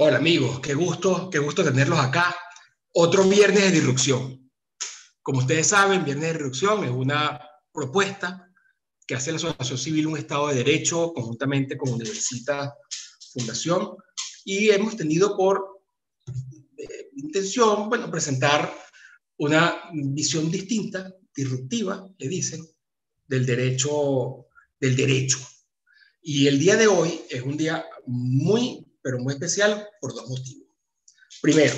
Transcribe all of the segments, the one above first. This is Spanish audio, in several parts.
Hola amigos, qué gusto, qué gusto tenerlos acá. Otro viernes de disrupción. Como ustedes saben, viernes de disrupción es una propuesta que hace la Asociación Civil un Estado de Derecho conjuntamente con Universita Fundación y hemos tenido por eh, intención, bueno, presentar una visión distinta, disruptiva, le dicen, del derecho del derecho. Y el día de hoy es un día muy pero muy especial por dos motivos. Primero,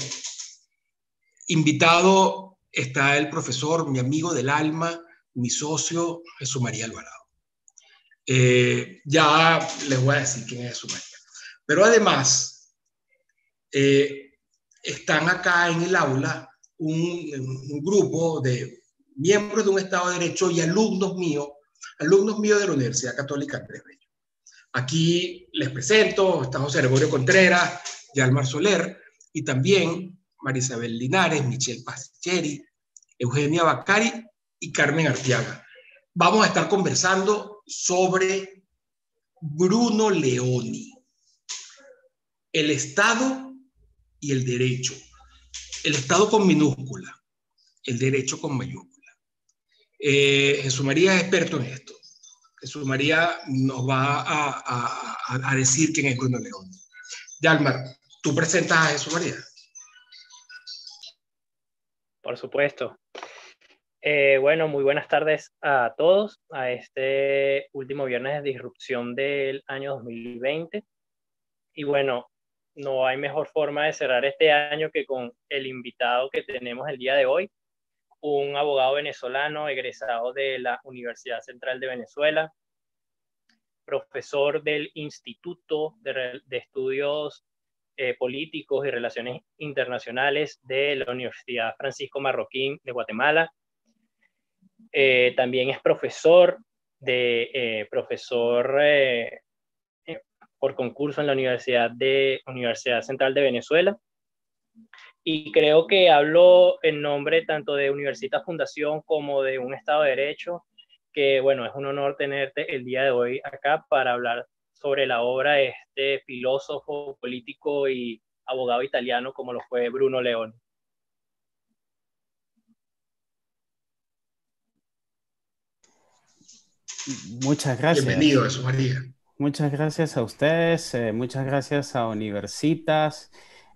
invitado está el profesor, mi amigo del alma, mi socio, Jesús María Alvarado. Eh, ya les voy a decir quién es Jesús María. Pero además, eh, están acá en el aula un, grupo de miembros de un Estado de Derecho y alumnos míos, alumnos míos de la Universidad Católica Reyes. Aquí les presento, estamos José Gregorio Contreras, Yalmar Soler y también Marisabel Linares, Michelle Pascheri, Eugenia Bacari y Carmen Artiaga. Vamos a estar conversando sobre Bruno Leoni, el Estado y el derecho. El Estado con minúscula, el derecho con mayúscula. Eh, Jesús María es experto en esto. Jesús María nos va a, decir quién es Bruno León. Yalmar, tú presentas a Jesús María. Por supuesto. Eh, bueno, muy buenas tardes a todos a este último viernes de disrupción del año 2020. Y bueno, no hay mejor forma de cerrar este año que con el invitado que tenemos el día de hoy, un abogado venezolano egresado de la Universidad Central de Venezuela, profesor del Instituto de, Estudios eh, Políticos y Relaciones Internacionales de la Universidad Francisco Marroquín de Guatemala. Eh, también es profesor de eh, profesor por concurso en la Universidad de Universidad Central de Venezuela y creo que hablo en nombre tanto de Universitas Fundación como de un Estado de Derecho, que bueno, es un honor tenerte el día de hoy acá para hablar sobre la obra de este filósofo, político y abogado italiano como lo fue Bruno León. Muchas gracias. Bienvenido, Jesús María. Muchas gracias a ustedes, eh, muchas gracias a Universitas.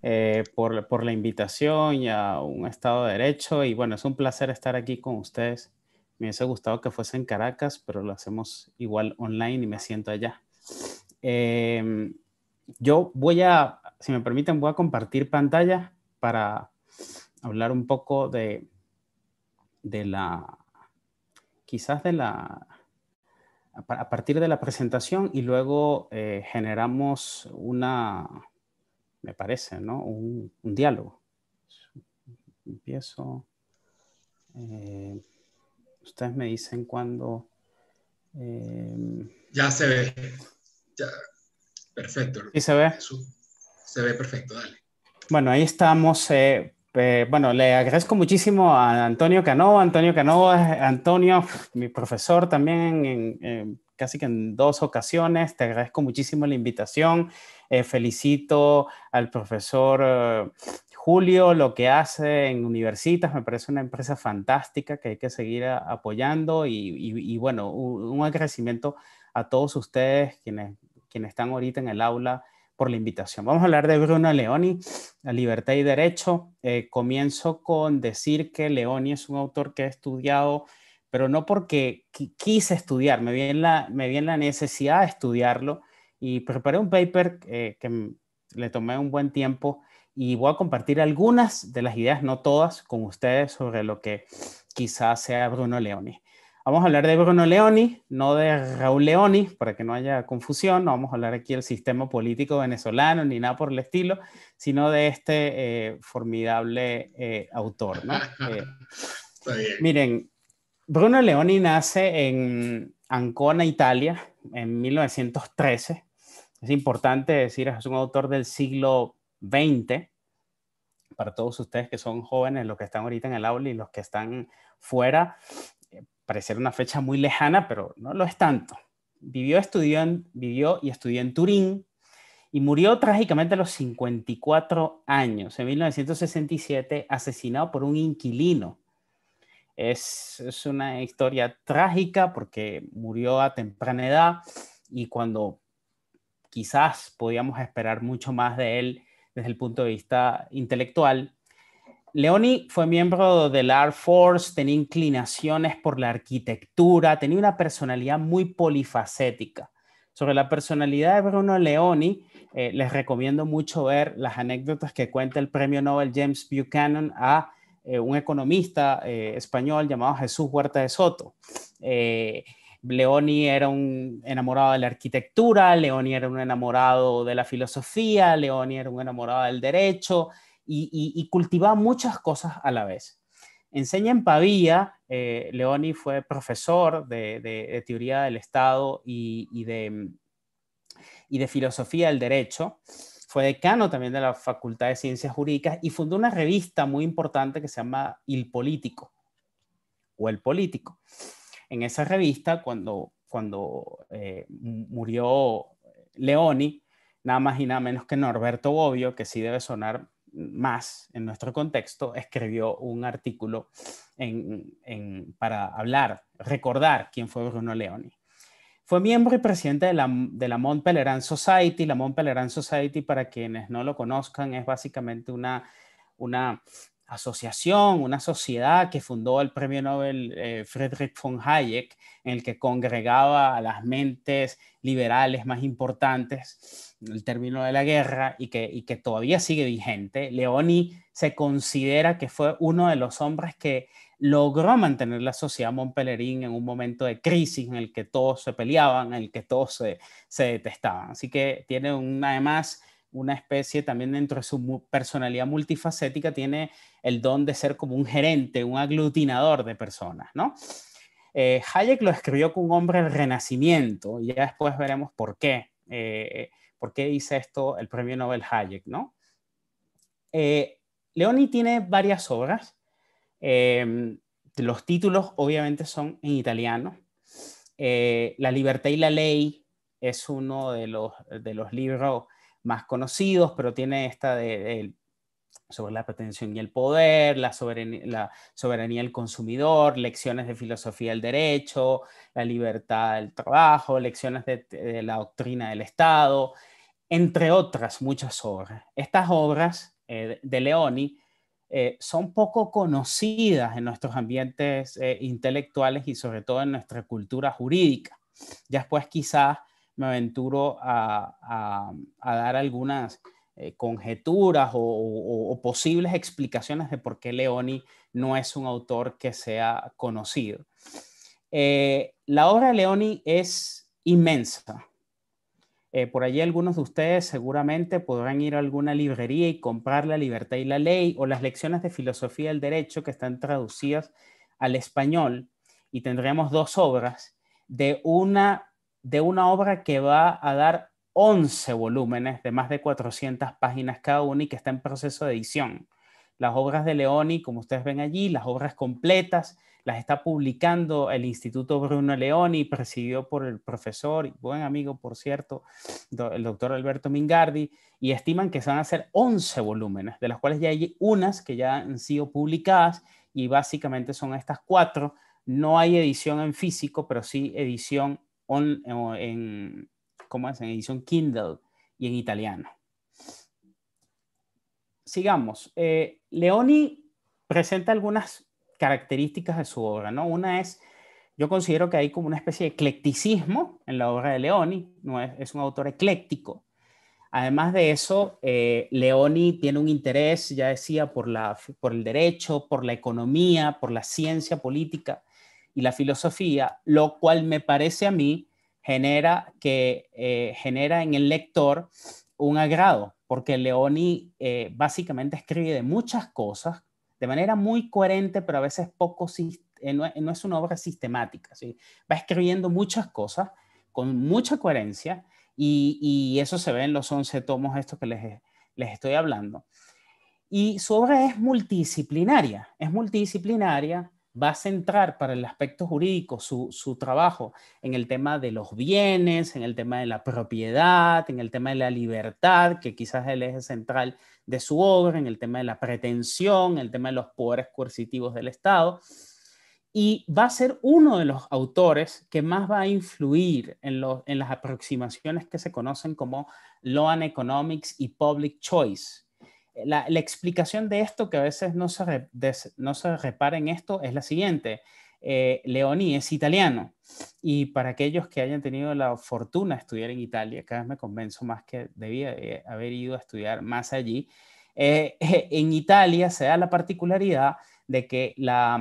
Eh, por, por, la invitación y a un Estado de Derecho. Y bueno, es un placer estar aquí con ustedes. Me hubiese gustado que fuese en Caracas, pero lo hacemos igual online y me siento allá. Em, yo voy a, si me permiten, voy a compartir pantalla para hablar un poco de, de la, quizás de la, a partir de la presentación y luego eh, generamos una, me parece, ¿no? Un, diálogo. Empiezo. Eh, ustedes me dicen cuando. Eh, ya se ve. Ya. Perfecto. ¿Y se ve? Se ve perfecto, dale. Bueno, ahí estamos. Eh, bueno, le agradezco muchísimo a Antonio Canova. Antonio Canova Antonio, mi profesor también en, casi que en dos ocasiones. Te agradezco muchísimo la invitación. Eh, felicito al profesor eh, Julio, lo que hace en Universitas. Me parece una empresa fantástica que hay que seguir apoyando. Y, bueno, un, agradecimiento a todos ustedes quienes, quienes están ahorita en el aula por la invitación. Vamos a hablar de Bruno Leoni, La libertad y derecho. Eh, comienzo con decir que Leoni es un autor que he estudiado pero no porque quise estudiar, me vi en la, me vi la necesidad de estudiarlo y preparé un paper eh, que le tomé un buen tiempo y voy a compartir algunas de las ideas, no todas, con ustedes sobre lo que quizás sea Bruno Leoni. Vamos a hablar de Bruno Leoni, no de Raúl Leoni, para que no haya confusión. No vamos a hablar aquí del sistema político venezolano ni nada por el estilo, sino de este eh, formidable eh, autor. Miren, Bruno Leoni nace en Ancona, Italia, en 1913. Es importante decir, es un autor del siglo XX. Para todos ustedes que son jóvenes, los que están ahorita en el aula y los que están fuera, eh, pareciera una fecha muy lejana, pero no lo es tanto. Vivió, vivió y estudió en Turín y murió trágicamente a los 54 años, en 1967, asesinado por un inquilino es, una historia trágica porque murió a temprana edad y cuando quizás podíamos esperar mucho más de él desde el punto de vista intelectual. Leoni fue miembro del Art Air Force, tenía inclinaciones por la arquitectura, tenía una personalidad muy polifacética. Sobre la personalidad de Bruno Leoni, eh, les recomiendo mucho ver las anécdotas que cuenta el premio Nobel James Buchanan a eh, un economista eh, español llamado Jesús Huerta de Soto. Eh, Leoni era un enamorado de la arquitectura, Leoni era un enamorado de la filosofía, Leoni era un enamorado del derecho y, cultivaba muchas cosas a la vez. Enseña en Pavía, Leoni fue profesor de, teoría del Estado y de, y de filosofía del derecho fue decano también de la Facultad de Ciencias Jurídicas y fundó una revista muy importante que se llama Il Político o El Político. En esa revista, cuando, cuando eh, murió Leoni, nada más y nada menos que Norberto Bobbio, que sí debe sonar más en nuestro contexto, escribió un artículo para hablar, recordar quién fue Bruno Leoni. Fue miembro y presidente de la, de Mont Pelerin Society. La Mont Pelerin Society, para quienes no lo conozcan, es básicamente una, una asociación, una sociedad que fundó el premio Nobel eh, Friedrich von Hayek, en el que congregaba a las mentes liberales más importantes, en el término de la guerra, y que, y que todavía sigue vigente. Leoni se considera que fue uno de los hombres que logró mantener la sociedad montpellerín en un momento de crisis en el que todos se peleaban, en el que todos se, detestaban. Así que tiene además una especie también dentro de su personalidad multifacética, tiene el don de ser como un gerente, un aglutinador de personas, ¿no? Eh, Hayek lo escribió con un hombre del renacimiento, y ya después veremos por qué, eh, por qué dice esto el premio Nobel Hayek, ¿no? Eh, Leoni tiene varias obras, Em, los títulos obviamente son en italiano. Eh, la libertad y la ley es uno de los, de los libros más conocidos, pero tiene esta sobre la pretensión y el poder, la soberanía, del consumidor, lecciones de filosofía del derecho, la libertad del trabajo, lecciones de, la doctrina del Estado, entre otras muchas obras. Estas obras eh, de Leoni eh, son poco conocidas en nuestros ambientes eh, intelectuales y sobre todo en nuestra cultura jurídica. Ya después quizás me aventuro a, dar algunas eh, conjeturas o, posibles explicaciones de por qué Leoni no es un autor que sea conocido. la obra de Leoni es inmensa, eh, por allí algunos de ustedes seguramente podrán ir a alguna librería y comprar La Libertad y la Ley o las lecciones de filosofía del derecho que están traducidas al español y tendremos dos obras de una, de una obra que va a dar 11 volúmenes de más de 400 páginas cada una y que está en proceso de edición. Las obras de Leoni, como ustedes ven allí, las obras completas, las está publicando el Instituto Bruno Leoni, presidido por el profesor, y buen amigo, por cierto, el doctor Alberto Mingardi, y estiman que se van a hacer 11 volúmenes, de las cuales ya hay unas que ya han sido publicadas y básicamente son estas cuatro. No hay edición en físico, pero sí edición en, ¿cómo en edición Kindle y en italiano. Sigamos. Eh, Leoni presenta algunas características de su obra, ¿no? Una es, yo considero que hay como una especie de eclecticismo en la obra de Leoni, no es, un autor ecléctico. Además de eso, eh, Leoni tiene un interés, ya decía, por, la, por el derecho, por la economía, por la ciencia política y la filosofía, lo cual me parece a mí genera, que, eh, genera en el lector un agrado, porque Leoni eh, básicamente escribe de muchas cosas de manera muy coherente, pero a veces poco, eh, no es una obra sistemática. ¿sí? Va escribiendo muchas cosas con mucha coherencia y, eso se ve en los 11 tomos estos que les, les estoy hablando. Y su obra es multidisciplinaria, es multidisciplinaria, va a centrar para el aspecto jurídico su, trabajo en el tema de los bienes, en el tema de la propiedad, en el tema de la libertad, que quizás es el eje central de su obra, en el tema de la pretensión, en el tema de los poderes coercitivos del Estado. Y va a ser uno de los autores que más va a influir en, en las aproximaciones que se conocen como Law and Economics y Public Choice, la, explicación de esto, que a veces no se, repara en esto, es la siguiente. Eh, Leoni es italiano y para aquellos que hayan tenido la fortuna de estudiar en Italia, cada vez me convenzo más que debía haber ido a estudiar más allí, eh, en Italia se da la particularidad de que la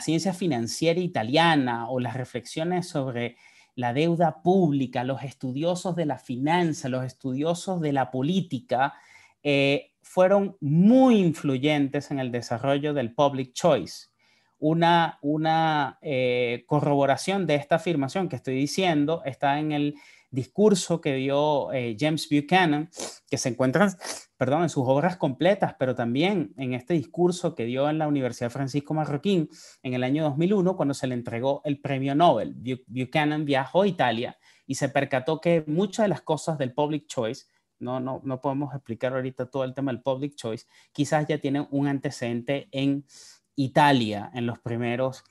ciencia financiera italiana o las reflexiones sobre la deuda pública, los estudiosos de la finanza, los estudiosos de la política, eh, fueron muy influyentes en el desarrollo del public choice. Una, eh, corroboración de esta afirmación que estoy diciendo está en el discurso que dio eh, James Buchanan, que se encuentra perdón, en sus obras completas, pero también en este discurso que dio en la Universidad Francisco Marroquín en el año 2001, cuando se le entregó el premio Nobel. Buchanan viajó a Italia y se percató que muchas de las cosas del public choice no, no, podemos explicar ahorita todo el tema del public choice, quizás ya tiene un antecedente en Italia en los primeros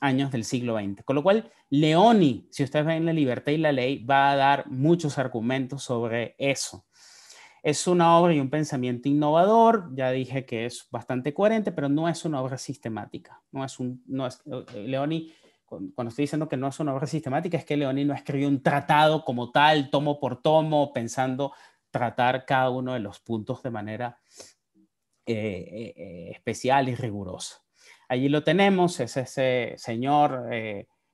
años del siglo XX. Con lo cual, Leoni, si ustedes ven La libertad y la ley, va a dar muchos argumentos sobre eso. Es una obra y un pensamiento innovador, ya dije que es bastante coherente, pero no es una obra sistemática. No es un, no es, eh, eh, Leoni, cuando estoy diciendo que no es una obra sistemática, es que Leoni no escribió un tratado como tal, tomo por tomo, pensando tratar cada uno de los puntos de manera eh, eh, eh, especial y rigurosa. Allí lo tenemos, es ese señor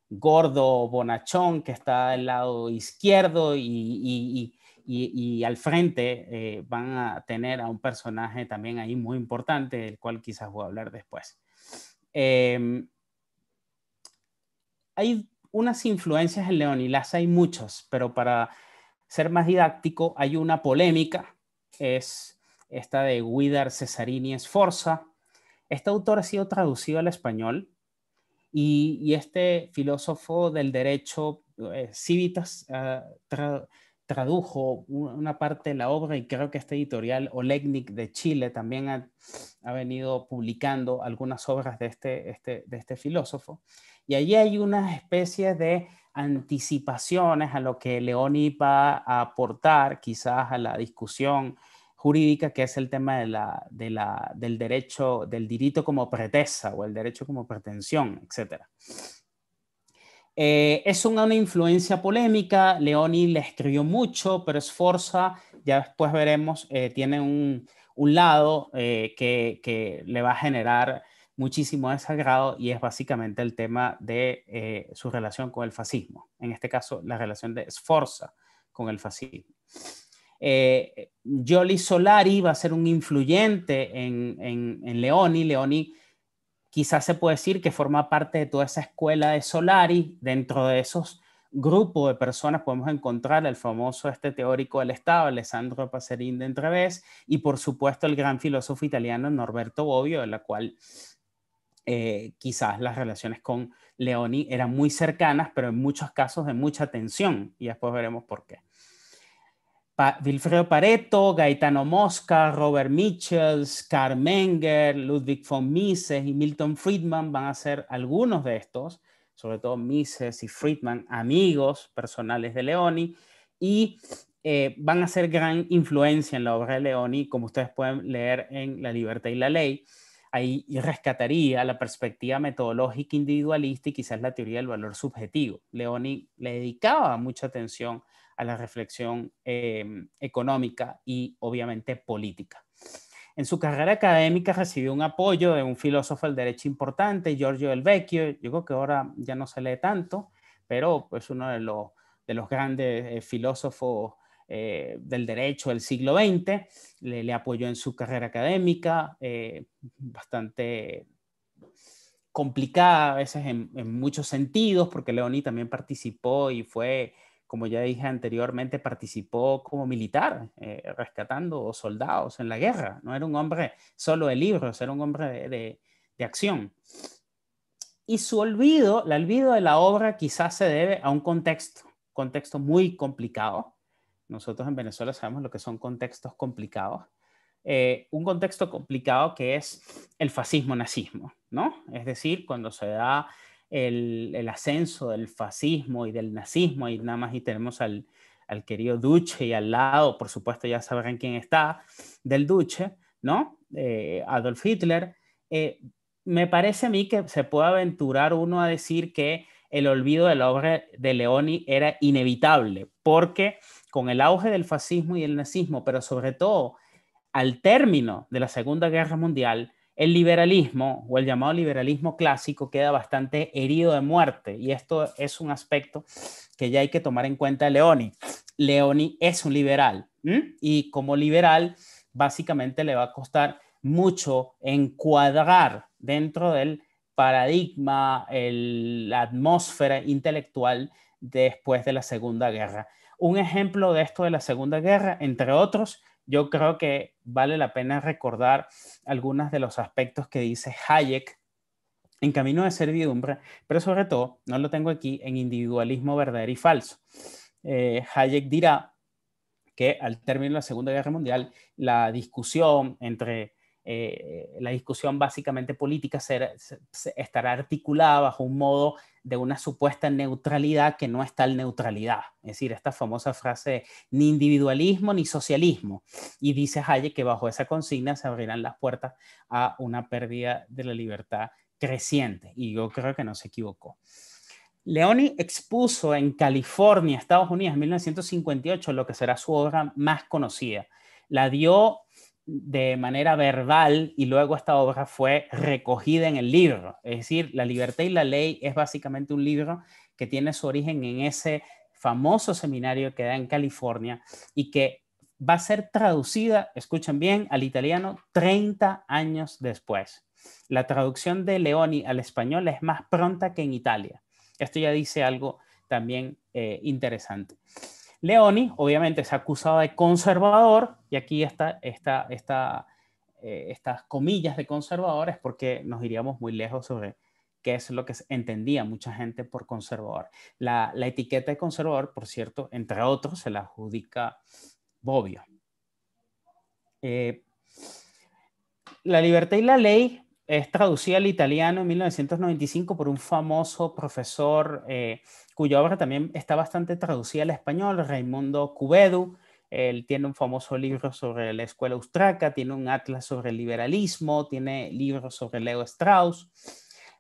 gordo bonachón que está al lado izquierdo y, al frente van a tener a un personaje también ahí muy importante, del cual quizás voy a hablar después. Em, hay unas influencias en León y las hay muchas, pero para ser más didáctico, hay una polémica, es esta de Guidar Cesarini Esforza. Este autor ha sido traducido al español y, este filósofo del derecho, Cívitas, eh, Civitas, tradujo una parte de la obra y creo que este editorial Olegnik de Chile también ha, venido publicando algunas obras de este, este, de este filósofo. Y allí hay una especie de anticipaciones a lo que Leoni va a aportar quizás a la discusión jurídica que es el tema de la, del derecho, del dirito como pretesa o el derecho como pretensión, etc. Eh, es una, una, influencia polémica, Leoni le escribió mucho, pero esforza, ya después veremos, eh, tiene un, un lado eh, que, que le va a generar muchísimo desagrado y es básicamente el tema de eh, su relación con el fascismo, en este caso la relación de esforza con el fascismo. Eh, Solari va a ser un influyente en, en, Leoni. Leoni quizás se puede decir que forma parte de toda esa escuela de Solari. Dentro de esos grupos de personas podemos encontrar el famoso este teórico del Estado, Alessandro Passerin de Entrevés, y por supuesto el gran filósofo italiano Norberto Bobbio, de la cual eh, quizás las relaciones con Leoni eran muy cercanas, pero en muchos casos de mucha tensión, y después veremos por qué. Pa Wilfredo Pareto, Gaetano Mosca, Robert Michels, Karl Menger, Ludwig von Mises y Milton Friedman van a ser algunos de estos, sobre todo Mises y Friedman, amigos personales de Leoni, y eh, van a ser gran influencia en la obra de Leoni, como ustedes pueden leer en La Libertad y la Ley ahí rescataría la perspectiva metodológica individualista y quizás la teoría del valor subjetivo. Leoni le dedicaba mucha atención a la reflexión em, económica y obviamente política. En su carrera académica recibió un apoyo de un filósofo del derecho importante, Giorgio Del Vecchio. Yo creo que ahora ya no se lee tanto, pero es uno de los, de los grandes eh, filósofos eh, del derecho del siglo XX, le, apoyó en su carrera académica, eh, bastante complicada a veces en, muchos sentidos, porque Leoni también participó y fue, como ya dije anteriormente, participó como militar, eh, rescatando soldados en la guerra. No era un hombre solo de libros, era un hombre de, acción. Y su olvido, el olvido de la obra quizás se debe a un contexto, contexto muy complicado, nosotros en Venezuela sabemos lo que son contextos complicados. Eh, un contexto complicado que es el fascismo-nazismo, ¿no? Es decir, cuando se da el, ascenso del fascismo y del nazismo, y nada más y tenemos al, querido Duce y al lado, por supuesto ya sabrán quién está, del Duce, ¿no? Eh, Adolf Hitler. Eh, me parece a mí que se puede aventurar uno a decir que el olvido de la obra de Leoni era inevitable, porque con el auge del fascismo y el nazismo, pero sobre todo al término de la Segunda Guerra Mundial, el liberalismo o el llamado liberalismo clásico queda bastante herido de muerte y esto es un aspecto que ya hay que tomar en cuenta Leoni. Leoni es un liberal y como liberal básicamente le va a costar mucho encuadrar dentro del paradigma, la atmósfera intelectual después de la Segunda Guerra un ejemplo de esto de la Segunda Guerra, entre otros, yo creo que vale la pena recordar algunos de los aspectos que dice Hayek en Camino de Servidumbre, pero sobre todo, no lo tengo aquí, en Individualismo Verdadero y Falso. Eh, Hayek dirá que al término de la Segunda Guerra Mundial, la discusión entre eh, la discusión básicamente política estará articulada bajo un modo de una supuesta neutralidad que no es tal neutralidad. Es decir, esta famosa frase ni individualismo ni socialismo. Y dice Hayek que bajo esa consigna se abrirán las puertas a una pérdida de la libertad creciente. Y yo creo que no se equivocó. Leoni expuso en California, Estados Unidos, en 1958, lo que será su obra más conocida. La dio de manera verbal y luego esta obra fue recogida en el libro. Es decir, La libertad y la ley es básicamente un libro que tiene su origen en ese famoso seminario que da en California y que va a ser traducida, escuchen bien, al italiano 30 años después. La traducción de Leoni al español es más pronta que en Italia. Esto ya dice algo también eh, interesante. Leoni, obviamente, se acusaba de conservador, y aquí está eh, estas comillas de conservadores, porque nos iríamos muy lejos sobre qué es lo que entendía mucha gente por conservador. La, etiqueta de conservador, por cierto, entre otros, se la adjudica Bobbio. Eh, la libertad y la ley es traducida al italiano en 1995 por un famoso profesor eh, cuya obra también está bastante traducida al español, Raimundo Cubedu. Él tiene un famoso libro sobre la escuela austraca, tiene un atlas sobre el liberalismo, tiene libros sobre Leo Strauss.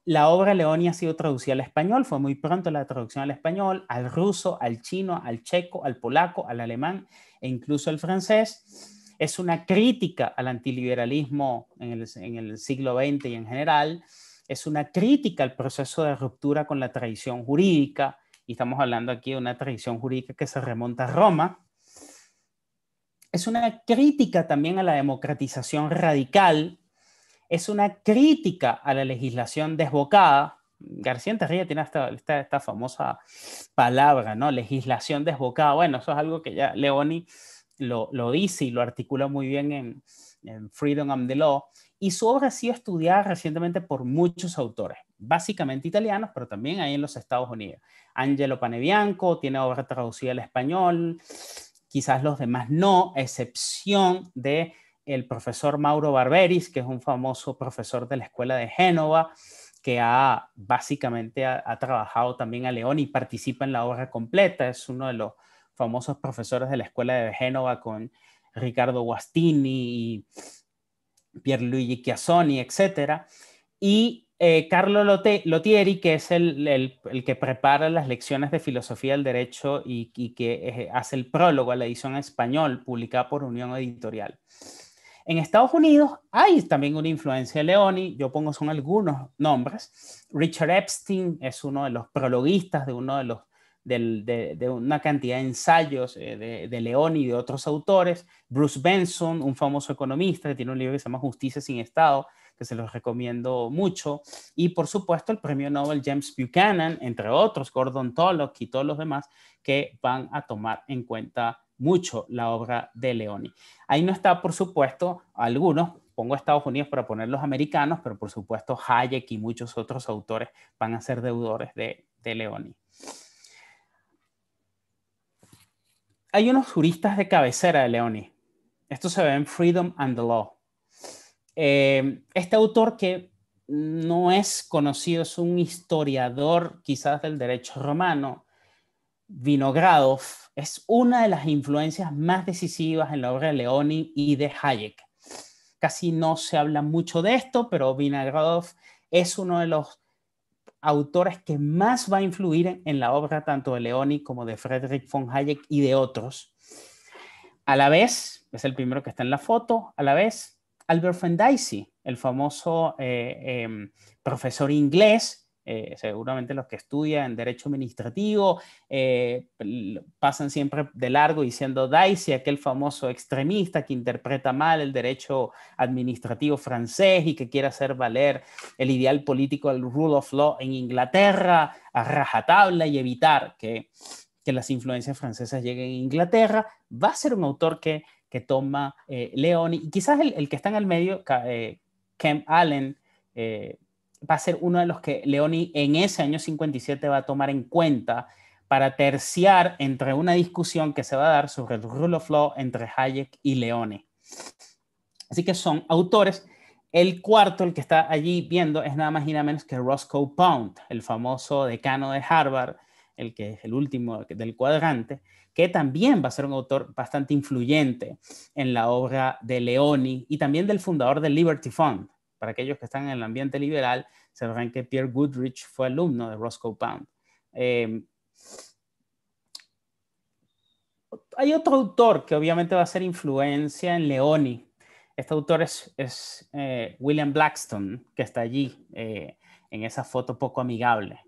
La obra Leoni ha sido traducida al español, fue muy pronto la traducción al español, al ruso, al chino, al checo, al polaco, al alemán e incluso al francés es una crítica al antiliberalismo en el, siglo XX y en general, es una crítica al proceso de ruptura con la tradición jurídica, y estamos hablando aquí de una tradición jurídica que se remonta a Roma, es una crítica también a la democratización radical, es una crítica a la legislación desbocada. García Terrilla tiene esta, esta, famosa palabra, ¿no? Legislación desbocada. Bueno, eso es algo que ya Leoni lo, dice y lo articula muy bien en, Freedom and the Law, y su obra ha sido estudiada recientemente por muchos autores, básicamente italianos, pero también ahí en los Estados Unidos. Angelo Panebianco tiene obra traducida al español, quizás los demás no, excepción de el profesor Mauro Barberis, que es un famoso profesor de la Escuela de Génova, que ha básicamente ha, ha trabajado también a León y participa en la obra completa, es uno de los famosos profesores de la Escuela de Génova con Ricardo Guastini y Pierluigi Chiassoni, etc. Y eh, Carlo Lottieri, que es el, que prepara las lecciones de filosofía del derecho y, que eh, hace el prólogo a la edición español publicada por Unión Editorial. En Estados Unidos hay también una influencia de Leoni, yo pongo son algunos nombres. Richard Epstein es uno de los prologuistas de uno de los de, una cantidad de ensayos eh, de, de, León y de otros autores. Bruce Benson, un famoso economista que tiene un libro que se llama Justicia sin Estado, que se los recomiendo mucho. Y por supuesto el premio Nobel James Buchanan, entre otros, Gordon Tullock y todos los demás, que van a tomar en cuenta mucho la obra de Leoni. Ahí no está, por supuesto, algunos, pongo Estados Unidos para poner los americanos, pero por supuesto Hayek y muchos otros autores van a ser deudores de, de Leoni. hay unos juristas de cabecera de Leoni. Esto se ve en Freedom and the Law. Eh, este autor que no es conocido, es un historiador quizás del derecho romano, Vinogradov, es una de las influencias más decisivas en la obra de Leoni y de Hayek. Casi no se habla mucho de esto, pero Vinogradov es uno de los autores que más va a influir en la obra tanto de Leoni como de Frederick von Hayek y de otros. A la vez, es el primero que está en la foto, a la vez, Albert Fendaisi, el famoso eh, em, profesor inglés eh, seguramente los que estudian derecho administrativo eh, pasan siempre de largo diciendo Dicey aquel famoso extremista que interpreta mal el derecho administrativo francés y que quiere hacer valer el ideal político del rule of law en Inglaterra a rajatabla y evitar que, las influencias francesas lleguen a Inglaterra, va a ser un autor que, que toma eh, León y quizás el, que está en el medio, eh, Kemp Allen va a ser uno de los que Leoni en ese año 57 va a tomar en cuenta para terciar entre una discusión que se va a dar sobre el rule of law entre Hayek y Leone. Así que son autores. El cuarto, el que está allí viendo, es nada más y nada menos que Roscoe Pound, el famoso decano de Harvard, el que es el último del cuadrante, que también va a ser un autor bastante influyente en la obra de Leoni y también del fundador del Liberty Fund, para aquellos que están en el ambiente liberal, se verán que Pierre Goodrich fue alumno de Roscoe Pound. Em, hay otro autor que obviamente va a ser influencia en Leoni. Este autor es, eh, William Blackstone, que está allí eh, en esa foto poco amigable.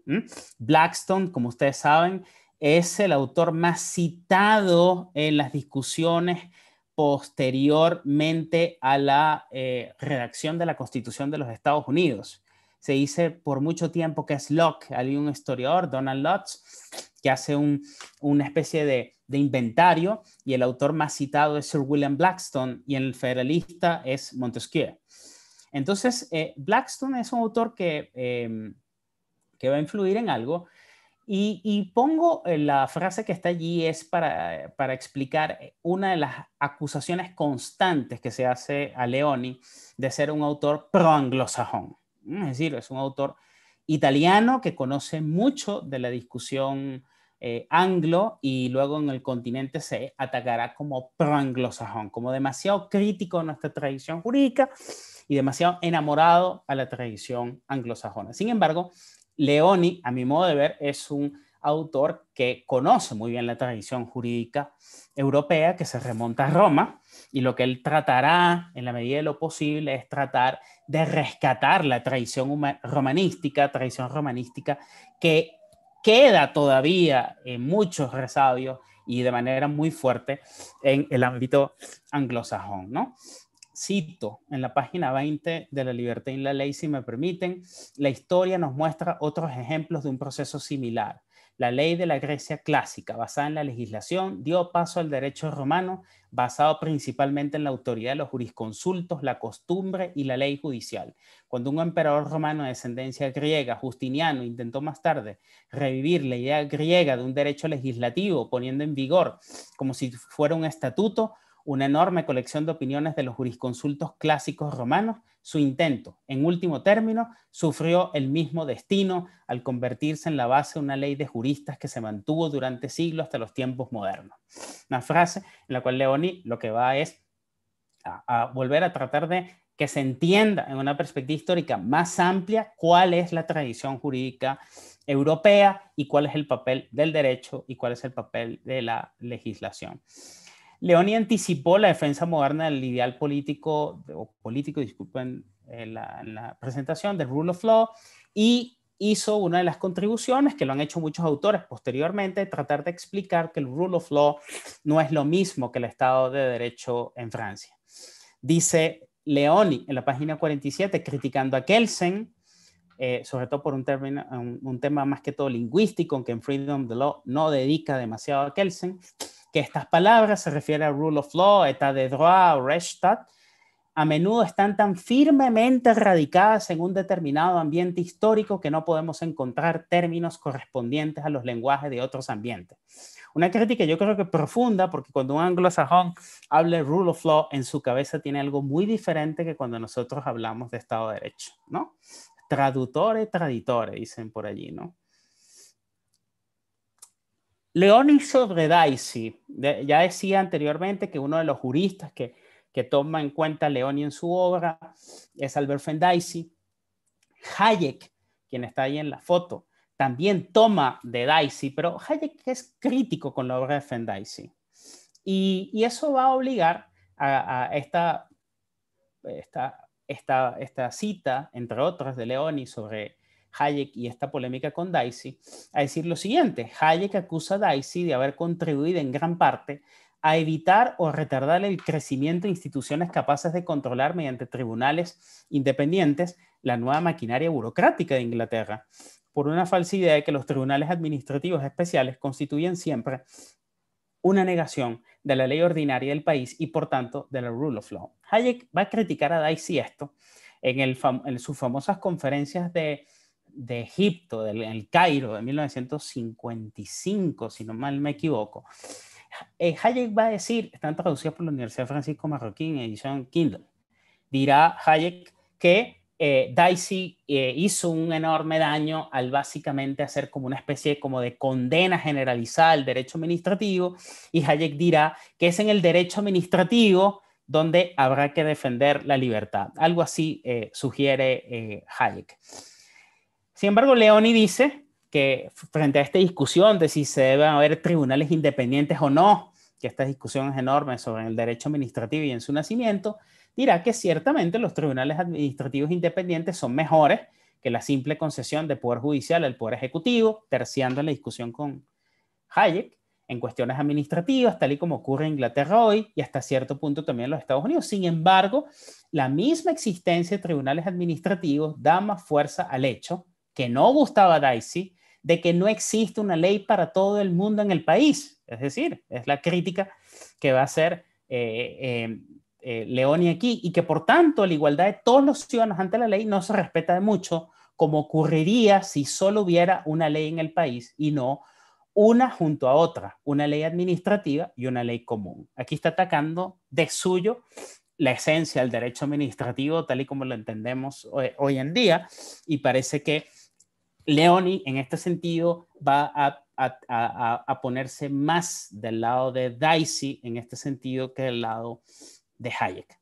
Blackstone, como ustedes saben, es el autor más citado en las discusiones posteriormente a la eh, redacción de la Constitución de los Estados Unidos. Se dice por mucho tiempo que es Locke, hay un historiador, Donald Lutz, que hace una especie de, inventario y el autor más citado es Sir William Blackstone y el federalista es Montesquieu. Entonces, eh, Blackstone es un autor em, que va a influir en algo, y, pongo eh, la frase que está allí es para, eh, explicar eh, una de las acusaciones constantes que se hace a Leoni de ser un autor proanglosajón. Es decir, es un autor italiano que conoce mucho de la discusión anglo y luego en el continente se atacará como proanglosajón, como demasiado crítico a nuestra tradición jurídica y demasiado enamorado a la tradición anglosajona. Sin embargo, Leoni, a mi modo de ver, es un autor que conoce muy bien la tradición jurídica europea que se remonta a Roma y lo que él tratará en la medida de lo posible es tratar de rescatar la tradición romanística, tradición romanística que queda todavía en muchos resabios y de manera muy fuerte en el ámbito anglosajón, ¿no? cito en la página 20 de La Libertad y la Ley, si me permiten, la historia nos muestra otros ejemplos de un proceso similar. La ley de la Grecia clásica, basada en la legislación, dio paso al derecho romano, basado principalmente en la autoridad de los jurisconsultos, la costumbre y la ley judicial. Cuando un emperador romano de descendencia griega, Justiniano, intentó más tarde revivir la idea griega de un derecho legislativo, poniendo en vigor como si fuera un estatuto, una enorme colección de opiniones de los jurisconsultos clásicos romanos, su intento, en último término, sufrió el mismo destino al convertirse en la base de una ley de juristas que se mantuvo durante siglos hasta los tiempos modernos. Una frase en la cual Leoni lo que va es a, volver a tratar de que se entienda en una perspectiva histórica más amplia cuál es la tradición jurídica europea y cuál es el papel del derecho y cuál es el papel de la legislación. Leoni anticipó la defensa moderna del ideal político, o político, disculpen, eh, la, presentación del Rule of Law y hizo una de las contribuciones que lo han hecho muchos autores posteriormente, tratar de explicar que el Rule of Law no es lo mismo que el Estado de Derecho en Francia. Dice Leoni en la página 47, criticando a Kelsen, eh, sobre todo por un, tema más que todo lingüístico, aunque en Freedom of the Law no dedica demasiado a Kelsen, que estas palabras se refieren a rule of law, état de droit o rechtsstaat, a menudo están tan firmemente radicadas en un determinado ambiente histórico que no podemos encontrar términos correspondientes a los lenguajes de otros ambientes. Una crítica yo creo que profunda, porque cuando un anglosajón habla rule of law, en su cabeza tiene algo muy diferente que cuando nosotros hablamos de Estado de Derecho, ¿no? Traductores, traditores dicen por allí, ¿no? Leoni sobre Daisy. ya decía anteriormente que uno de los juristas que, toma en cuenta Leoni en su obra es Albert Fendaisi. Hayek, quien está ahí en la foto, también toma de Daisy, pero Hayek es crítico con la obra de Y, y eso va a obligar a, esta, esta, cita, entre otras, de Leoni sobre Hayek y esta polémica con Dicey, a decir lo siguiente, Hayek acusa a Dicey de haber contribuido en gran parte a evitar o retardar el crecimiento de instituciones capaces de controlar mediante tribunales independientes la nueva maquinaria burocrática de Inglaterra, por una falsa idea de que los tribunales administrativos especiales constituyen siempre una negación de la ley ordinaria del país y por tanto de la rule of law. Hayek va a criticar a Dicey esto en, en sus famosas conferencias de de Egipto, del Cairo, de 1955, si no mal me equivoco, eh, Hayek va a decir, están traducidas por la Universidad Francisco Marroquín, edición Kindle, dirá Hayek que eh, Dicey eh, hizo un enorme daño al básicamente hacer como una especie como de condena generalizada al derecho administrativo y Hayek dirá que es en el derecho administrativo donde habrá que defender la libertad. Algo así eh, sugiere Hayek. Sin embargo, Leoni dice que frente a esta discusión de si se deben haber tribunales independientes o no, que esta discusión es enorme sobre el derecho administrativo y en su nacimiento, dirá que ciertamente los tribunales administrativos independientes son mejores que la simple concesión de poder judicial al poder ejecutivo, terciando la discusión con Hayek en cuestiones administrativas, tal y como ocurre en Inglaterra hoy y hasta cierto punto también en los Estados Unidos. Sin embargo, la misma existencia de tribunales administrativos da más fuerza al hecho que no gustaba Daisy de que no existe una ley para todo el mundo en el país. Es decir, es la crítica que va a hacer eh, em, eh, Leoni aquí y que por tanto la igualdad de todos los ciudadanos ante la ley no se respeta de mucho como ocurriría si solo hubiera una ley en el país y no una junto a otra, una ley administrativa y una ley común. Aquí está atacando de suyo la esencia del derecho administrativo tal y como lo entendemos eh, hoy en día y parece que Leoni, en este sentido, va a, ponerse más del lado de Dicey, en este sentido, que del lado de Hayek.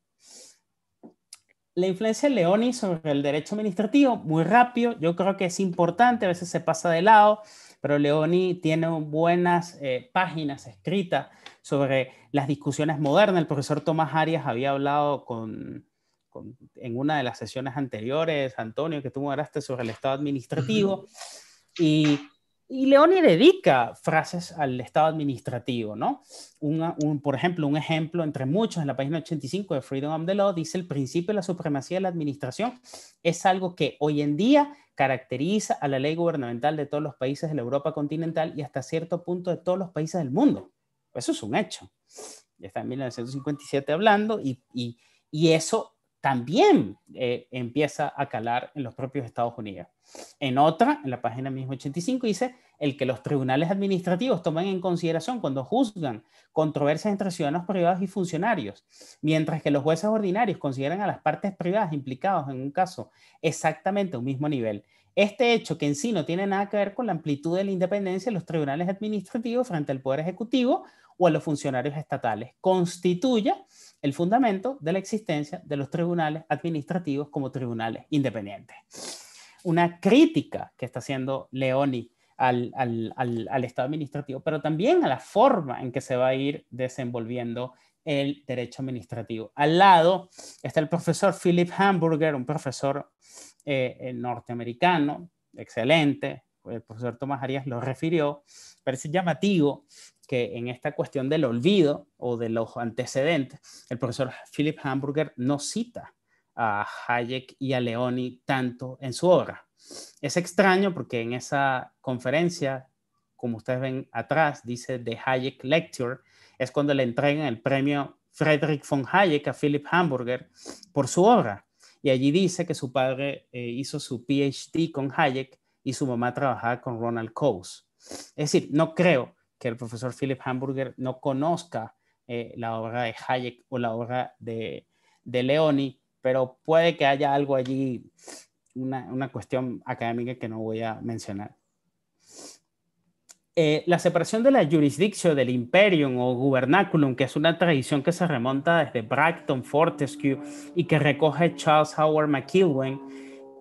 La influencia de Leoni sobre el derecho administrativo, muy rápido, yo creo que es importante, a veces se pasa de lado, pero Leoni tiene buenas eh, páginas escritas sobre las discusiones modernas. El profesor Tomás Arias había hablado con, en una de las sesiones anteriores, Antonio, que tú hablaste sobre el Estado administrativo. Y, y Leoni dedica frases al Estado administrativo, ¿no? un, por ejemplo, un ejemplo entre muchos en la página 85 de Freedom of the Law dice el principio de la supremacía de la administración es algo que hoy en día caracteriza a la ley gubernamental de todos los países de la Europa continental y hasta cierto punto de todos los países del mundo. Eso es un hecho. Ya está en 1957 hablando y, y, y eso también eh, empieza a calar en los propios Estados Unidos. En otra, en la página mismo 85, dice, el que los tribunales administrativos toman en consideración cuando juzgan controversias entre ciudadanos privados y funcionarios, mientras que los jueces ordinarios consideran a las partes privadas implicadas en un caso exactamente a un mismo nivel. Este hecho, que en sí no tiene nada que ver con la amplitud de la independencia de los tribunales administrativos frente al Poder Ejecutivo o a los funcionarios estatales, constituye el fundamento de la existencia de los tribunales administrativos como tribunales independientes. Una crítica que está haciendo Leoni al, Estado administrativo, pero también a la forma en que se va a ir desenvolviendo el derecho administrativo. Al lado está el profesor Philip Hamburger, un profesor eh, eh, norteamericano, excelente, el profesor Tomás Arias lo refirió, parece llamativo que en esta cuestión del olvido o de los antecedentes, el profesor Philip Hamburger no cita a Hayek y a Leoni tanto en su obra. Es extraño porque en esa conferencia, como ustedes ven atrás, dice The Hayek Lecture, es cuando le entregan el premio Frederick von Hayek a Philip Hamburger por su obra. Y allí dice que su padre eh, hizo su PhD con Hayek y su mamá trabajaba con Ronald Coase. Es decir, no creo que el profesor Philip Hamburger no conozca eh, la obra de Hayek o la obra de, de Leoni, pero puede que haya algo allí, una, una cuestión académica que no voy a mencionar. Eh, la separación de la jurisdicción del imperium o gubernaculum, que es una tradición que se remonta desde Bracton, Fortescue y que recoge Charles Howard McIlwain,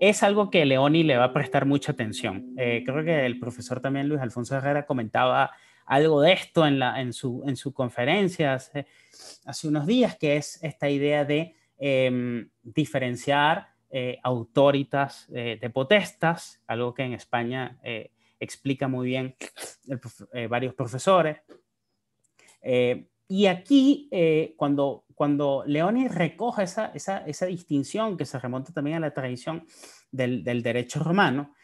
es algo que Leoni le va a prestar mucha atención. Eh, creo que el profesor también Luis Alfonso Herrera comentaba algo de esto en, la, en, su, en conferencia hace, unos días, que es esta idea de em, diferenciar eh, eh, de potestas, algo que en España eh, explica muy bien varios profesores. y aquí, cuando cuando Leoni recoge esa, distinción que se remonta también a la tradición del, derecho romano,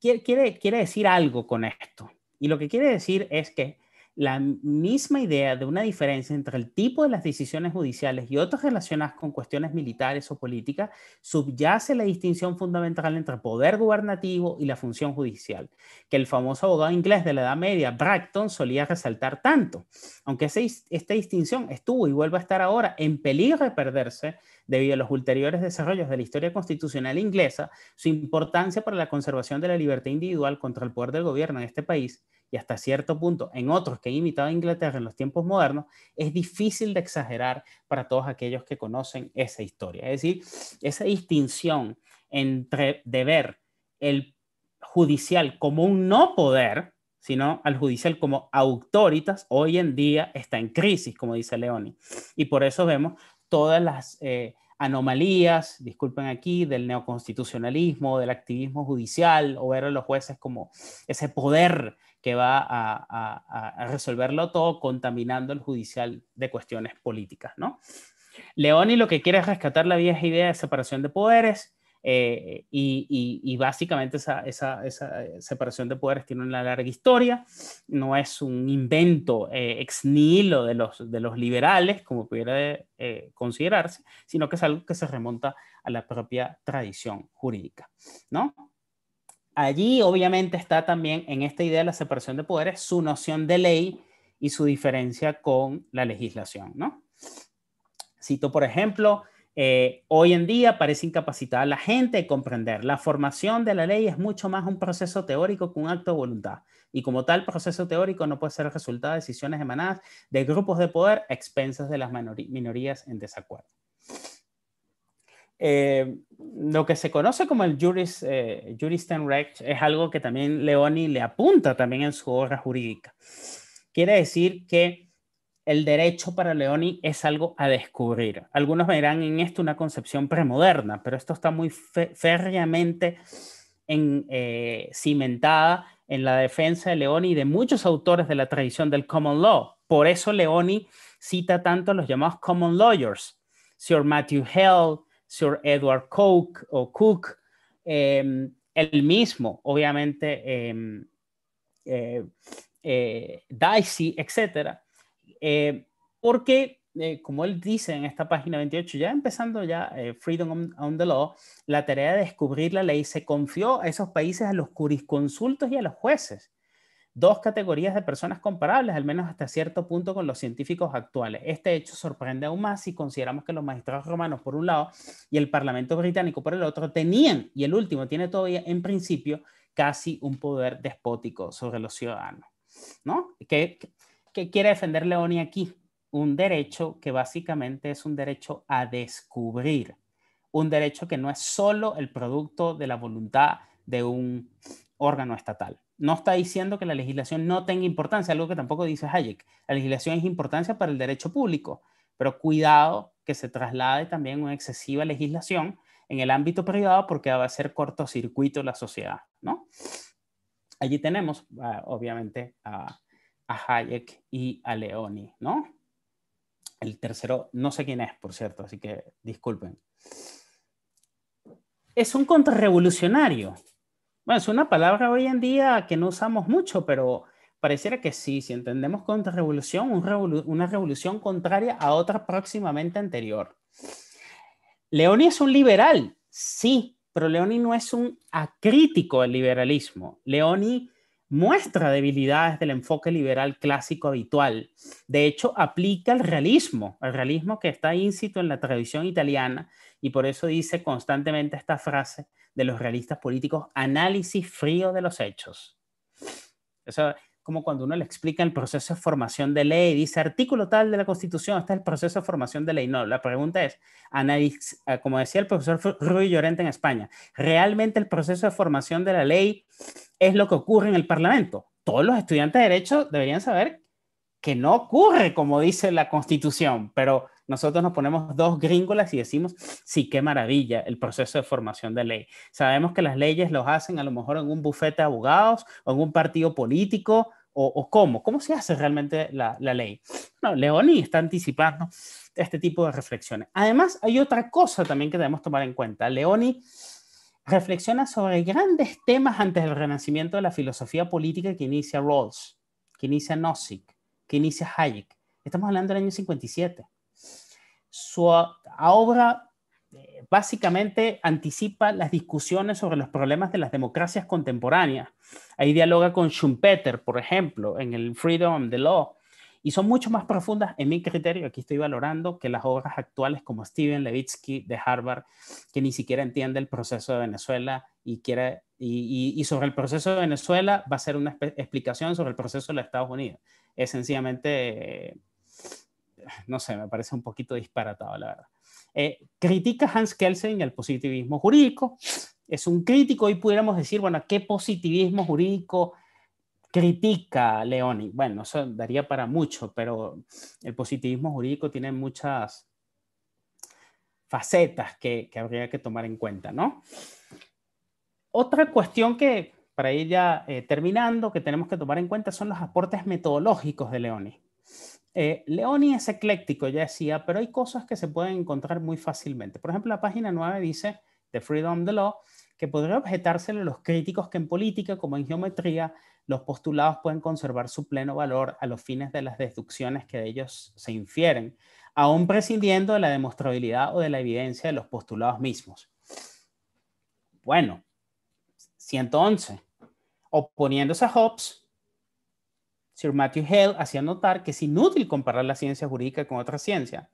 quiere, quiere decir algo con esto. Y lo que quiere decir es que la misma idea de una diferencia entre el tipo de las decisiones judiciales y otras relacionadas con cuestiones militares o políticas, subyace la distinción fundamental entre el poder gubernativo y la función judicial, que el famoso abogado inglés de la Edad Media, Bracton, solía resaltar tanto, aunque esta distinción estuvo y vuelve a estar ahora en peligro de perderse Debido a los ulteriores desarrollos de la historia constitucional inglesa, su importancia para la conservación de la libertad individual contra el poder del gobierno en este país, y hasta cierto punto en otros que han imitado a Inglaterra en los tiempos modernos, es difícil de exagerar para todos aquellos que conocen esa historia. Es decir, esa distinción entre ver el judicial como un no poder, sino al judicial como autoritas, hoy en día está en crisis, como dice Leoni. Y por eso vemos todas las eh, anomalías, disculpen aquí, del neoconstitucionalismo, del activismo judicial, o ver a los jueces como ese poder que va a, resolverlo todo contaminando el judicial de cuestiones políticas, ¿no? y lo que quiere es rescatar la vieja idea de separación de poderes, eh, y, básicamente esa, eh, separación de poderes tiene una larga historia, no es un invento eh, ex nihilo de los, liberales, como pudiera considerarse, sino que es algo que se remonta a la propia tradición jurídica, Allí obviamente está también en esta idea de la separación de poderes su noción de ley y su diferencia con la legislación, Cito, por ejemplo, eh, hoy en día parece incapacitar a la gente de comprender. La formación de la ley es mucho más un proceso teórico que un acto de voluntad. Y como tal, proceso teórico no puede ser resultado de decisiones emanadas de grupos de poder a expensas de las minorías en desacuerdo. Eh, lo que se conoce como el juris, eh, es algo que también Leoni le apunta también en su obra jurídica. Quiere decir que el derecho para Leoni es algo a descubrir. Algunos verán en esto una concepción premoderna, pero esto está muy férreamente en, eh, cimentada en la defensa de Leoni y de muchos autores de la tradición del common law. Por eso Leoni cita tanto a los llamados common lawyers, Sir Matthew Hale, Sir Edward Coke o Cook, em, el mismo, obviamente, em, eh, eh, Dicey, etcétera eh, porque, eh, como él dice en esta página 28, ya empezando ya eh, Freedom on, the Law, la tarea de descubrir la ley se confió a esos países, a los jurisconsultos y a los jueces. Dos categorías de personas comparables, al menos hasta cierto punto, con los científicos actuales. Este hecho sorprende aún más si consideramos que los magistrados romanos, por un lado, y el Parlamento británico, por el otro, tenían, y el último tiene todavía, en principio, casi un poder despótico sobre los ciudadanos. ¿no? que ¿Qué quiere defender Leoni aquí? Un derecho que básicamente es un derecho a descubrir, un derecho que no es solo el producto de la voluntad de un órgano estatal. No está diciendo que la legislación no tenga importancia, algo que tampoco dice Hayek. La legislación es importancia para el derecho público, pero cuidado que se traslade también una excesiva legislación en el ámbito privado porque va a ser cortocircuito la sociedad, ¿no? Allí tenemos, ah, obviamente, a a Hayek y a Leoni, ¿no? El tercero, no sé quién es, por cierto, así que disculpen. Es un contrarrevolucionario. Bueno, es una palabra hoy en día que no usamos mucho, pero pareciera que sí, si entendemos contrarrevolución, una revolución contraria a otra próximamente anterior. Leoni es un liberal, sí, pero Leoni no es un acrítico del liberalismo. Leoni muestra debilidades del enfoque liberal clásico habitual. De hecho, aplica el realismo, el realismo que está íncito en la tradición italiana y por eso dice constantemente esta frase de los realistas políticos, análisis frío de los hechos. Eso, como cuando uno le explica el proceso de formación de ley, dice artículo tal de la Constitución, este es el proceso de formación de ley. No, la pregunta es, ah, como decía el profesor Rui Llorente en España, ¿realmente el proceso de formación de la ley es lo que ocurre en el Parlamento? Todos los estudiantes de Derecho deberían saber que no ocurre como dice la Constitución, pero nosotros nos ponemos dos gringolas y decimos, sí, qué maravilla el proceso de formación de ley. Sabemos que las leyes los hacen a lo mejor en un bufete de abogados o en un partido político o, cómo, cómo se hace realmente la, ley. Leoni está anticipando este tipo de reflexiones. Además, hay otra cosa también que debemos tomar en cuenta. Leoni reflexiona sobre grandes temas antes del renacimiento de la filosofía política que inicia Rawls, que inicia Nozick, que inicia Hayek. Estamos hablando del año 57. Su obra básicamente anticipa las discusiones sobre los problemas de las democracias contemporáneas. Ahí dialoga con Schumpeter, por ejemplo, en el Freedom of the Law, y son mucho más profundas, en mi criterio, aquí estoy valorando, que las obras actuales como Steven Levitsky de Harvard, que ni siquiera entiende el proceso de Venezuela y y, sobre el proceso de Venezuela va a ser una explicación sobre el proceso de los Estados Unidos. Es sencillamente, no sé, me parece un poquito disparatado, la verdad. Eh, critica Hans Kelsen el positivismo jurídico. Es un crítico y pudiéramos decir, bueno, ¿qué positivismo jurídico critica Leoni? Bueno, eso daría para mucho, pero el positivismo jurídico tiene muchas facetas que, habría que tomar en cuenta, ¿no? Otra cuestión que, para ir ya eh, terminando, que tenemos que tomar en cuenta son los aportes metodológicos de Leoni. Eh, Leoni es ecléctico, ya decía, pero hay cosas que se pueden encontrar muy fácilmente. Por ejemplo, la página 9 dice, The Freedom of the Law, que podría objetárselo a los críticos que en política, como en geometría, los postulados pueden conservar su pleno valor a los fines de las deducciones que de ellos se infieren, aún prescindiendo de la demostrabilidad o de la evidencia de los postulados mismos. Bueno, 111 oponiéndose a Hobbes, Sir Matthew Hale hacía notar que es inútil comparar la ciencia jurídica con otras ciencias,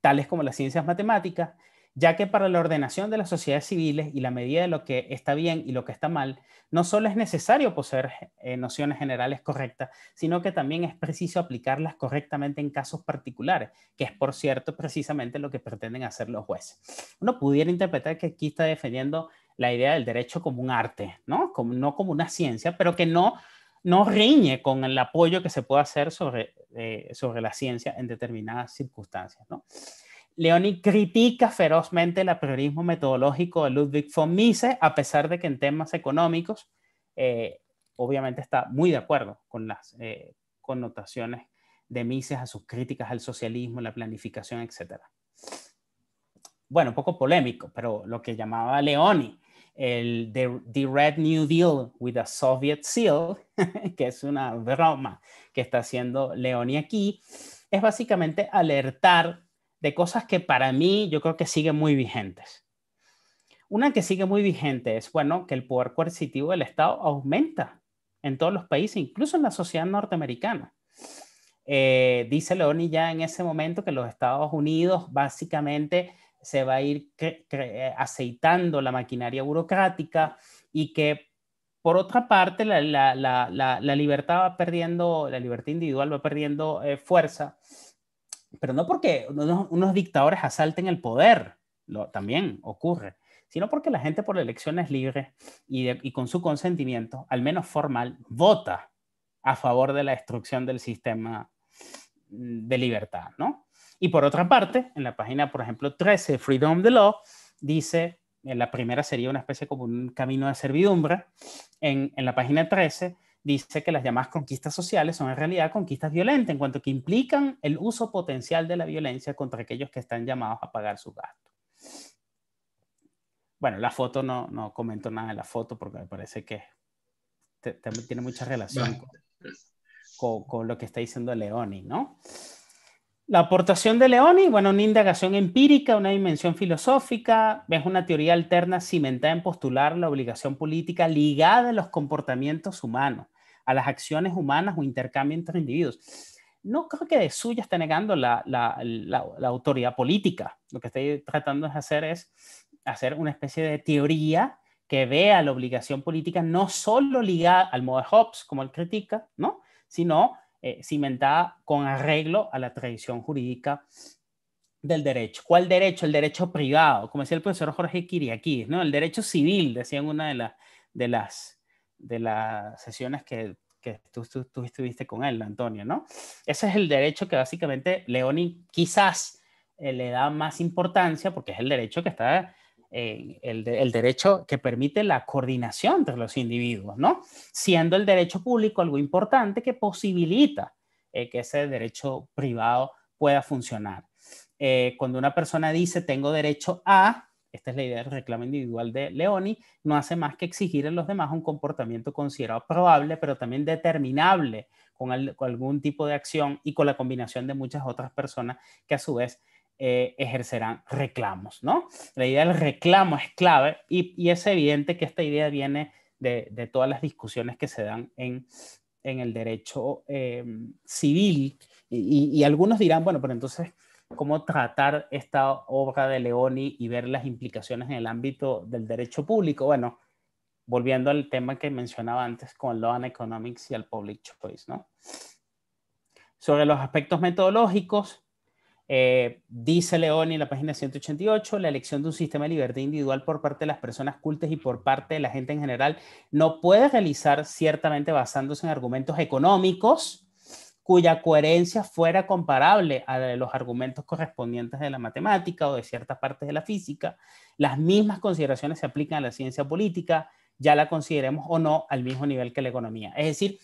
tales como las ciencias matemáticas, ya que para la ordenación de las sociedades civiles y la medida de lo que está bien y lo que está mal, no solo es necesario poseer eh, nociones generales correctas, sino que también es preciso aplicarlas correctamente en casos particulares, que es, por cierto, precisamente lo que pretenden hacer los jueces. Uno pudiera interpretar que aquí está defendiendo la idea del derecho como un arte, no como una ciencia, pero que no no riñe con el apoyo que se puede hacer sobre, eh, sobre la ciencia en determinadas circunstancias. ¿no? Leoni critica ferozmente el apriorismo metodológico de Ludwig von Mises, a pesar de que en temas económicos eh, obviamente está muy de acuerdo con las eh, connotaciones de Mises a sus críticas al socialismo, la planificación, etc. Bueno, un poco polémico, pero lo que llamaba Leoni el the, Red New Deal with a Soviet Seal, que es una broma que está haciendo Leoni aquí, es básicamente alertar de cosas que para mí yo creo que siguen muy vigentes. Una que sigue muy vigente es, bueno, que el poder coercitivo del Estado aumenta en todos los países, incluso en la sociedad norteamericana. Eh, dice Leoni ya en ese momento que los Estados Unidos básicamente se va a ir eh, aceitando la maquinaria burocrática y que por otra parte la, libertad va perdiendo, la libertad individual va perdiendo eh, fuerza, pero no porque unos, dictadores asalten el poder, también ocurre, sino porque la gente por elecciones libres y con su consentimiento, al menos formal, vota a favor de la destrucción del sistema mm, de libertad, ¿no? Y por otra parte, en la página, por ejemplo, 13, Freedom of the Law, dice, en eh, la primera sería una especie como un camino de servidumbre, en, la página 13 dice que las llamadas conquistas sociales son en realidad conquistas violentas, en cuanto que implican el uso potencial de la violencia contra aquellos que están llamados a pagar sus gastos. Bueno, la foto no, no comento nada de la foto porque me parece que también tiene mucha relación con, con, lo que está diciendo Leoni, ¿no? La aportación de Leoni, bueno, una indagación empírica, una dimensión filosófica, es una teoría alterna cimentada en postular la obligación política ligada a los comportamientos humanos, a las acciones humanas o intercambio entre individuos. No creo que de suya esté negando la, autoridad política. Lo que estoy tratando de hacer es hacer una especie de teoría que vea la obligación política no solo ligada al modo de Hobbes, como él critica, ¿no? sino eh, cimentada con arreglo a la tradición jurídica del derecho. ¿Cuál derecho? El derecho privado, como decía el profesor Jorge Kiriakis, ¿no? El derecho civil, decía en una de, las de, las, de las sesiones que, que tú, estuviste con él, Antonio, ¿no? Ese es el derecho que básicamente Leoni quizás eh, le da más importancia porque es el derecho que está eh, el, derecho que permite la coordinación entre los individuos, ¿no? Siendo el derecho público algo importante que posibilita eh, que ese derecho privado pueda funcionar. Eh, cuando una persona dice tengo derecho a, esta es la idea del reclamo individual de Leoni, no hace más que exigir en los demás un comportamiento considerado probable, pero también determinable con algún tipo de acción y con la combinación de muchas otras personas que a su vez eh, ejercerán reclamos, ¿no? La idea del reclamo es clave y, es evidente que esta idea viene de, todas las discusiones que se dan en, el derecho eh, civil y, algunos dirán, bueno, pero entonces cómo tratar esta obra de Leoni y ver las implicaciones en el ámbito del derecho público. Bueno, volviendo al tema que mencionaba antes con el Law and Economics y el Public Choice, ¿no? Sobre los aspectos metodológicos, eh, dice León en la página 188, la elección de un sistema de libertad individual por parte de las personas cultas y por parte de la gente en general no puede realizar ciertamente basándose en argumentos económicos cuya coherencia fuera comparable a los argumentos correspondientes de la matemática o de ciertas partes de la física. Las mismas consideraciones se aplican a la ciencia política, ya la consideremos o no al mismo nivel que la economía. Es decir,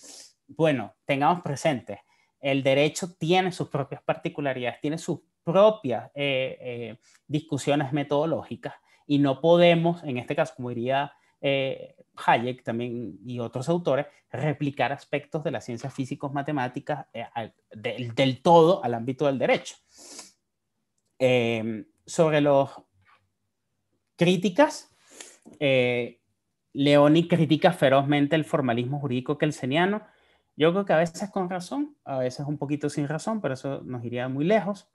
bueno, tengamos presente, el derecho tiene sus propias particularidades, tiene sus propias eh, eh, discusiones metodológicas y no podemos, en este caso, como diría eh, Hayek también y otros autores, replicar aspectos de las ciencias físicos matemáticas del, del, todo al ámbito del derecho. Em, sobre las críticas, Leoni critica ferozmente el formalismo jurídico kelseniano yo creo que a veces con razón, a veces un poquito sin razón, pero eso nos iría muy lejos.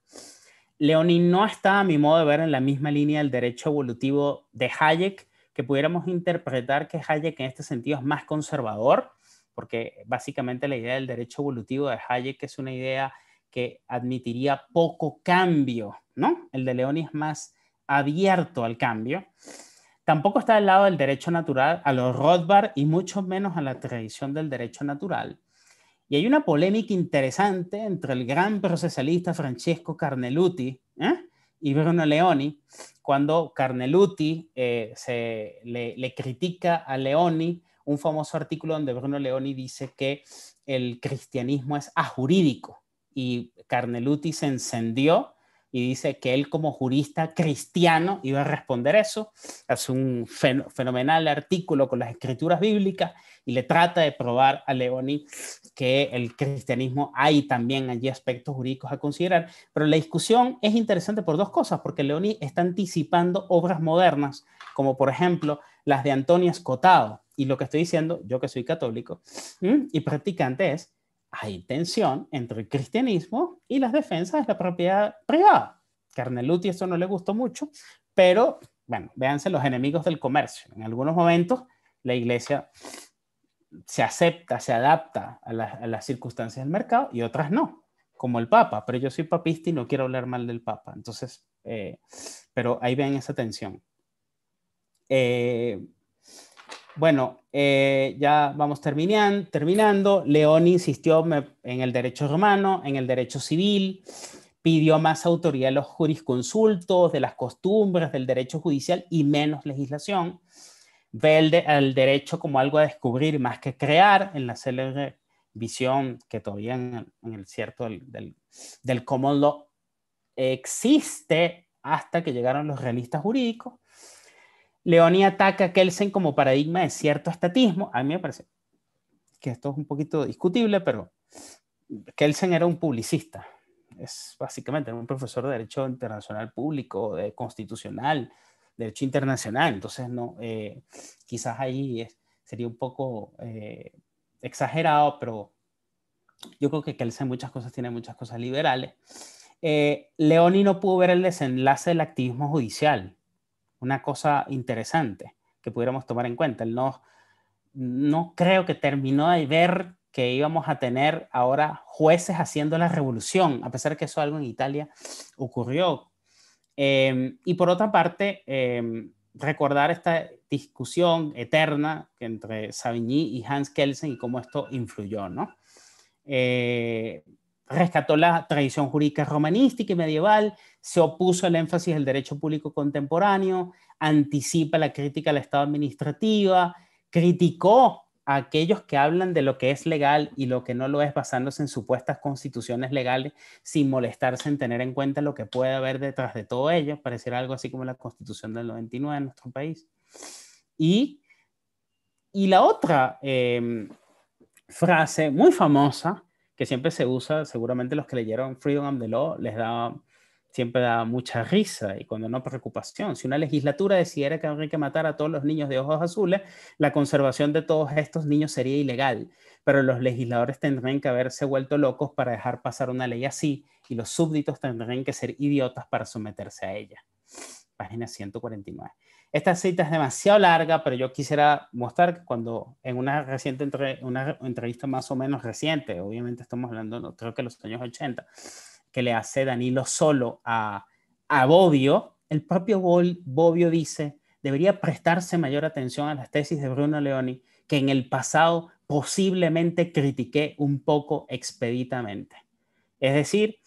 Leoni no está, a mi modo de ver, en la misma línea del derecho evolutivo de Hayek, que pudiéramos interpretar que Hayek en este sentido es más conservador, porque básicamente la idea del derecho evolutivo de Hayek es una idea que admitiría poco cambio, ¿no? El de Leoni es más abierto al cambio. Tampoco está al lado del derecho natural a los Rothbard y mucho menos a la tradición del derecho natural. Y hay una polémica interesante entre el gran procesalista Francesco Carneluti ¿eh? y Bruno Leoni, cuando Carneluti eh, se, le, le, critica a Leoni un famoso artículo donde Bruno Leoni dice que el cristianismo es ajurídico. Y Carneluti se encendió y dice que él como jurista cristiano iba a responder eso. Hace un fenomenal artículo con las escrituras bíblicas y le trata de probar a Leoni que el cristianismo hay también allí aspectos jurídicos a considerar. Pero la discusión es interesante por dos cosas, porque Leoni está anticipando obras modernas, como por ejemplo las de Antonio Escotado. Y lo que estoy diciendo, yo que soy católico y practicante, es hay tensión entre el cristianismo y las defensas de la propiedad privada. Carneluti eso no le gustó mucho, pero bueno, véanse los enemigos del comercio. En algunos momentos la iglesia se acepta, se adapta a, las circunstancias del mercado y otras no, como el Papa, pero yo soy papista y no quiero hablar mal del Papa. Entonces, eh, pero ahí ven esa tensión. Eh, bueno, eh, ya vamos terminando. León insistió en el derecho romano, en el derecho civil, pidió más autoridad a los jurisconsultos, de las costumbres, del derecho judicial y menos legislación. Ve el, derecho como algo a descubrir más que crear en la célebre visión que todavía en el, cierto del, del, del common law existe hasta que llegaron los realistas jurídicos Leoni ataca a Kelsen como paradigma de cierto estatismo. A mí me parece que esto es un poquito discutible, pero Kelsen era un publicista. Es básicamente un profesor de Derecho Internacional Público, de Constitucional, Derecho Internacional. Entonces, no, eh, quizás ahí sería un poco eh, exagerado, pero yo creo que Kelsen muchas cosas tiene muchas cosas liberales. Eh, Leoni no pudo ver el desenlace del activismo judicial una cosa interesante que pudiéramos tomar en cuenta. no, no creo que terminó de ver que íbamos a tener ahora jueces haciendo la revolución, a pesar de que eso algo en Italia ocurrió. Eh, y por otra parte, eh, recordar esta discusión eterna entre Savigny y Hans Kelsen y cómo esto influyó, ¿no? Eh, rescató la tradición jurídica romanística y medieval, se opuso al énfasis del derecho público contemporáneo, anticipa la crítica al Estado administrativa, criticó a aquellos que hablan de lo que es legal y lo que no lo es basándose en supuestas constituciones legales sin molestarse en tener en cuenta lo que puede haber detrás de todo ello, pareciera algo así como la constitución del 99 en nuestro país. Y, la otra eh, frase muy famosa que siempre se usa, seguramente los que leyeron Freedom and the Law les da, siempre da mucha risa y cuando no preocupación. Si una legislatura decidiera que habría que matar a todos los niños de ojos azules, la conservación de todos estos niños sería ilegal, pero los legisladores tendrían que haberse vuelto locos para dejar pasar una ley así y los súbditos tendrían que ser idiotas para someterse a ella. Página 149. Esta cita es demasiado larga, pero yo quisiera mostrar que cuando en una reciente entre, una entrevista más o menos reciente, obviamente estamos hablando, no, creo que los años 80, que le hace Danilo solo a, a Bobbio, el propio Bobbio dice, debería prestarse mayor atención a las tesis de Bruno Leoni, que en el pasado posiblemente critiqué un poco expeditamente. Es decir,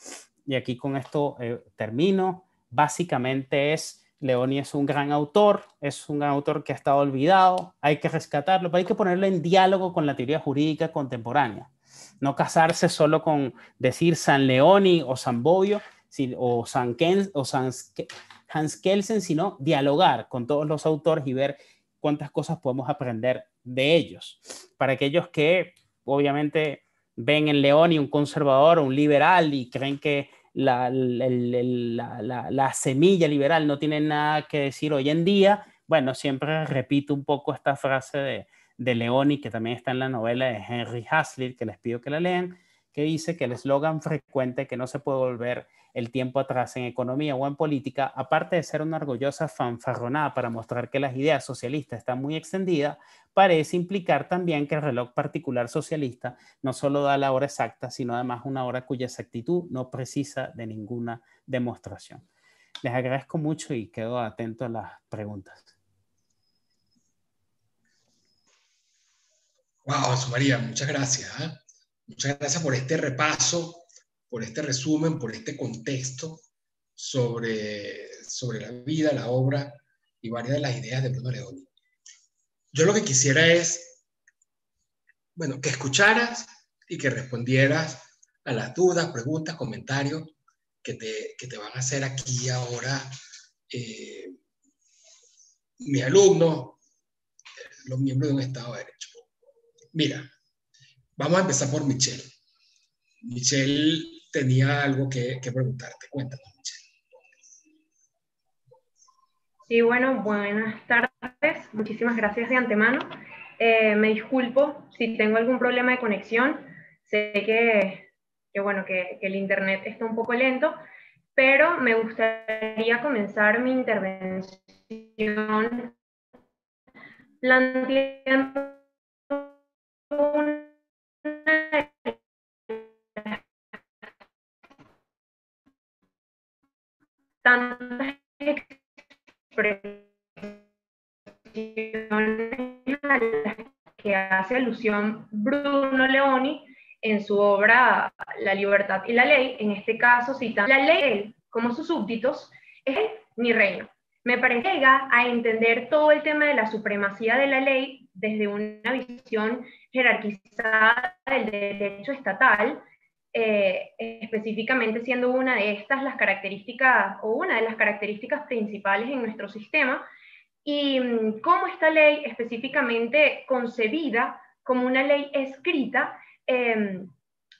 y aquí con esto eh, termino, básicamente es Leoni es un gran autor, es un autor que ha estado olvidado, hay que rescatarlo, pero hay que ponerlo en diálogo con la teoría jurídica contemporánea. No casarse solo con decir San Leoni o San Bobbio o San, o Hans Kelsen, sino dialogar con todos los autores y ver cuántas cosas podemos aprender de ellos. Para aquellos que obviamente ven en Leoni un conservador o un liberal y creen que la, semilla liberal no tiene nada que decir hoy en día, bueno, siempre repito un poco esta frase de, de Leoni, que también está en la novela de Henry Hazlitt, que les pido que la lean, que dice que el eslogan frecuente que no se puede volver el tiempo atrás en economía o en política, aparte de ser una orgullosa fanfarronada para mostrar que las ideas socialistas están muy extendidas, parece implicar también que el reloj particular socialista no solo da la hora exacta, sino además una hora cuya exactitud no precisa de ninguna demostración. Les agradezco mucho y quedo atento a las preguntas. Wow, María, muchas gracias. ¿eh? Muchas gracias por este repaso, por este resumen, por este contexto sobre, sobre la vida, la obra y varias de las ideas de Bruno Leoni. Yo lo que quisiera es, bueno, que escucharas y que respondieras a las dudas, preguntas, comentarios que te, van a hacer aquí ahora eh, mi alumno, los miembros de un Estado de Derecho. Mira, Vamos a empezar por Michelle. Michelle tenía algo que, preguntarte. Cuéntanos, Michelle. Sí, bueno, buenas tardes. Muchísimas gracias de antemano. Eh, me disculpo si tengo algún problema de conexión. Sé que, bueno, que, que el internet está un poco lento, pero me gustaría comenzar mi intervención planteando una que hace alusión Bruno Leoni en su obra La libertad y la ley, en este caso cita la ley como sus súbditos, es mi reino. Me parece que llega a entender todo el tema de la supremacía de la ley desde una visión jerarquizada del derecho estatal, eh, específicamente siendo una de estas las características o una de las características principales en nuestro sistema, y mm, cómo esta ley específicamente concebida como una ley escrita, em,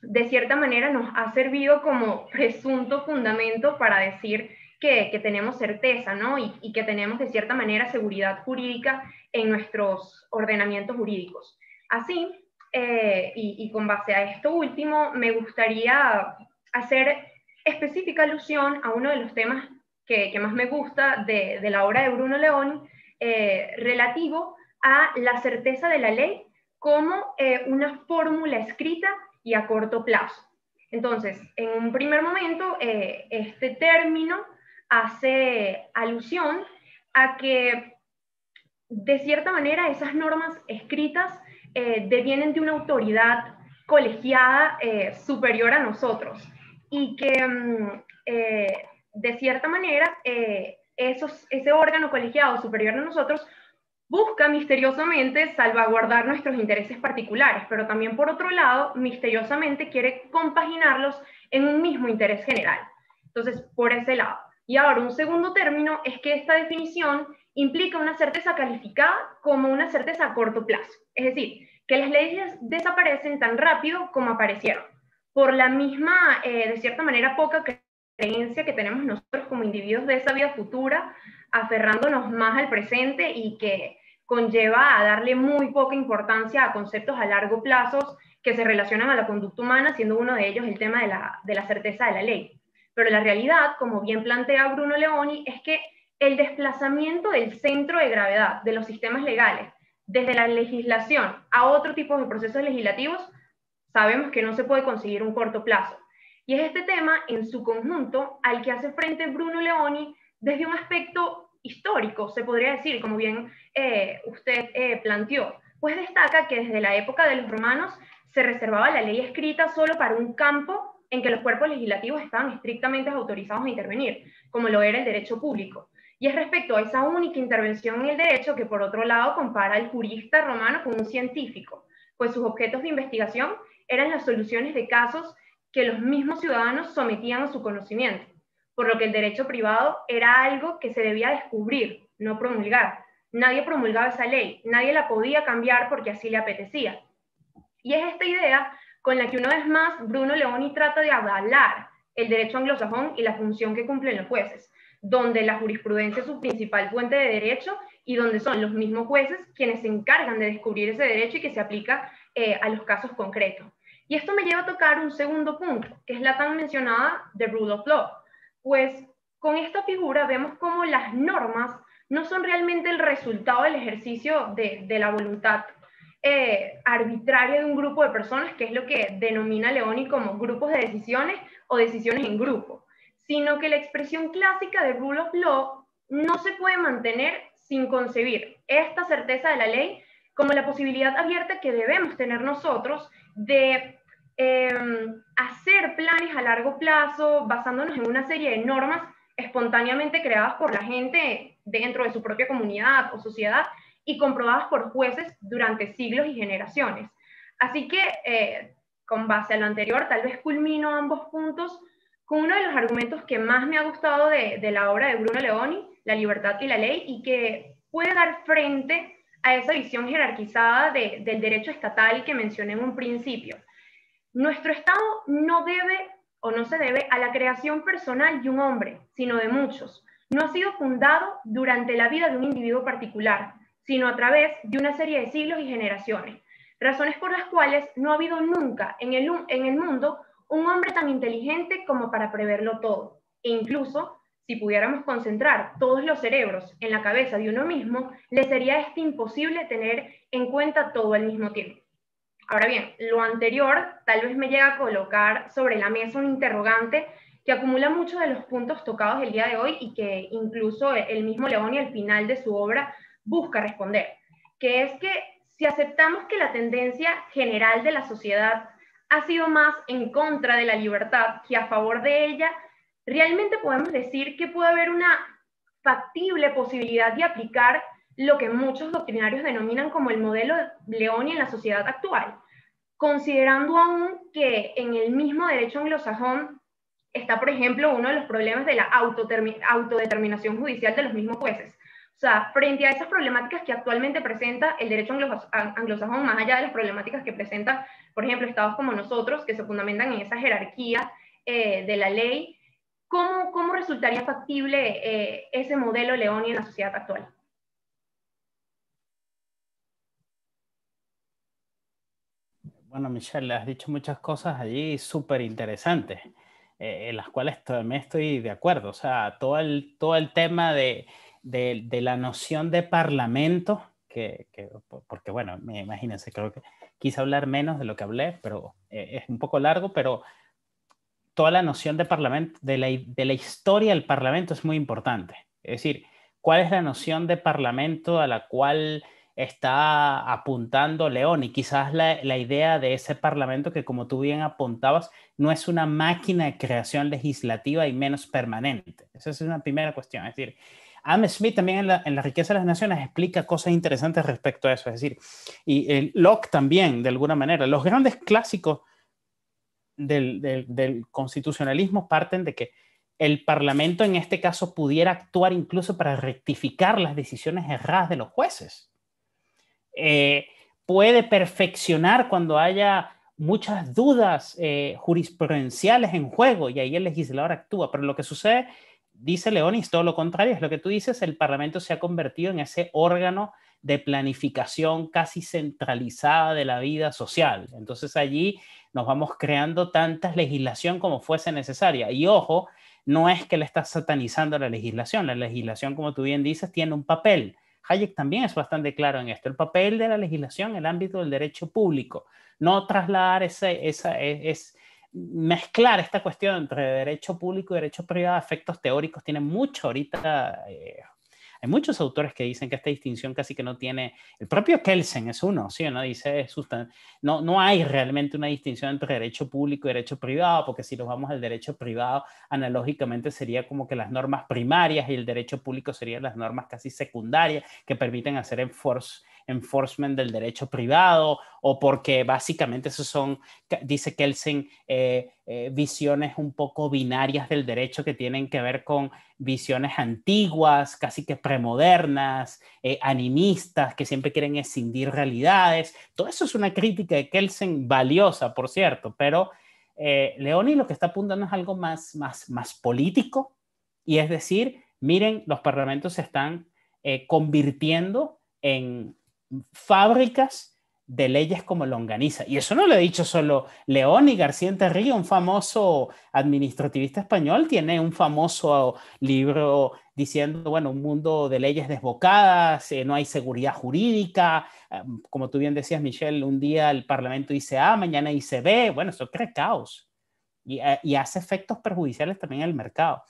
de cierta manera nos ha servido como presunto fundamento para decir que, tenemos certeza, Y, y, que tenemos de cierta manera seguridad jurídica en nuestros ordenamientos jurídicos. Así, eh, y, con base a esto último, me gustaría hacer específica alusión a uno de los temas que, más me gusta de, la obra de Bruno León, eh, relativo a la certeza de la ley como eh, una fórmula escrita y a corto plazo. Entonces, en un primer momento, este término hace alusión a que, de cierta manera, esas normas escritas eh, devienen de una autoridad colegiada eh, superior a nosotros y que mm, eh, de cierta manera ese órgano colegiado superior a nosotros busca misteriosamente salvaguardar nuestros intereses particulares, pero también por otro lado, misteriosamente quiere compaginarlos en un mismo interés general. Entonces, por ese lado. Y ahora, un segundo término es que esta definición implica una certeza calificada como una certeza a corto plazo. Es decir, que las leyes desaparecen tan rápido como aparecieron, por la misma, eh, de cierta manera, poca creencia que tenemos nosotros como individuos de esa vida futura, aferrándonos más al presente y que conlleva a darle muy poca importancia a conceptos a largo plazo que se relacionan a la conducta humana, siendo uno de ellos el tema de la, de la certeza de la ley. Pero la realidad, como bien plantea Bruno Leoni, es que el desplazamiento del centro de gravedad de los sistemas legales desde la legislación a otro tipo de procesos legislativos, sabemos que no se puede conseguir un corto plazo. Y es este tema en su conjunto al que hace frente Bruno Leoni desde un aspecto histórico, se podría decir, como bien eh, usted eh, planteó, pues destaca que desde la época de los romanos se reservaba la ley escrita solo para un campo en que los cuerpos legislativos estaban estrictamente autorizados a intervenir, como lo era el derecho público y es respecto a esa única intervención en el derecho que por otro lado compara al jurista romano con un científico, pues sus objetos de investigación eran las soluciones de casos que los mismos ciudadanos sometían a su conocimiento, por lo que el derecho privado era algo que se debía descubrir, no promulgar. Nadie promulgaba esa ley, nadie la podía cambiar porque así le apetecía. Y es esta idea con la que una vez más Bruno Leoni trata de avalar el derecho anglosajón y la función que cumplen los jueces, donde la jurisprudencia es su principal fuente de derecho y donde son los mismos jueces quienes se encargan de descubrir ese derecho y que se aplica eh, a los casos concretos. Y esto me lleva a tocar un segundo punto, que es la tan mencionada de Rule of Law. Pues con esta figura vemos cómo las normas no son realmente el resultado del ejercicio de, la voluntad eh, arbitraria de un grupo de personas, que es lo que denomina Leoni como grupos de decisiones o decisiones en grupo sino que la expresión clásica de rule of law no se puede mantener sin concebir esta certeza de la ley como la posibilidad abierta que debemos tener nosotros de em, hacer planes a largo plazo basándonos en una serie de normas espontáneamente creadas por la gente dentro de su propia comunidad o sociedad y comprobadas por jueces durante siglos y generaciones. Así que, eh, con base a lo anterior, tal vez culmino ambos puntos con uno de los argumentos que más me ha gustado de, la obra de Bruno Leoni, La libertad y la ley, y que puede dar frente a esa visión jerarquizada del derecho estatal que mencioné en un principio. Nuestro Estado no debe o no se debe a la creación personal de un hombre, sino de muchos. No ha sido fundado durante la vida de un individuo particular, sino a través de una serie de siglos y generaciones, razones por las cuales no ha habido nunca en el, en el mundo un hombre tan inteligente como para preverlo todo. E incluso, si pudiéramos concentrar todos los cerebros en la cabeza de uno mismo, le sería este imposible tener en cuenta todo al mismo tiempo. Ahora bien, lo anterior tal vez me llega a colocar sobre la mesa un interrogante que acumula muchos de los puntos tocados el día de hoy y que incluso el mismo León y al final de su obra busca responder, que es que si aceptamos que la tendencia general de la sociedad ha sido más en contra de la libertad que a favor de ella, realmente podemos decir que puede haber una factible posibilidad de aplicar lo que muchos doctrinarios denominan como el modelo león en la sociedad actual, considerando aún que en el mismo derecho anglosajón está, por ejemplo, uno de los problemas de la autodeterminación judicial de los mismos jueces. O sea, frente a esas problemáticas que actualmente presenta el derecho anglosajón, más allá de las problemáticas que presenta por ejemplo, estados como nosotros, que se fundamentan en esa jerarquía eh, de la ley, ¿cómo, cómo resultaría factible eh, ese modelo león en la sociedad actual? Bueno, Michelle, has dicho muchas cosas allí súper interesantes, eh, en las cuales me estoy de acuerdo. O sea, todo el, todo el tema de, de, la noción de parlamento, que, que, porque bueno, imagínense, creo que quise hablar menos de lo que hablé, pero eh, es un poco largo, pero toda la noción de, parlamento, de, la, historia del Parlamento es muy importante. Es decir, ¿cuál es la noción de Parlamento a la cual está apuntando León? Y quizás la, la idea de ese Parlamento que, como tú bien apuntabas, no es una máquina de creación legislativa y menos permanente. Esa es una primera cuestión. Es decir, Adam Smith también en la, riqueza de las naciones explica cosas interesantes respecto a eso, es decir, y el eh, Locke también, de alguna manera, los grandes clásicos del, del, constitucionalismo parten de que el Parlamento en este caso pudiera actuar incluso para rectificar las decisiones erradas de los jueces. Eh, puede perfeccionar cuando haya muchas dudas eh, jurisprudenciales en juego y ahí el legislador actúa, pero lo que sucede dice Leonis todo lo contrario, es lo que tú dices, el Parlamento se ha convertido en ese órgano de planificación casi centralizada de la vida social. Entonces allí nos vamos creando tanta legislación como fuese necesaria. Y ojo, no es que le estás satanizando la legislación, la legislación, como tú bien dices, tiene un papel. Hayek también es bastante claro en esto, el papel de la legislación en el ámbito del derecho público, no trasladar ese, esa, e, mezclar esta cuestión entre derecho público y derecho privado, efectos teóricos, tiene mucho ahorita. Eh, hay muchos autores que dicen que esta distinción casi que no tiene. El propio Kelsen es uno, ¿sí no? Dice, no, no hay realmente una distinción entre derecho público y derecho privado, porque si nos vamos al derecho privado, analógicamente sería como que las normas primarias y el derecho público serían las normas casi secundarias que permiten hacer enforce, enforcement del derecho privado o porque básicamente esos son, dice Kelsen, eh, eh, visiones un poco binarias del derecho que tienen que ver con visiones antiguas, casi que premodernas, eh, animistas, que siempre quieren escindir realidades. Todo eso es una crítica de Kelsen valiosa, por cierto, pero... Leoni lo que está apuntando es algo más, más, más político, y es decir, miren, los parlamentos se están convirtiendo en fábricas de leyes como longaniza. Y eso no lo ha dicho solo León y García terrillo un famoso administrativista español, tiene un famoso libro diciendo, bueno, un mundo de leyes desbocadas, eh, no hay seguridad jurídica, em, como tú bien decías, Michelle, un día el Parlamento dice A, ah, mañana dice B, bueno, eso crea caos y, eh, y hace efectos perjudiciales también en el mercado.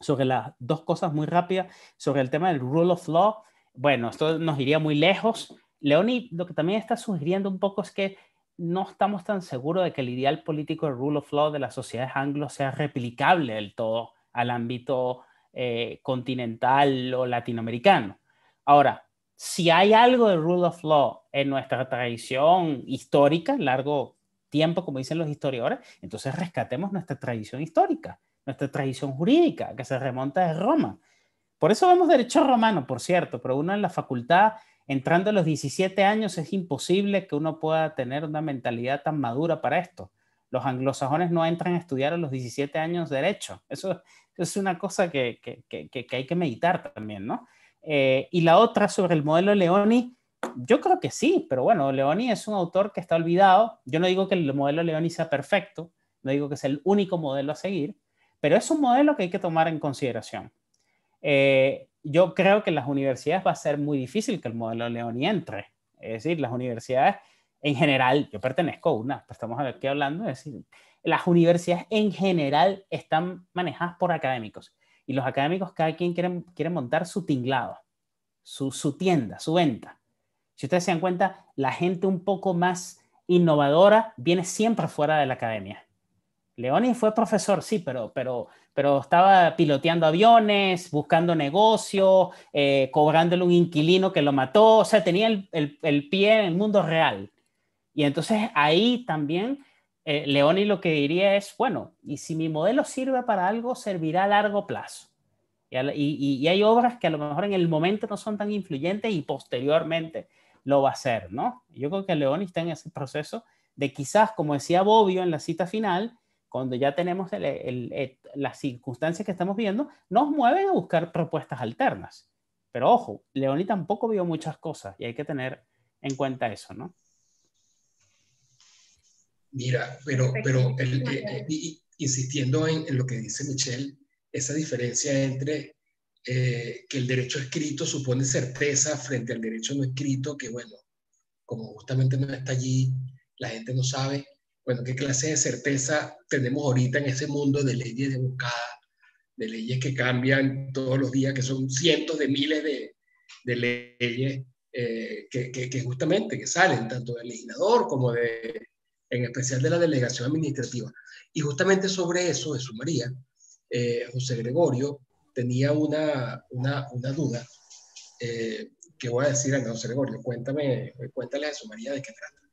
Sobre las dos cosas muy rápidas, sobre el tema del rule of law, bueno, esto nos iría muy lejos. Leoni, lo que también está sugiriendo un poco es que no estamos tan seguros de que el ideal político de rule of law de las sociedades anglos sea replicable del todo al ámbito eh, continental o latinoamericano. Ahora, si hay algo de rule of law en nuestra tradición histórica, largo tiempo, como dicen los historiadores, entonces rescatemos nuestra tradición histórica, nuestra tradición jurídica, que se remonta a Roma. Por eso vemos derecho romano, por cierto, pero uno en la facultad, entrando a los 17 años, es imposible que uno pueda tener una mentalidad tan madura para esto. Los anglosajones no entran a estudiar a los 17 años derecho. Eso, es una cosa que, hay que meditar también, ¿no? Eh, y la otra sobre el modelo Leoni, yo creo que sí, pero bueno, Leoni es un autor que está olvidado. Yo no digo que el modelo Leoni sea perfecto, no digo que es el único modelo a seguir, pero es un modelo que hay que tomar en consideración. Eh, yo creo que en las universidades va a ser muy difícil que el modelo Leoni entre. Es decir, las universidades en general, yo pertenezco a una, pero pues estamos aquí hablando, es decir, las universidades en general están manejadas por académicos y los académicos cada quien quiere, montar su tinglado, su, su tienda, su venta. Si ustedes se dan cuenta, la gente un poco más innovadora viene siempre fuera de la academia Leoni fue profesor, sí, pero, pero, pero estaba piloteando aviones, buscando negocios, eh, cobrándole un inquilino que lo mató, o sea, tenía el, pie en el mundo real. Y entonces ahí también eh, Leoni lo que diría es, bueno, y si mi modelo sirve para algo, servirá a largo plazo. Y, y hay obras que a lo mejor en el momento no son tan influyentes y posteriormente lo va a ser, ¿no? Yo creo que Leoni está en ese proceso de quizás, como decía Bobbio en la cita final, cuando ya tenemos las circunstancias que estamos viendo, nos mueven a buscar propuestas alternas. Pero ojo, Leoni tampoco vio muchas cosas y hay que tener en cuenta eso, ¿no? Mira, pero, pero eh, eh, insistiendo en, lo que dice Michelle, esa diferencia entre eh, que el derecho escrito supone certeza frente al derecho no escrito, que bueno, como justamente no está allí, la gente no sabe, bueno, qué clase de certeza tenemos ahorita en ese mundo de leyes de buscada, de leyes que cambian todos los días, que son cientos de miles de, leyes eh, que, justamente que salen tanto del legislador como de, en especial de la delegación administrativa. Y justamente sobre eso, Jesús María, eh, José Gregorio tenía una, duda eh, que voy a decir a José Gregorio, cuéntame, cuéntale a Jesús María de qué trata.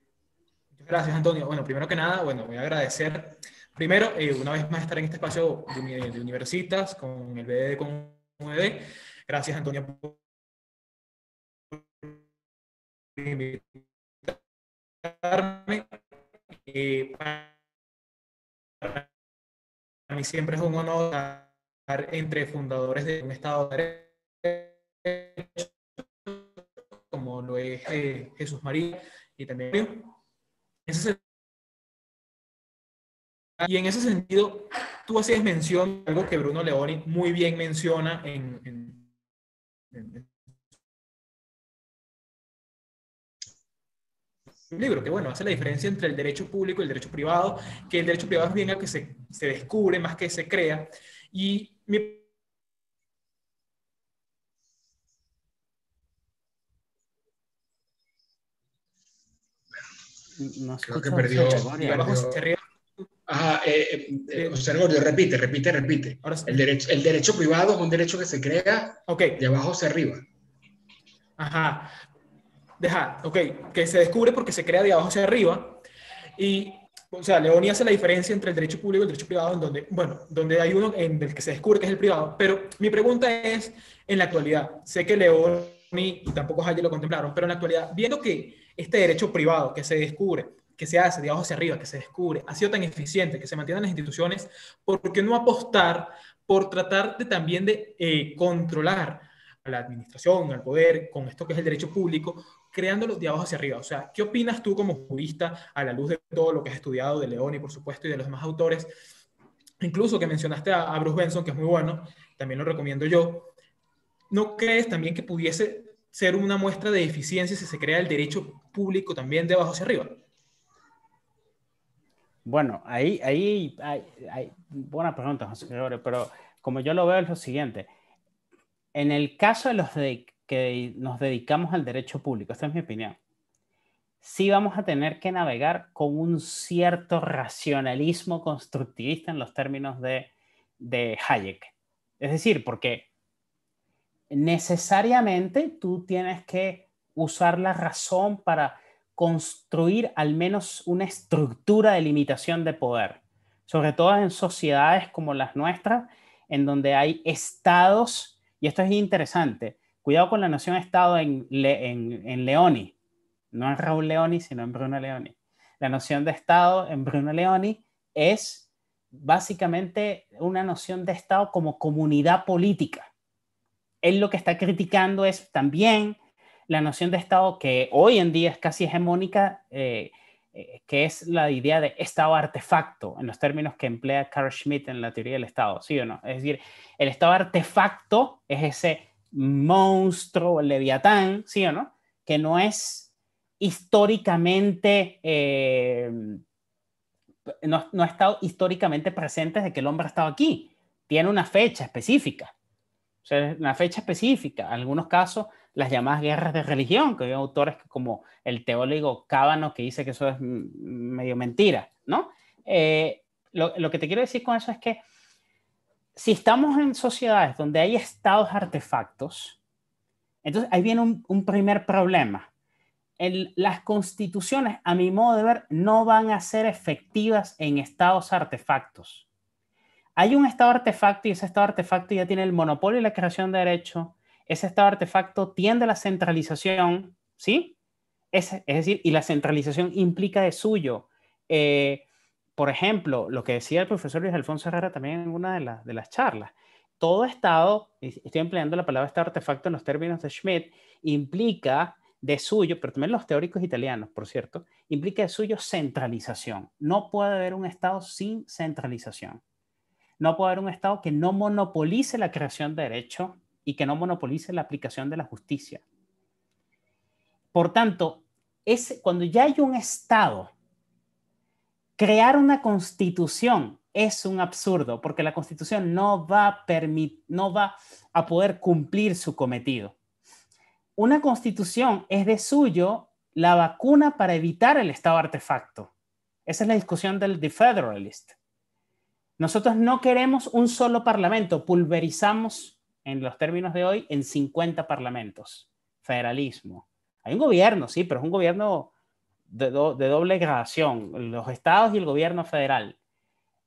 Gracias, Antonio. Bueno, primero que nada, bueno, voy a agradecer, primero, eh, una vez más estar en este espacio de, Universitas con el BD con Comunidad. Gracias, Antonio, por invitarme. Eh, para mí siempre es un honor estar entre fundadores de un Estado de Derecho, como lo es eh, Jesús María y también y en ese sentido, tú hacías mención algo que Bruno Leoni muy bien menciona en, en, libro, que bueno, hace la diferencia entre el derecho público y el derecho privado, que el derecho privado es bien el que se, descubre más que se crea. Y mi No Creo que perdió. Eh, eh, eh, repite, repite, repite. el, derecho, el derecho privado es un derecho que se crea de abajo hacia arriba. Ajá. Deja, ok, que se descubre porque se crea de abajo hacia arriba. Y, o sea, Leoni hace la diferencia entre el derecho público y el derecho privado, en donde, bueno, donde hay uno en el que se descubre que es el privado. Pero mi pregunta es, en la actualidad, sé que Leoni y tampoco Hayek lo contemplaron, pero en la actualidad, viendo que este derecho privado que se descubre, que se hace de abajo hacia arriba, que se descubre, ha sido tan eficiente, que se mantienen las instituciones, ¿por qué no apostar por tratar de, también de eh, controlar a la administración, al poder, con esto que es el derecho público, creándolo de abajo hacia arriba. O sea, ¿qué opinas tú como jurista a la luz de todo lo que has estudiado de León y por supuesto y de los demás autores? Incluso que mencionaste a Bruce Benson, que es muy bueno, también lo recomiendo yo. ¿No crees también que pudiese ser una muestra de eficiencia si se crea el derecho público también de abajo hacia arriba? Bueno, ahí, ahí hay, buenas preguntas, José pero como yo lo veo es lo siguiente. En el caso de los que nos dedicamos al derecho público, esta es mi opinión, sí vamos a tener que navegar con un cierto racionalismo constructivista en los términos de Hayek. Es decir, porque necesariamente tú tienes que usar la razón para construir al menos una estructura de limitación de poder, sobre todo en sociedades como las nuestras, en donde hay estados, y esto es interesante, cuidado con la noción estado en, en, no en Raúl Leoni, sino en Bruno Leoni. La noción de estado en Bruno Leoni es básicamente una noción de estado como comunidad política él lo que está criticando es también la noción de Estado que hoy en día es casi hegemónica, eh, eh, que es la idea de Estado artefacto, en los términos que emplea Carl Schmitt en la teoría del Estado, ¿sí o no? Es decir, el Estado artefacto es ese monstruo, el leviatán, ¿sí o no? Que no es históricamente, eh, no, ha estado históricamente presente desde que el hombre ha estado aquí, tiene una fecha específica. O sea, una fecha específica. En algunos casos, las llamadas guerras de religión, que hay autores como el teólogo Cábano que dice que eso es medio mentira, ¿no? Eh, lo, que te quiero decir con eso es que si estamos en sociedades donde hay estados artefactos, entonces ahí viene un, primer problema. las constituciones, a mi modo de ver, no van a ser efectivas en estados artefactos hay un estado artefacto y ese estado artefacto ya tiene el monopolio y la creación de derecho, ese estado artefacto tiende a la centralización, ¿sí? Es, decir, y la centralización implica de suyo. Eh, por ejemplo, lo que decía el profesor Luis Alfonso Herrera también en una de, de las charlas, todo estado, estoy empleando la palabra estado artefacto en los términos de Schmidt, implica de suyo, pero también los teóricos italianos, por cierto, implica de suyo centralización. No puede haber un Estado sin centralización. No puede haber un Estado que no monopolice la creación de derecho y que no monopolice la aplicación de la justicia. Por tanto, es, cuando ya hay un Estado, crear una constitución es un absurdo, porque la constitución no va a, no va a poder cumplir su cometido. Una constitución es de suyo la vacuna para evitar el Estado artefacto. Esa es la discusión del The Federalist. Nosotros no queremos un solo parlamento, pulverizamos en los términos de hoy en 50 parlamentos. Federalismo. Hay un gobierno, sí, pero es un gobierno de, doble gradación, los estados y el gobierno federal.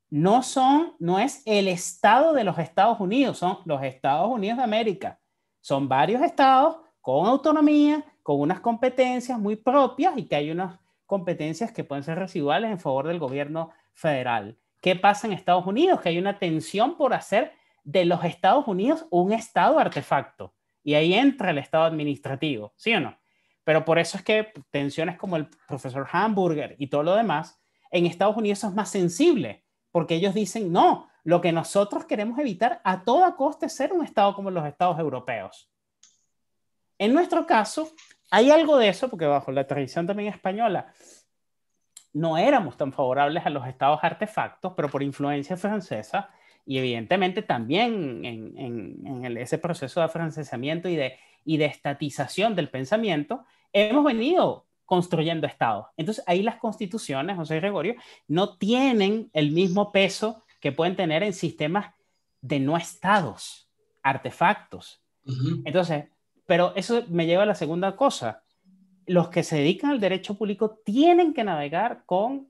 No son, no es el estado de los Estados Unidos, son los Estados Unidos de América. Son varios estados con autonomía, con unas competencias muy propias y que hay unas competencias que pueden ser residuales en favor del gobierno federal. ¿Qué pasa en Estados Unidos? Que hay una tensión por hacer de los Estados Unidos un Estado artefacto. Y ahí entra el Estado administrativo, ¿sí o no? Pero por eso es que tensiones como el profesor Hamburger y todo lo demás, en Estados Unidos es más sensible, porque ellos dicen, no, lo que nosotros queremos evitar a toda costa es ser un Estado como los Estados europeos. En nuestro caso, hay algo de eso, porque bajo la tradición también española, no éramos tan favorables a los estados artefactos, pero por influencia francesa y evidentemente también en, ese proceso de afrancesamiento y de, estatización del pensamiento, hemos venido construyendo estados. Entonces ahí las constituciones, José Gregorio, no tienen el mismo peso que pueden tener en sistemas de no estados, artefactos. Entonces, pero eso me lleva a la segunda cosa los que se dedican al derecho público tienen que navegar con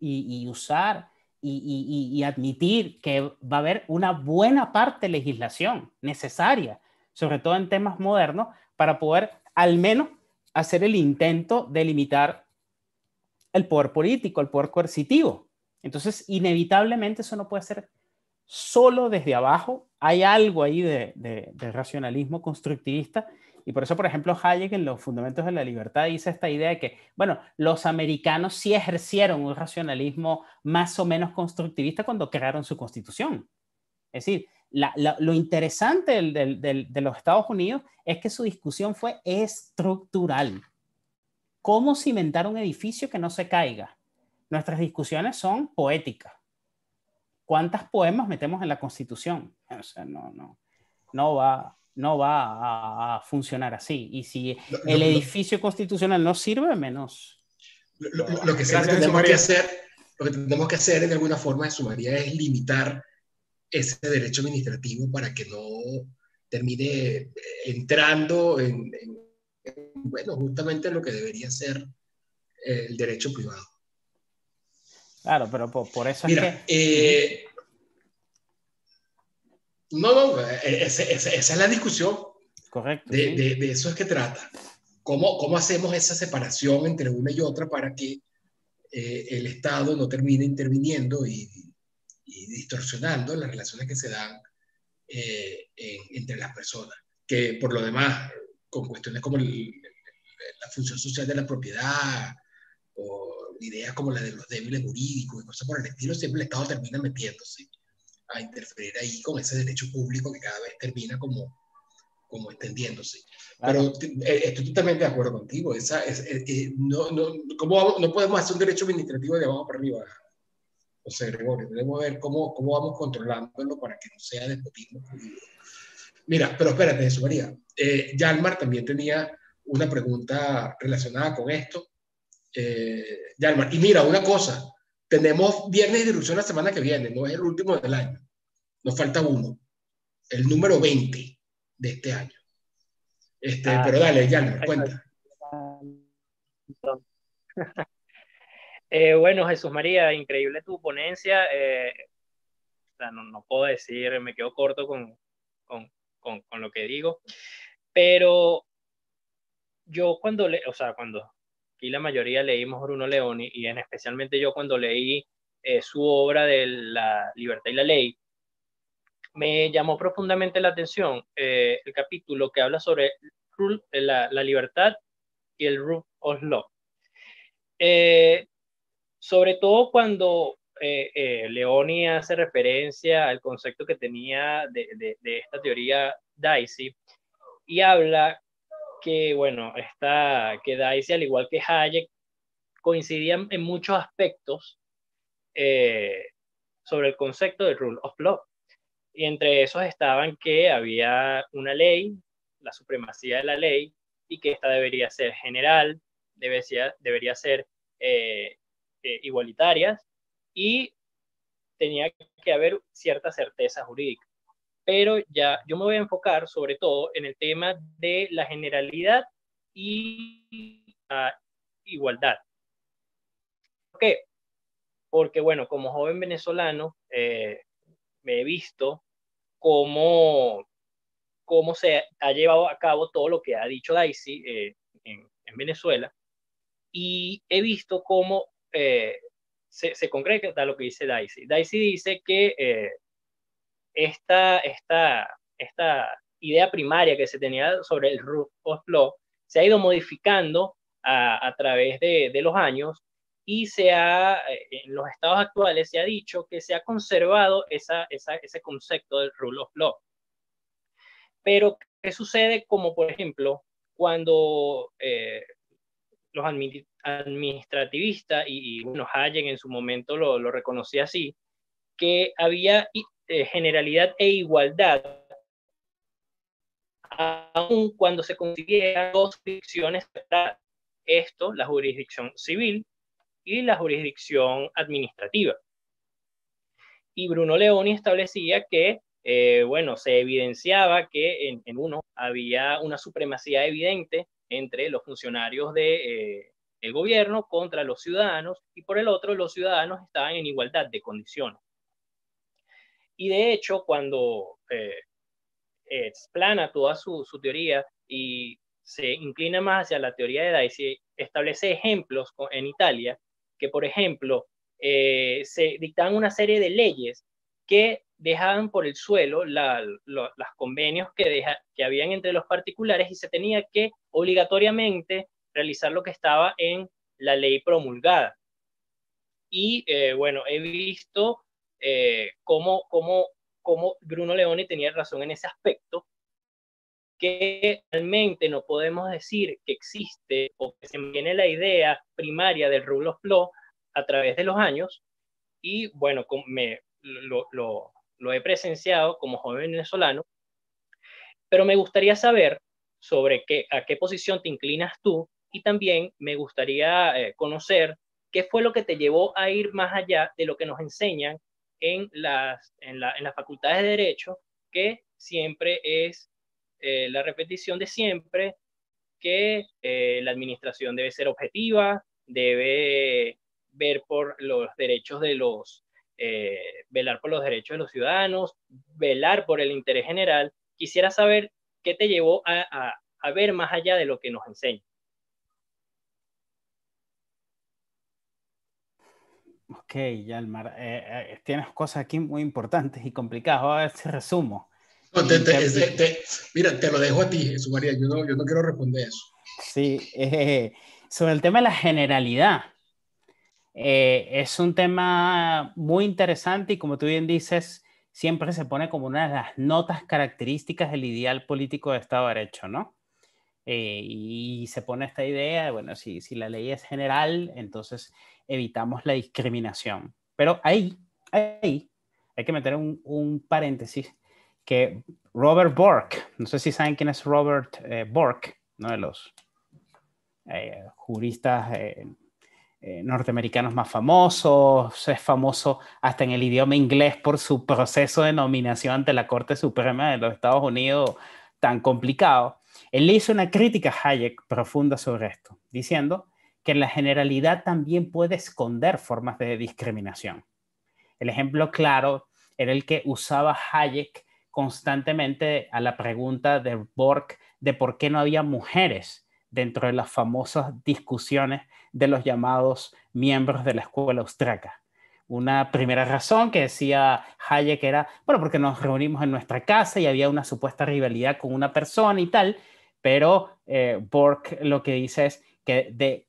y, usar y, admitir que va a haber una buena parte de legislación necesaria, sobre todo en temas modernos, para poder al menos hacer el intento de limitar el poder político, el poder coercitivo. Entonces, inevitablemente eso no puede ser solo desde abajo. Hay algo ahí de racionalismo constructivista y por eso, por ejemplo, Hayek en los Fundamentos de la Libertad dice esta idea de que, bueno, los americanos sí ejercieron un racionalismo más o menos constructivista cuando crearon su constitución. Es decir, lo interesante de los Estados Unidos es que su discusión fue estructural. ¿Cómo cimentar un edificio que no se caiga? Nuestras discusiones son poéticas. ¿Cuántas poemas metemos en la Constitución? O sea, no, no, no va, no va a, funcionar así. Y si el edificio constitucional no sirve, menos. Lo, que, tenemos que hacer, lo que tenemos que hacer en alguna forma de sumaría es limitar ese derecho administrativo para que no termine eh, entrando en, bueno, justamente lo que debería ser el derecho privado. Claro, pero por, eso Mira, eh, no, no, e, esa es la discusión. Correcto. De, eso es que trata. ¿Cómo, ¿Cómo hacemos esa separación entre una y otra para que eh, el Estado no termine interviniendo y, distorsionando las relaciones que se dan eh, entre las personas? Que por lo demás, con cuestiones como la función social de la propiedad o ideas como la de los débiles jurídicos y cosas por el estilo, siempre el Estado termina metiéndose a interferir ahí con ese derecho público que cada vez termina como, como extendiéndose. Claro. Pero eh, estoy totalmente de acuerdo contigo. Eh, eh, no, no, podemos hacer un derecho administrativo de abajo para arriba, José Gregorio. Debemos ver cómo, cómo vamos controlándolo para que no sea despotismo. Mira, pero espérate, eso, María. Eh, Yalmar también tenía una pregunta relacionada con esto. Eh, Yalmar, y mira, una cosa, tenemos viernes de disrupción la semana que viene, no es el último del año. Nos falta uno, el número 20 de este año. Este, ah, pero dale, ya nos cuenta. Eh, bueno, Jesús María, increíble tu ponencia. Eh, no, no, puedo decir, me quedo corto con, con, lo que digo, pero yo cuando, le, o sea, cuando aquí la mayoría leímos Bruno Leoni y, en, especialmente yo cuando leí eh, su obra de La libertad y la ley, me llamó profundamente la atención eh, el capítulo que habla sobre eh, la, libertad y el rule of law. sobre todo cuando Leoni hace referencia al concepto que tenía de, de, de esta teoría Dicey y habla que, bueno, está, que Dice al igual que Hayek, coincidían en muchos aspectos eh, sobre el concepto de rule of law. Y entre esos estaban que había una ley, la supremacía de la ley, y que esta debería ser general, debería, debería ser eh, eh, igualitaria, y tenía que haber cierta certeza jurídica pero ya yo me voy a enfocar sobre todo en el tema de la generalidad y la igualdad. ¿Por qué? Porque bueno, como joven venezolano eh, me he visto cómo, cómo se ha llevado a cabo todo lo que ha dicho Daisy eh, en, Venezuela y he visto cómo eh, se, se, concreta lo que dice Daisy. Daisy dice que esta, esta, esta idea primaria que se tenía sobre el rule of law se ha ido modificando a, través de, los años y se ha, eh, en los estados actuales se ha dicho que se ha conservado ese concepto del rule of law. Pero, ¿qué sucede como, por ejemplo, cuando eh, los administrativistas, y, y bueno, Hayek en su momento lo, lo reconocía así, que había eh, generalidad e igualdad, aun cuando se consiguieran dos jurisdicciones, esto, la jurisdicción civil y la jurisdicción administrativa. Y Bruno Leoni establecía que, eh, bueno, se evidenciaba que en, uno había una supremacía evidente entre los funcionarios de... Eh, gobierno contra los ciudadanos y por el otro los ciudadanos estaban en igualdad de condiciones. Y de hecho, cuando eh, explana toda su, teoría y se inclina más hacia la teoría de Dicey, establece ejemplos en Italia que, por ejemplo, eh, se dictaban una serie de leyes que dejaban por el suelo los convenios que, deja, que habían entre los particulares y se tenía que obligatoriamente realizar lo que estaba en la ley promulgada. Y eh, bueno, he visto eh, cómo, cómo, cómo Bruno Leone tenía razón en ese aspecto, que realmente no podemos decir que existe o que se viene la idea primaria del rule of law a través de los años. Y bueno, lo, lo he presenciado como joven venezolano, pero me gustaría saber sobre qué, a qué posición te inclinas tú y también me gustaría eh, conocer qué fue lo que te llevó a ir más allá de lo que nos enseñan en las, la, en facultades de Derecho, que siempre es eh, la repetición de siempre, que eh, la administración debe ser objetiva, debe ver por los derechos de los, eh, velar por los derechos de los ciudadanos, velar por el interés general. Quisiera saber qué te llevó a ver más allá de lo que nos enseña. Ok, Yalmar, eh, eh, tienes cosas aquí muy importantes y complicadas. Voy a ver si resumo. mira, te lo dejo a ti, Jesús María. Yo no, yo no quiero responder eso. Sí, eh, sobre el tema de la generalidad. Eh, es un tema muy interesante y como tú bien dices, siempre se pone como una de las notas características del ideal político de Estado de Derecho, ¿no? y se pone esta idea, bueno, si, si, la ley es general, entonces evitamos la discriminación. Pero ahí, ahí hay que meter un, paréntesis que Robert Bork, no sé si saben quién es Robert eh, Bork, uno de los eh, juristas eh, norteamericanos más famosos, es famoso hasta en el idioma inglés por su proceso de nominación ante la Corte Suprema de los Estados Unidos tan complicado. Él le hizo una crítica a Hayek profunda sobre esto, diciendo que en la generalidad también puede esconder formas de discriminación. El ejemplo claro era el que usaba Hayek constantemente a la pregunta de Bork de por qué no había mujeres dentro de las famosas discusiones de los llamados miembros de la escuela austriaca. Una primera razón que decía Hayek era, bueno, porque nos reunimos en nuestra casa y había una supuesta rivalidad con una persona y tal, pero eh, lo que dice es que de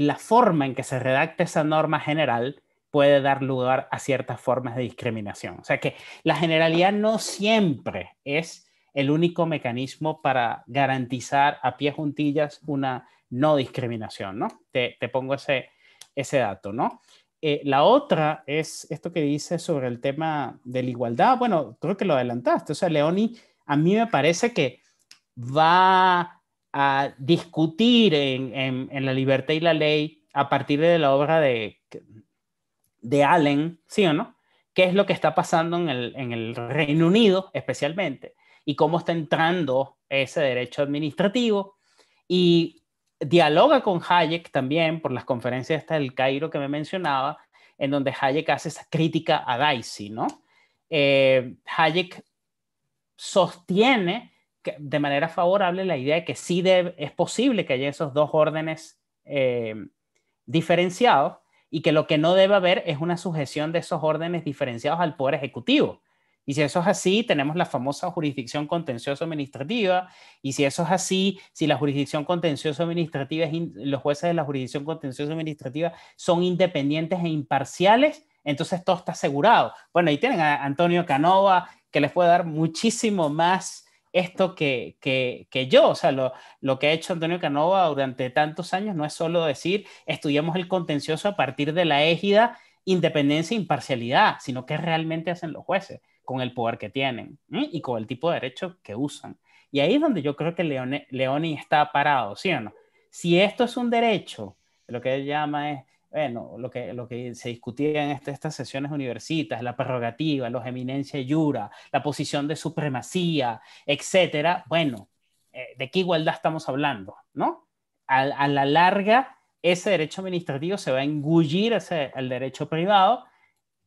la forma en que se redacta esa norma general puede dar lugar a ciertas formas de discriminación. O sea que la generalidad no siempre es el único mecanismo para garantizar a pie juntillas una no discriminación, ¿no? Te, pongo ese, ese dato, ¿no? Eh, la otra es esto que dice sobre el tema de la igualdad. Bueno, creo que lo adelantaste. O sea, Leoni, a mí me parece que va a discutir en, La libertad y la ley a partir de la obra de, de Allen, ¿sí o no? ¿Qué es lo que está pasando en el, Reino Unido especialmente? Y cómo está entrando ese derecho administrativo. Y dialoga con Hayek también por las conferencias hasta del Cairo que me mencionaba, en donde Hayek hace esa crítica a Dicey, ¿no? Eh, Hayek sostiene de manera favorable la idea de que sí es posible que haya esos dos órdenes eh, diferenciados y que lo que no debe haber es una sujeción de esos órdenes diferenciados al poder ejecutivo. Y si eso es así, tenemos la famosa jurisdicción contencioso-administrativa. Y si eso es así, si la jurisdicción contencioso-administrativa, los jueces de la jurisdicción contencioso-administrativa son independientes e imparciales, entonces todo está asegurado. Bueno, ahí tienen a Antonio Canova, que les puede dar muchísimo más esto que, que, que, yo. O sea, lo, que ha hecho Antonio Canova durante tantos años no es solo decir estudiamos el contencioso a partir de la égida independencia e imparcialidad, sino que realmente hacen los jueces con el poder que tienen y con el tipo de derecho que usan. Y ahí es donde yo creo que Leone, Leoni está parado, ¿sí o no? Si esto es un derecho, lo que él llama es bueno, lo que, lo que se discutía en este, estas sesiones universitas, la prerrogativa, los eminencia yura, la posición de supremacía, etcétera, bueno, eh, ¿de qué igualdad estamos hablando? ¿No? A, la larga, ese derecho administrativo se va a engullir al derecho privado,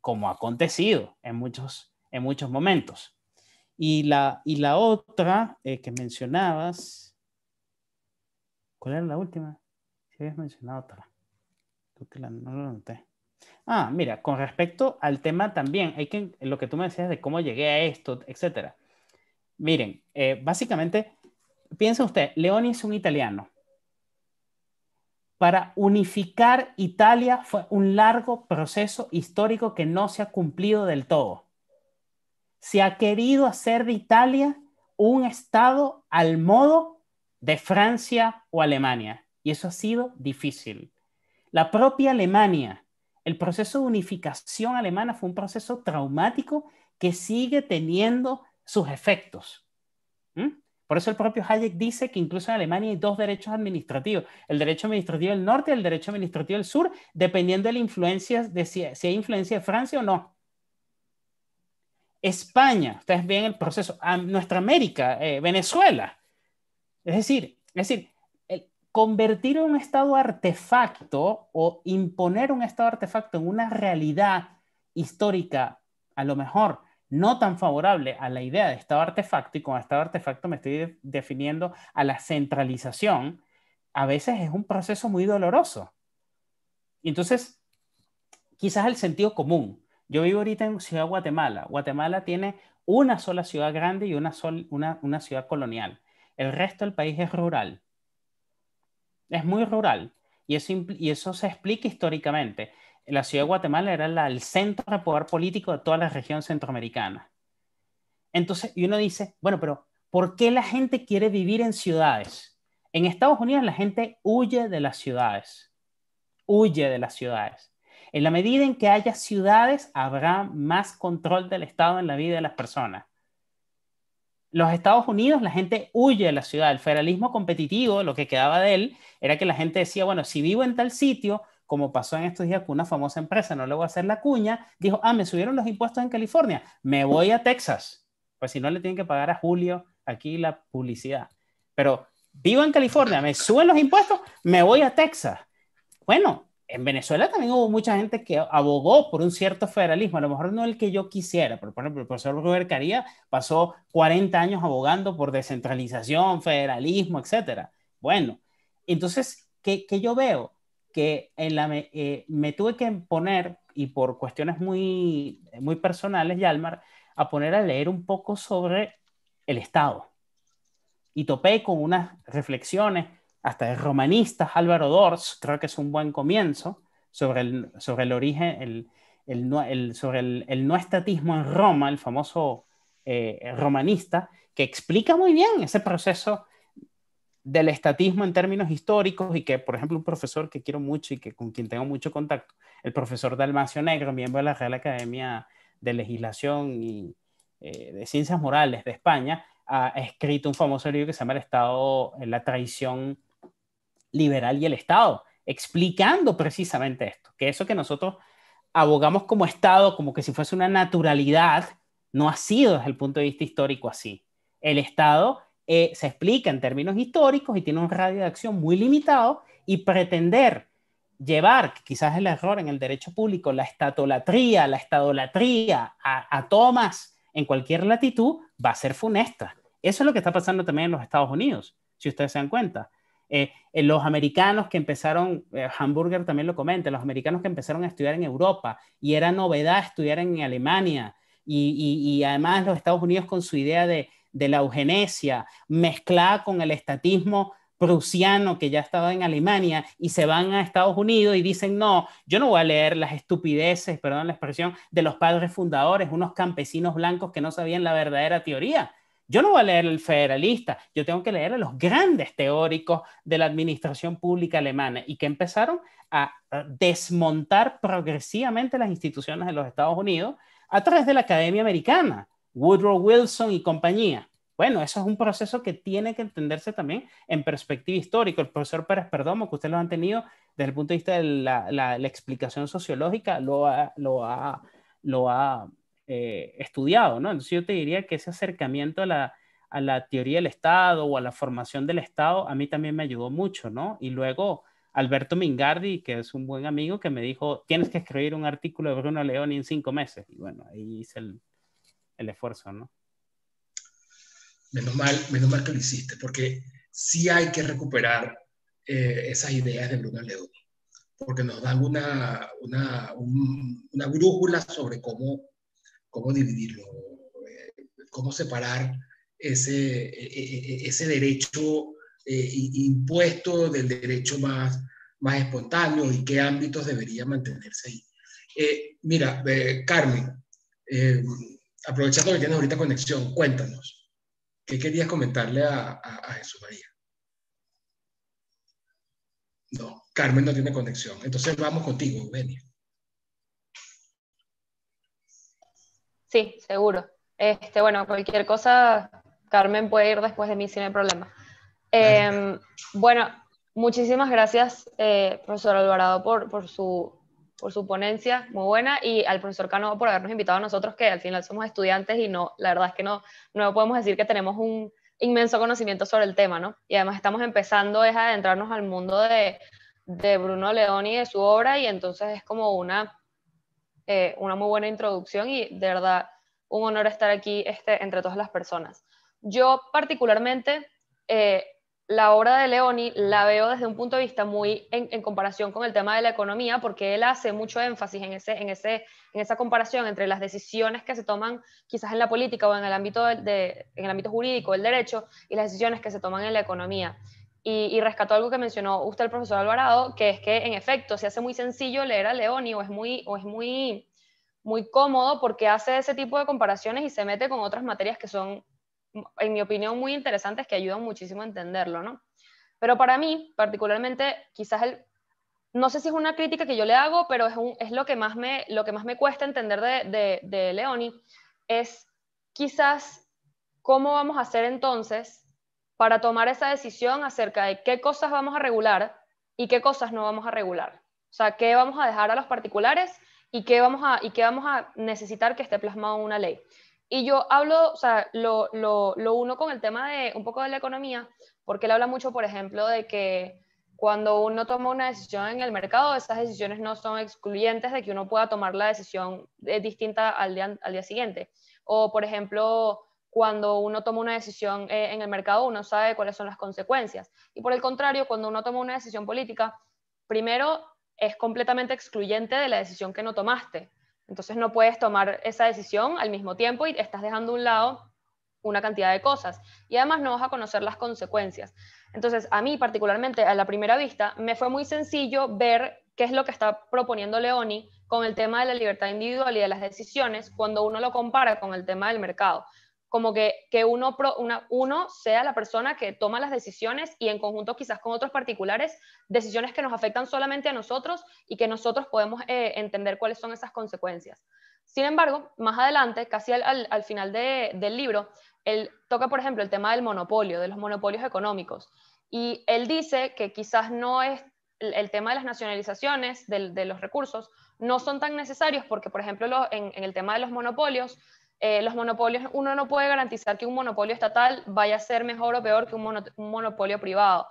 como ha acontecido en muchos, en muchos momentos. Y la, y la otra eh, que mencionabas, ¿cuál era la última? Si habías mencionado otra. Ah, mira, con respecto al tema también, hay que, lo que tú me decías de cómo llegué a esto, etc. Miren, eh, básicamente, piensa usted, León es un italiano. Para unificar Italia fue un largo proceso histórico que no se ha cumplido del todo. Se ha querido hacer de Italia un estado al modo de Francia o Alemania, y eso ha sido difícil. La propia Alemania, el proceso de unificación alemana fue un proceso traumático que sigue teniendo sus efectos. ¿Mm? Por eso el propio Hayek dice que incluso en Alemania hay dos derechos administrativos, el derecho administrativo del norte y el derecho administrativo del sur, dependiendo de la influencia, de si, hay influencia de Francia o no. España, ustedes ven el proceso, a nuestra América, eh, Venezuela. Es decir, es decir, convertir un estado artefacto o imponer un estado artefacto en una realidad histórica, a lo mejor no tan favorable a la idea de estado artefacto, y con estado artefacto me estoy definiendo a la centralización, a veces es un proceso muy doloroso. Entonces, quizás el sentido común. Yo vivo ahorita en Ciudad Guatemala. Guatemala tiene una sola ciudad grande y una, sola una ciudad colonial. El resto del país es rural es muy rural y eso, se explica históricamente. La ciudad de Guatemala era el centro de poder político de toda la región centroamericana. Entonces, y uno dice, bueno, pero ¿por qué la gente quiere vivir en ciudades? En Estados Unidos la gente huye de las ciudades, huye de las ciudades. En la medida en que haya ciudades, habrá más control del Estado en la vida de las personas los Estados Unidos la gente huye de la ciudad. El federalismo competitivo, lo que quedaba de él, era que la gente decía, bueno, si vivo en tal sitio, como pasó en estos días con una famosa empresa, no le voy a hacer la cuña, dijo, ah, me subieron los impuestos en California, me voy a Texas. Pues si no le tienen que pagar a Julio aquí la publicidad. Pero vivo en California, me suben los impuestos, me voy a Texas. Bueno, en Venezuela también hubo mucha gente que abogó por un cierto federalismo, a lo mejor no el que yo quisiera, pero por ejemplo, el profesor Robert Caría pasó 40 años abogando por descentralización, federalismo, etc. Bueno, entonces, ¿qué, yo veo? Que en la, eh, me tuve que poner, y por cuestiones muy, muy personales, Yalmar, a poner a leer un poco sobre el Estado. Y topé con unas reflexiones hasta el romanista Álvaro Dors, creo que es un buen comienzo, sobre el, sobre el origen, el, el, el sobre el, no estatismo en Roma, el famoso eh, romanista, que explica muy bien ese proceso del estatismo en términos históricos y que, por ejemplo, un profesor que quiero mucho y que con quien tengo mucho contacto, el profesor Dalmacio Negro, miembro de la Real Academia de Legislación y eh, de Ciencias Morales de España, ha escrito un famoso libro que se llama El Estado, la traición liberal y el Estado, explicando precisamente esto, que eso que nosotros abogamos como Estado, como que si fuese una naturalidad, no ha sido desde el punto de vista histórico así. El Estado eh, se explica en términos históricos y tiene un radio de acción muy limitado y pretender llevar, quizás el error en el derecho público, la estatolatría, la estadolatría a, a tomas en cualquier latitud va a ser funesta. Eso es lo que está pasando también en los Estados Unidos, si ustedes se dan cuenta. Eh, eh, los americanos que empezaron, eh, Hamburger también lo comenta, los americanos que empezaron a estudiar en Europa y era novedad estudiar en Alemania y, además los Estados Unidos con su idea de, de, la eugenesia mezclada con el estatismo prusiano que ya estaba en Alemania y se van a Estados Unidos y dicen, no, yo no voy a leer las estupideces, perdón la expresión, de los padres fundadores, unos campesinos blancos que no sabían la verdadera teoría yo no voy a leer el federalista, yo tengo que leer a los grandes teóricos de la administración pública alemana y que empezaron a desmontar progresivamente las instituciones de los Estados Unidos a través de la Academia Americana, Woodrow Wilson y compañía. Bueno, eso es un proceso que tiene que entenderse también en perspectiva histórica. El profesor Pérez Perdomo, que ustedes lo han tenido desde el punto de vista de la, explicación sociológica, lo lo lo ha eh, estudiado, ¿no? Entonces yo te diría que ese acercamiento a la, a la teoría del Estado o a la formación del Estado a mí también me ayudó mucho, ¿no? Y luego Alberto Mingardi, que es un buen amigo, que me dijo, tienes que escribir un artículo de Bruno León en cinco meses. Y bueno, ahí hice el, el esfuerzo, ¿no? Menos mal, menos mal que lo hiciste, porque sí hay que recuperar eh, esas ideas de Bruno León, porque nos dan una, una, una brújula sobre cómo cómo dividirlo, eh, cómo separar ese, e, e, e, ese derecho eh, impuesto del derecho más, más espontáneo y qué ámbitos debería mantenerse ahí. Eh, mira, Carmen, aprovechando que tienes ahorita conexión, cuéntanos, ¿qué querías comentarle a, Jesús María? No, Carmen no tiene conexión, entonces vamos contigo, Eugenia. Sí, seguro. Este, bueno, cualquier cosa, Carmen puede ir después de mí sin el problema. Em, bueno, muchísimas gracias, eh, profesor Alvarado, por, por, su, ponencia, muy buena, y al profesor Cano por habernos invitado a nosotros, que al final somos estudiantes y no, la verdad es que no, no podemos decir que tenemos un inmenso conocimiento sobre el tema, ¿no? Y además estamos empezando es adentrarnos al mundo de, de Bruno León y de su obra, y entonces es como una eh, una muy buena introducción y de verdad un honor estar aquí este, entre todas las personas. Yo particularmente eh, la obra de Leoni la veo desde un punto de vista muy en, comparación con el tema de la economía, porque él hace mucho énfasis en, esa comparación entre las decisiones que se toman quizás en la política o en el ámbito, en el ámbito jurídico, el derecho, y las decisiones que se toman en la economía y, rescató algo que mencionó usted, el profesor Alvarado, que es que en efecto se hace muy sencillo leer a Leoni o es muy, o es muy, muy cómodo porque hace ese tipo de comparaciones y se mete con otras materias que son, en mi opinión, muy interesantes que ayudan muchísimo a entenderlo, ¿no? Pero para mí, particularmente, quizás el, no sé si es una crítica que yo le hago, pero es, lo, que más me, lo que más me cuesta entender de, de, de Leoni, es quizás cómo vamos a hacer entonces para tomar esa decisión acerca de qué cosas vamos a regular y qué cosas no vamos a regular. O sea, qué vamos a dejar a los particulares y qué vamos a, y qué vamos a necesitar que esté plasmado en una ley. Y yo hablo, o sea, lo, uno con el tema de un poco de la economía, porque él habla mucho, por ejemplo, de que cuando uno toma una decisión en el mercado, esas decisiones no son excluyentes de que uno pueda tomar la decisión eh, distinta al día siguiente. O, por ejemplo, cuando uno toma una decisión eh, en el mercado, uno sabe cuáles son las consecuencias. Y por el contrario, cuando uno toma una decisión política, primero es completamente excluyente de la decisión que no tomaste. Entonces no puedes tomar esa decisión al mismo tiempo y estás dejando a un lado una cantidad de cosas. Y además no vas a conocer las consecuencias. Entonces, a mí particularmente, a la primera vista, me fue muy sencillo ver qué es lo que está proponiendo Leoni con el tema de la libertad individual y de las decisiones cuando uno lo compara con el tema del mercado como que, uno, sea la persona que toma las decisiones y en conjunto quizás con otros particulares, decisiones que nos afectan solamente a nosotros y que nosotros podemos eh, entender cuáles son esas consecuencias. Sin embargo, más adelante, casi al, final del libro, él toca, por ejemplo, el tema del monopolio, de los monopolios económicos. Y él dice que quizás no es el, tema de las nacionalizaciones de, los recursos no son tan necesarios porque, por ejemplo, en, el tema de los monopolios, eh, los monopolios, uno no puede garantizar que un monopolio estatal vaya a ser mejor o peor que un, monopolio privado.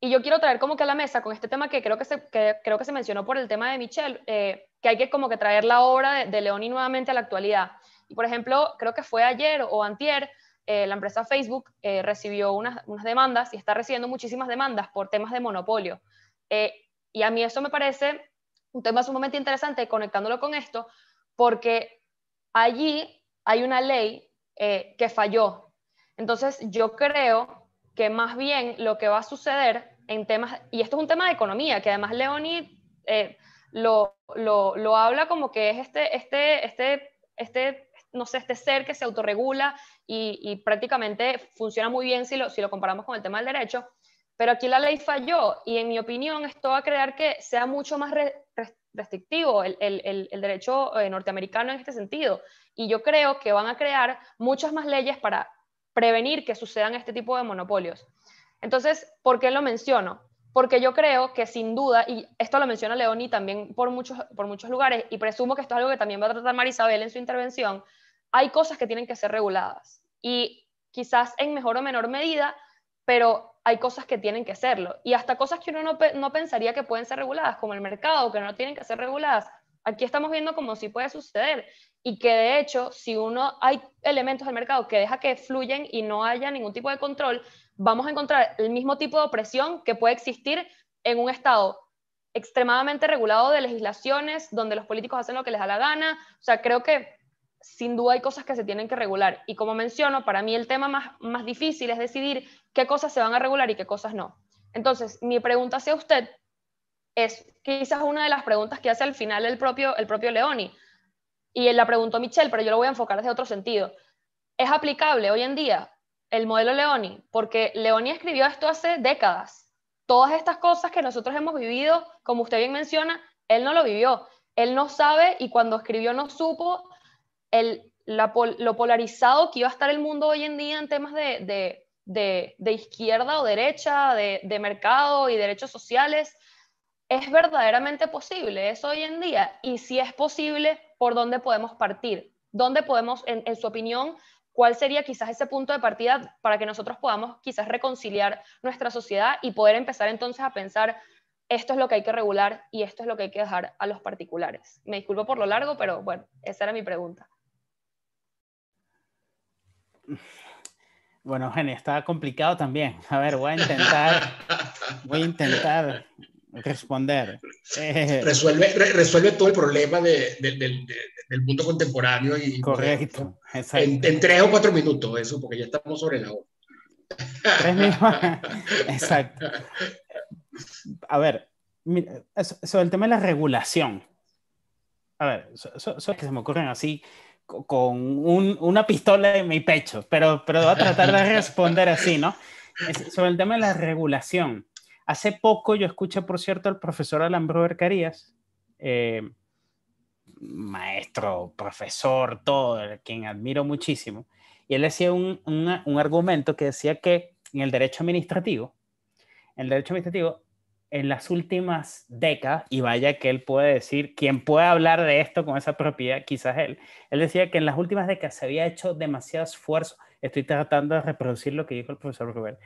Y yo quiero traer como que a la mesa con este tema que creo que se, creo que se mencionó por el tema de Michelle, eh, que hay que como que traer la obra de, de Leoni nuevamente a la actualidad. Y por ejemplo, creo que fue ayer o antier, eh, la empresa Facebook recibió unas, unas, demandas y está recibiendo muchísimas demandas por temas de monopolio. y a mí eso me parece un tema sumamente interesante, conectándolo con esto, porque allí hay una ley eh, que falló. Entonces yo creo que más bien lo que va a suceder en temas, y esto es un tema de economía, que además Leonid eh, lo, habla como que es este, este, este, este, no sé, este ser que se autorregula y, prácticamente funciona muy bien si lo, si lo comparamos con el tema del derecho, pero aquí la ley falló y en mi opinión esto va a crear que sea mucho más restrictivo el, el, el derecho eh, norteamericano en este sentido. Y yo creo que van a crear muchas más leyes para prevenir que sucedan este tipo de monopolios. Entonces, ¿por qué lo menciono? Porque yo creo que sin duda, y esto lo menciona Leoni también por muchos, por muchos lugares, y presumo que esto es algo que también va a tratar Marisabel en su intervención, hay cosas que tienen que ser reguladas. Y quizás en mejor o menor medida, pero hay cosas que tienen que serlo. Y hasta cosas que uno no, pensaría que pueden ser reguladas, como el mercado, que no tienen que ser reguladas. Aquí estamos viendo como sí puede suceder. Y que de hecho, si uno hay elementos del mercado que deja que fluyen y no haya ningún tipo de control, vamos a encontrar el mismo tipo de opresión que puede existir en un Estado extremadamente regulado de legislaciones, donde los políticos hacen lo que les da la gana. O sea, creo que sin duda hay cosas que se tienen que regular. Y como menciono, para mí el tema más, más difícil es decidir qué cosas se van a regular y qué cosas no. Entonces, mi pregunta hacia usted es quizás una de las preguntas que hace al final el propio, el propio Leoni. Y él la preguntó Michelle, pero yo lo voy a enfocar desde otro sentido. ¿Es aplicable hoy en día el modelo Leoni? Porque Leoni escribió esto hace décadas. Todas estas cosas que nosotros hemos vivido, como usted bien menciona, él no lo vivió. Él no sabe y cuando escribió no supo el, lo polarizado que iba a estar el mundo hoy en día en temas de de, izquierda o derecha, de, mercado y derechos sociales, es verdaderamente posible, eso hoy en día, y si es posible, ¿por dónde podemos partir? ¿Dónde podemos, en, en su opinión, cuál sería quizás ese punto de partida para que nosotros podamos quizás reconciliar nuestra sociedad y poder empezar entonces a pensar esto es lo que hay que regular y esto es lo que hay que dejar a los particulares. Me disculpo por lo largo, pero bueno, esa era mi pregunta. Bueno, Jenny, está complicado también. A ver, voy a intentar, voy a intentar responder. Eh, resuelve, resuelve todo el problema del mundo contemporáneo. Y, correcto. En, tres o cuatro minutos, eso, porque ya estamos sobre la hora. Tres minutos. exacto. A ver, sobre el tema de la regulación. A ver, eso so, que se me ocurren así con una pistola en mi pecho, pero, pero voy a tratar de responder así, ¿no? sobre el tema de la regulación. Hace poco yo escuché, por cierto, al profesor Alan Bercarías, eh, maestro, profesor, todo, quien admiro muchísimo, y él decía un, un, argumento que decía que en el derecho administrativo, en el derecho administrativo, en las últimas décadas, y vaya que él puede decir, quien puede hablar de esto con esa propiedad, quizás él, él decía que en las últimas décadas se había hecho demasiado esfuerzo, estoy tratando de reproducir lo que dijo el profesor Rubén,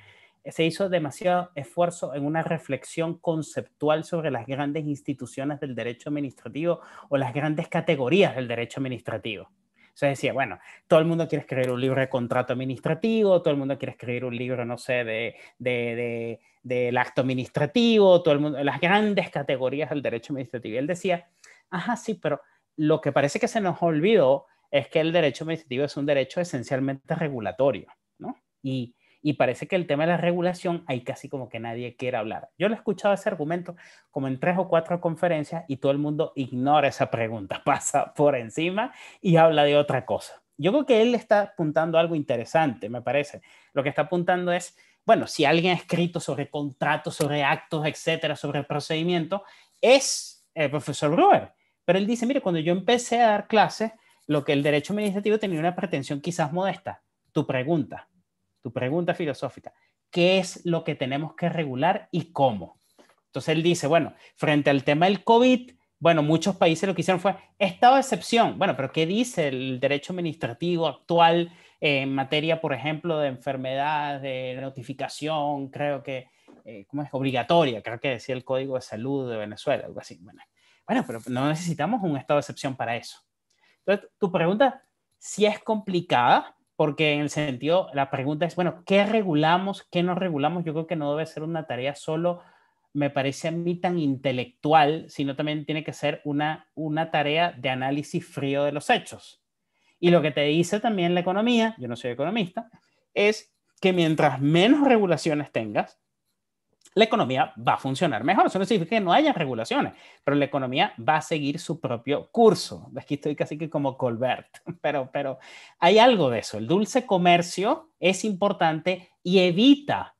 se hizo demasiado esfuerzo en una reflexión conceptual sobre las grandes instituciones del derecho administrativo o las grandes categorías del derecho administrativo. Entonces decía, bueno, todo el mundo quiere escribir un libro de contrato administrativo, todo el mundo quiere escribir un libro, no sé, de, de, del acto administrativo, todo el mundo, las grandes categorías del derecho administrativo. Y él decía, ajá, sí, pero lo que parece que se nos olvidó es que el derecho administrativo es un derecho esencialmente regulatorio, ¿no? Y y parece que el tema de la regulación hay casi como que nadie quiere hablar. Yo lo he escuchado ese argumento como en tres o cuatro conferencias y todo el mundo ignora esa pregunta, pasa por encima y habla de otra cosa. Yo creo que él está apuntando algo interesante, me parece. Lo que está apuntando es, bueno, si alguien ha escrito sobre contratos, sobre actos, etcétera, sobre procedimiento, es el profesor Brewer. Pero él dice, mire, cuando yo empecé a dar clases, lo que el derecho administrativo tenía una pretensión quizás modesta, tu pregunta tu pregunta filosófica, ¿qué es lo que tenemos que regular y cómo? Entonces él dice, bueno, frente al tema del COVID, bueno, muchos países lo que hicieron fue estado de excepción. Bueno, pero ¿qué dice el derecho administrativo actual eh, en materia, por ejemplo, de enfermedad, de notificación, creo que, eh, ¿cómo es? Obligatoria, creo que decía el Código de Salud de Venezuela, algo así. Bueno, pero no necesitamos un estado de excepción para eso. Entonces, tu pregunta si es complicada, porque en el sentido, la pregunta es, bueno, ¿qué regulamos, qué no regulamos? Yo creo que no debe ser una tarea solo, me parece a mí tan intelectual, sino también tiene que ser una, una tarea de análisis frío de los hechos. Y lo que te dice también la economía, yo no soy economista, es que mientras menos regulaciones tengas, la economía va a funcionar mejor. Eso no significa que no haya regulaciones, pero la economía va a seguir su propio curso. Aquí estoy casi que como Colbert, pero, pero hay algo de eso. El dulce comercio es importante y evita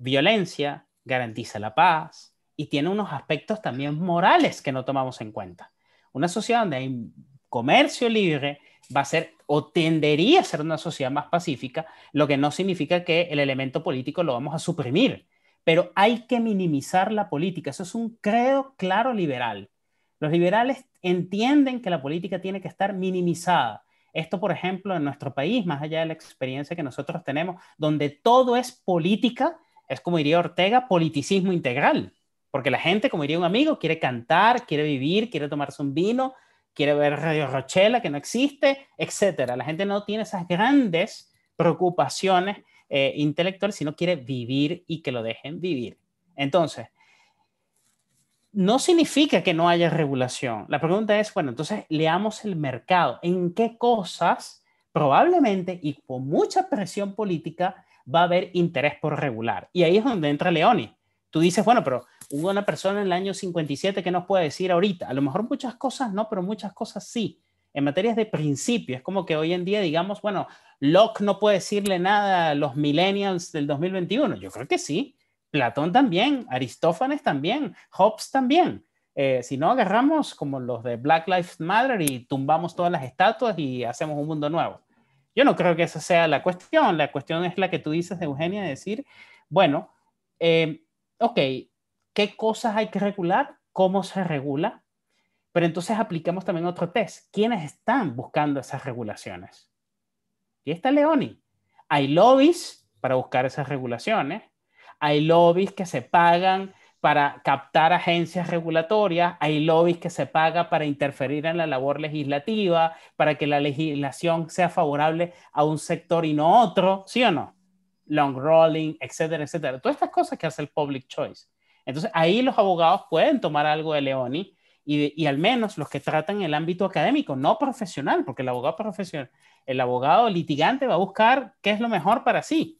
violencia, garantiza la paz y tiene unos aspectos también morales que no tomamos en cuenta. Una sociedad donde hay comercio libre va a ser o tendería a ser una sociedad más pacífica, lo que no significa que el elemento político lo vamos a suprimir, pero hay que minimizar la política. Eso es un credo claro liberal. Los liberales entienden que la política tiene que estar minimizada. Esto, por ejemplo, en nuestro país, más allá de la experiencia que nosotros tenemos, donde todo es política, es como diría Ortega, politicismo integral. Porque la gente, como diría un amigo, quiere cantar, quiere vivir, quiere tomarse un vino, quiere ver Radio Rochela, que no existe, etcétera. La gente no tiene esas grandes preocupaciones eh, intelectuales, sino quiere vivir y que lo dejen vivir. Entonces, no significa que no haya regulación. La pregunta es, bueno, entonces leamos el mercado. ¿En qué cosas probablemente y con mucha presión política va a haber interés por regular? Y ahí es donde entra Leoni tú dices, bueno, pero hubo una persona en el año 57 que nos puede decir ahorita, a lo mejor muchas cosas no, pero muchas cosas sí. En materias de principio, es como que hoy en día digamos, bueno, Locke no puede decirle nada a los millennials del 2021. Yo creo que sí. Platón también, Aristófanes también, Hobbes también. Eh, si no agarramos como los de Black Lives Matter y tumbamos todas las estatuas y hacemos un mundo nuevo. Yo no creo que esa sea la cuestión. La cuestión es la que tú dices, Eugenia, de decir, bueno, eh, ok, ¿qué cosas hay que regular? ¿Cómo se regula? Pero entonces aplicamos también otro test. ¿Quiénes están buscando esas regulaciones? Y está Leoni. Hay lobbies para buscar esas regulaciones. Hay lobbies que se pagan para captar agencias regulatorias, hay lobbies que se pagan para interferir en la labor legislativa, para que la legislación sea favorable a un sector y no otro, ¿sí o no? long rolling, etcétera, etcétera. Todas estas cosas que hace el public choice. Entonces ahí los abogados pueden tomar algo de Leoni y, y al menos los que tratan el ámbito académico, no profesional, porque el abogado profesional, el abogado litigante va a buscar qué es lo mejor para sí,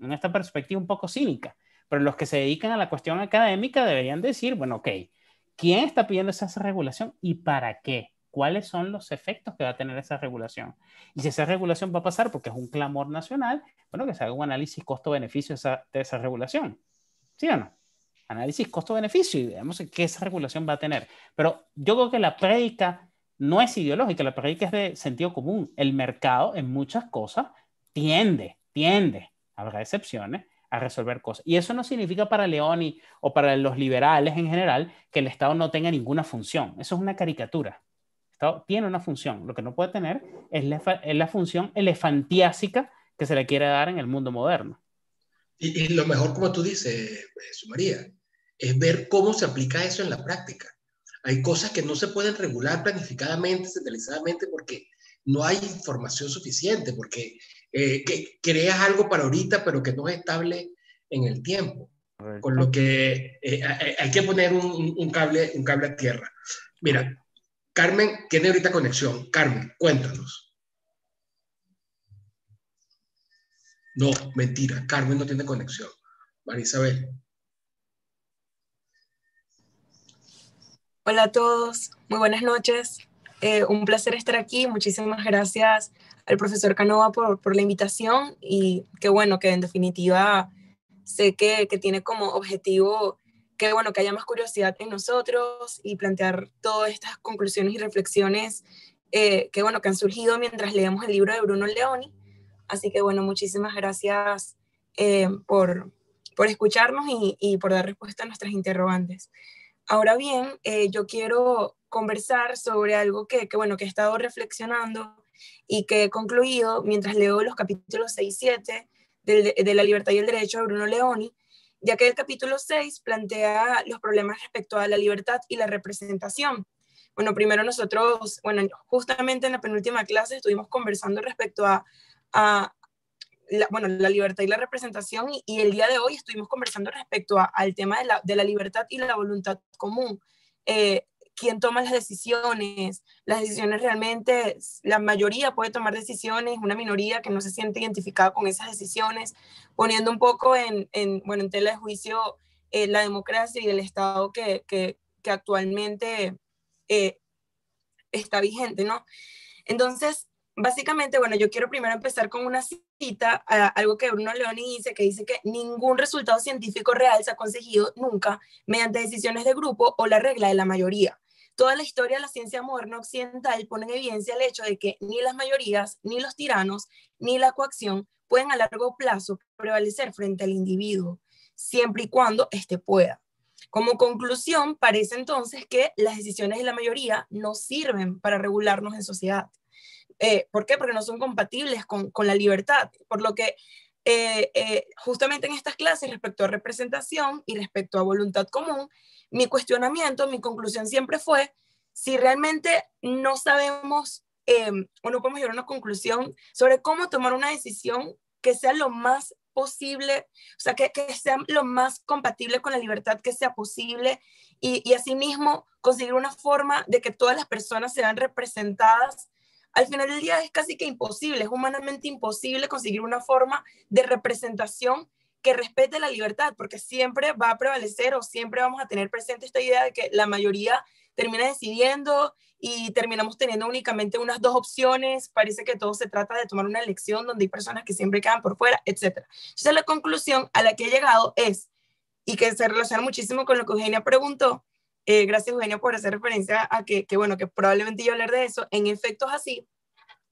en esta perspectiva un poco cínica. Pero los que se dedican a la cuestión académica deberían decir, bueno, ok, ¿quién está pidiendo esa regulación y para qué? cuáles son los efectos que va a tener esa regulación. Y si esa regulación va a pasar porque es un clamor nacional, bueno, que se haga un análisis costo-beneficio de esa regulación. ¿Sí o no? Análisis costo-beneficio y veamos qué esa regulación va a tener. Pero yo creo que la prédica no es ideológica, la prédica es de sentido común. El mercado en muchas cosas tiende, tiende, habrá excepciones, a resolver cosas. Y eso no significa para Leoni o para los liberales en general que el Estado no tenga ninguna función. Eso es una caricatura tiene una función. Lo que no puede tener es la, función elefantiásica que se le quiere dar en el mundo moderno. Y, lo mejor, como tú dices, eh, María, es ver cómo se aplica eso en la práctica. Hay cosas que no se pueden regular planificadamente, centralizadamente, porque no hay información suficiente, porque eh, creas algo para ahorita, pero que no es estable en el tiempo. Con lo que eh, hay que poner un, un, cable, un cable a tierra. Mira, Carmen tiene ahorita conexión. Carmen, cuéntanos. No, mentira, Carmen no tiene conexión. María Isabel. Hola a todos, muy buenas noches. Eh, un placer estar aquí. Muchísimas gracias al profesor Canova por, la invitación y qué bueno que en definitiva sé que, que tiene como objetivo que bueno, que haya más curiosidad en nosotros y plantear todas estas conclusiones y reflexiones eh, que bueno, que han surgido mientras leemos el libro de Bruno Leoni. Así que bueno, muchísimas gracias eh, por, por, escucharnos y, por dar respuesta a nuestras interrogantes. Ahora bien, eh, yo quiero conversar sobre algo que, que, bueno, que he estado reflexionando y que he concluido mientras leo los capítulos 6 y 7 de, de La libertad y el derecho de Bruno Leoni, ya que el capítulo 6 plantea los problemas respecto a la libertad y la representación. Bueno, primero nosotros, bueno, justamente en la penúltima clase estuvimos conversando respecto a, bueno, la libertad y la representación y, el día de hoy estuvimos conversando respecto al tema de la, libertad y la voluntad común. Eh, quién toma las decisiones. Las decisiones realmente, la mayoría puede tomar decisiones, una minoría que no se siente identificada con esas decisiones, poniendo un poco en, bueno, en tela de juicio eh, la democracia y el Estado que, que, actualmente eh, está vigente, ¿no? Entonces, básicamente, bueno, yo quiero primero empezar con una cita, a algo que Bruno Leoni dice, que dice que ningún resultado científico real se ha conseguido nunca mediante decisiones de grupo o la regla de la mayoría. Toda la historia de la ciencia moderna occidental pone en evidencia el hecho de que ni las mayorías, ni los tiranos, ni la coacción pueden a largo plazo prevalecer frente al individuo, siempre y cuando éste pueda. Como conclusión, parece entonces que las decisiones de la mayoría no sirven para regularnos en sociedad. Eh, ¿Por qué? Porque no son compatibles con, la libertad. Por lo que eh, eh, justamente en estas clases respecto a representación y respecto a voluntad común, mi cuestionamiento, mi conclusión siempre fue, si realmente no sabemos em, o no podemos llegar a una conclusión sobre cómo tomar una decisión que sea lo más posible, o sea, que, que sea lo más compatible con la libertad que sea posible y, y asimismo conseguir una forma de que todas las personas sean representadas. Al final del día es casi que imposible, es humanamente imposible conseguir una forma de representación que respete la libertad, porque siempre va a prevalecer o siempre vamos a tener presente esta idea de que la mayoría termina decidiendo y terminamos teniendo únicamente unas dos opciones, parece que todo se trata de tomar una elección donde hay personas que siempre quedan por fuera, etc. Entonces la conclusión a la que he llegado es, y que se relaciona muchísimo con lo que Eugenia preguntó, eh, gracias Eugenia por hacer referencia a que, bueno, que probablemente yo hablar de eso, en efecto es así,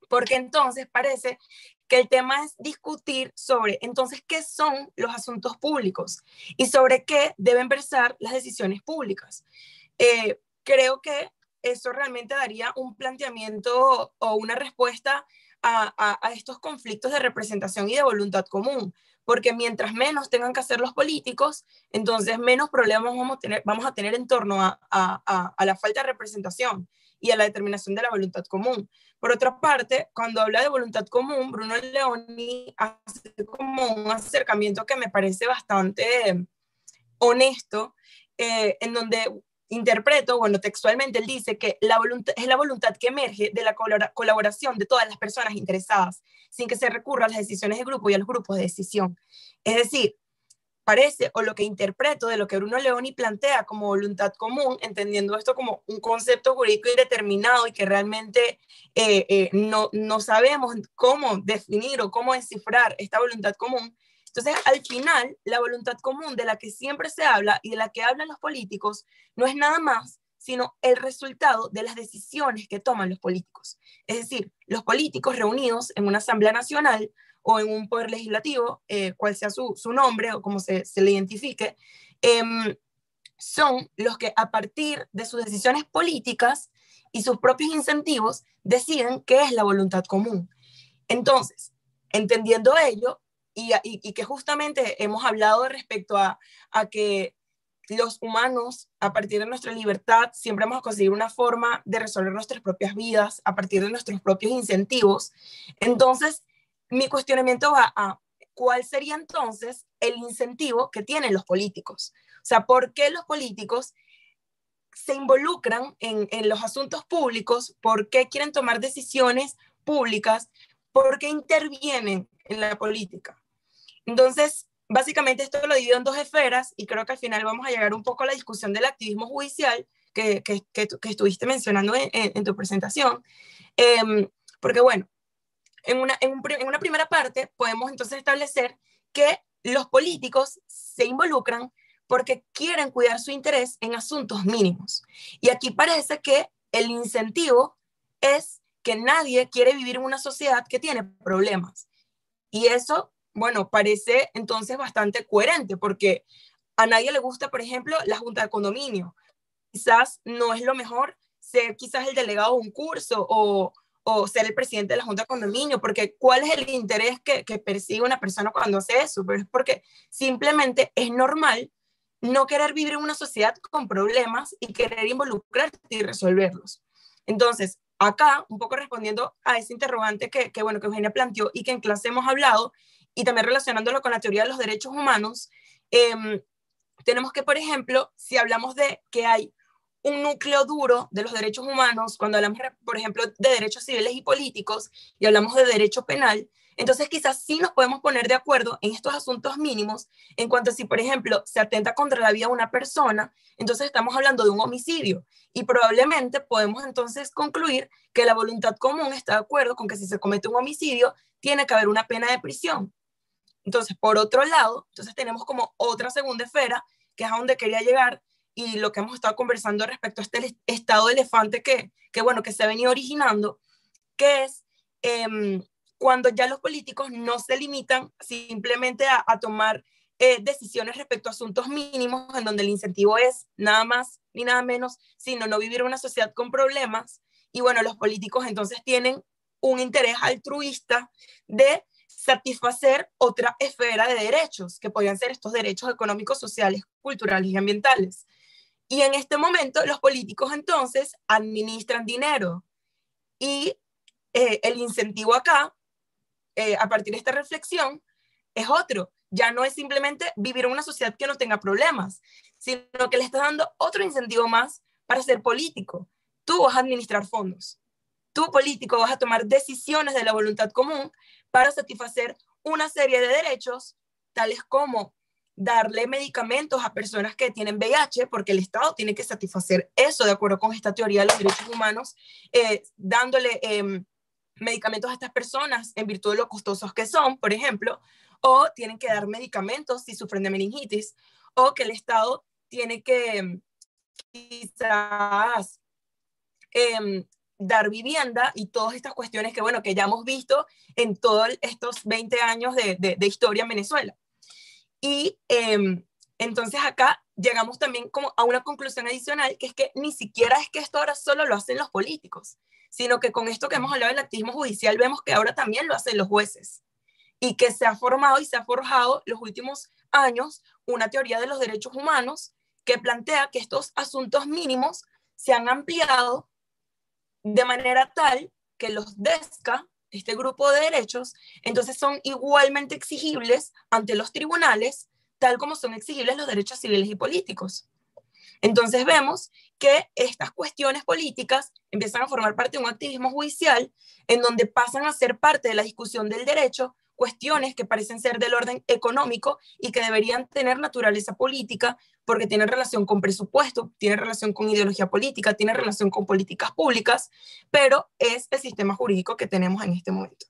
porque entonces parece que el tema es discutir sobre entonces qué son los asuntos públicos y sobre qué deben versar las decisiones públicas. Eh, creo que eso realmente daría un planteamiento o una respuesta a, estos conflictos de representación y de voluntad común, porque mientras menos tengan que hacer los políticos, entonces menos problemas vamos a tener, en torno a, la falta de representación y a la determinación de la voluntad común. Por otra parte, cuando habla de voluntad común, Bruno Leoni hace como un acercamiento que me parece bastante honesto, eh, en donde interpreto, bueno, textualmente él dice que la voluntad, es la voluntad que emerge de la colaboración de todas las personas interesadas, sin que se recurra a las decisiones de grupo y a los grupos de decisión. Es decir, parece o lo que interpreto de lo que Bruno Leoni plantea como voluntad común, entendiendo esto como un concepto jurídico indeterminado y que realmente eh, eh, no, no sabemos cómo definir o cómo descifrar esta voluntad común. Entonces, al final, la voluntad común de la que siempre se habla y de la que hablan los políticos no es nada más sino el resultado de las decisiones que toman los políticos. Es decir, los políticos reunidos en una Asamblea Nacional o en un poder legislativo, eh, cual sea su, nombre o como se, le identifique, em, son los que a partir de sus decisiones políticas y sus propios incentivos deciden qué es la voluntad común. Entonces, entendiendo ello, y, que justamente hemos hablado respecto a, a que los humanos, a partir de nuestra libertad, siempre vamos a conseguir una forma de resolver nuestras propias vidas a partir de nuestros propios incentivos. Entonces, mi cuestionamiento va a cuál sería entonces el incentivo que tienen los políticos. O sea, ¿por qué los políticos se involucran en, en los asuntos públicos? ¿Por qué quieren tomar decisiones públicas? ¿Por qué intervienen en la política? Entonces, básicamente esto lo divido en dos esferas y creo que al final vamos a llegar un poco a la discusión del activismo judicial que, que, que, estuviste mencionando en, tu presentación. Em, porque bueno, en una, en, una primera parte podemos entonces establecer que los políticos se involucran porque quieren cuidar su interés en asuntos mínimos. Y aquí parece que el incentivo es que nadie quiere vivir en una sociedad que tiene problemas. Y eso, bueno, parece entonces bastante coherente porque a nadie le gusta, por ejemplo, la junta de condominio. Quizás no es lo mejor ser quizás el delegado de un curso o, o ser el presidente de la Junta de Condominio, porque ¿cuál es el interés que, persigue una persona cuando hace eso? Pero pues porque simplemente es normal no querer vivir en una sociedad con problemas y querer involucrarte y resolverlos. Entonces, acá, un poco respondiendo a ese interrogante que, bueno, que Eugenia planteó y que en clase hemos hablado, y también relacionándolo con la teoría de los derechos humanos, em, tenemos que, por ejemplo, si hablamos de que hay un núcleo duro de los derechos humanos, cuando hablamos, por ejemplo, de derechos civiles y políticos y hablamos de derecho penal, entonces quizás sí nos podemos poner de acuerdo en estos asuntos mínimos en cuanto a si, por ejemplo, se atenta contra la vida de una persona, entonces estamos hablando de un homicidio y probablemente podemos entonces concluir que la voluntad común está de acuerdo con que si se comete un homicidio tiene que haber una pena de prisión. Entonces, por otro lado, entonces tenemos como otra segunda esfera, que es a donde quería llegar, y lo que hemos estado conversando respecto a este estado elefante que, que bueno, que se originando, que es em, cuando ya los políticos no se limitan simplemente a, tomar eh, decisiones respecto a asuntos mínimos, en donde el incentivo es nada más ni nada menos, sino no vivir una sociedad con problemas. Y bueno, los políticos entonces tienen un interés altruista de satisfacer otra esfera de derechos, que podrían ser estos derechos económicos, sociales, culturales y ambientales. Y en este momento los políticos entonces administran dinero y eh, el incentivo acá, eh, a partir de esta reflexión, es otro. Ya no es simplemente vivir en una sociedad que no tenga problemas, sino que le estás dando otro incentivo más para ser político. Tú vas a administrar fondos. Tú, político, vas a tomar decisiones de la voluntad común para satisfacer una serie de derechos, tales como darle medicamentos a personas que tienen VIH, porque el Estado tiene que satisfacer eso de acuerdo con esta teoría de los derechos humanos, eh, dándole em, medicamentos a estas personas en virtud de lo costosos que son, por ejemplo, o tienen que dar medicamentos si sufren de meningitis, o que el Estado tiene que em, quizás em, dar vivienda y todas estas cuestiones que, bueno, que ya hemos visto en todos estos 20 años de, de historia en Venezuela. Y em, entonces acá llegamos también como a una conclusión adicional, que es que ni siquiera es que esto ahora solo lo hacen los políticos, sino que con esto que hemos hablado del activismo judicial vemos que ahora también lo hacen los jueces y que se ha formado y se ha forjado los últimos años una teoría de los derechos humanos que plantea que estos asuntos mínimos se han ampliado de manera tal que los DESCA este grupo de derechos, entonces son igualmente exigibles ante los tribunales, tal como son exigibles los derechos civiles y políticos. Entonces vemos que estas cuestiones políticas empiezan a formar parte de un activismo judicial en donde pasan a ser parte de la discusión del derecho cuestiones que parecen ser del orden económico y que deberían tener naturaleza política porque tienen relación con presupuesto, tiene relación con ideología política, tiene relación con políticas públicas, pero es el sistema jurídico que tenemos en este momento.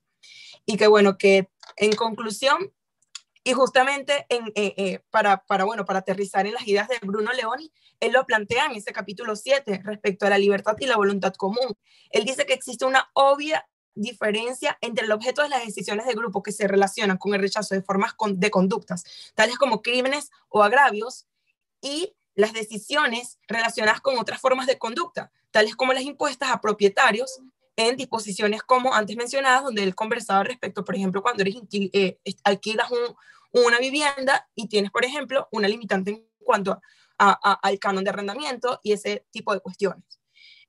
Y que bueno, que en conclusión, y justamente eh, eh, para, bueno, para aterrizar en las ideas de Bruno Leoni, él lo plantea en ese capítulo 7 respecto a la libertad y la voluntad común. Él dice que existe una obvia diferencia entre el objeto de las decisiones de grupo que se relacionan con el rechazo de formas de conductas, tales como crímenes o agravios, y las decisiones relacionadas con otras formas de conducta, tales como las impuestas a propietarios en disposiciones como antes mencionadas, donde él conversaba respecto, por ejemplo, cuando eres eh, alquilas una vivienda y tienes, por ejemplo, una limitante en cuanto al canon de arrendamiento y ese tipo de cuestiones.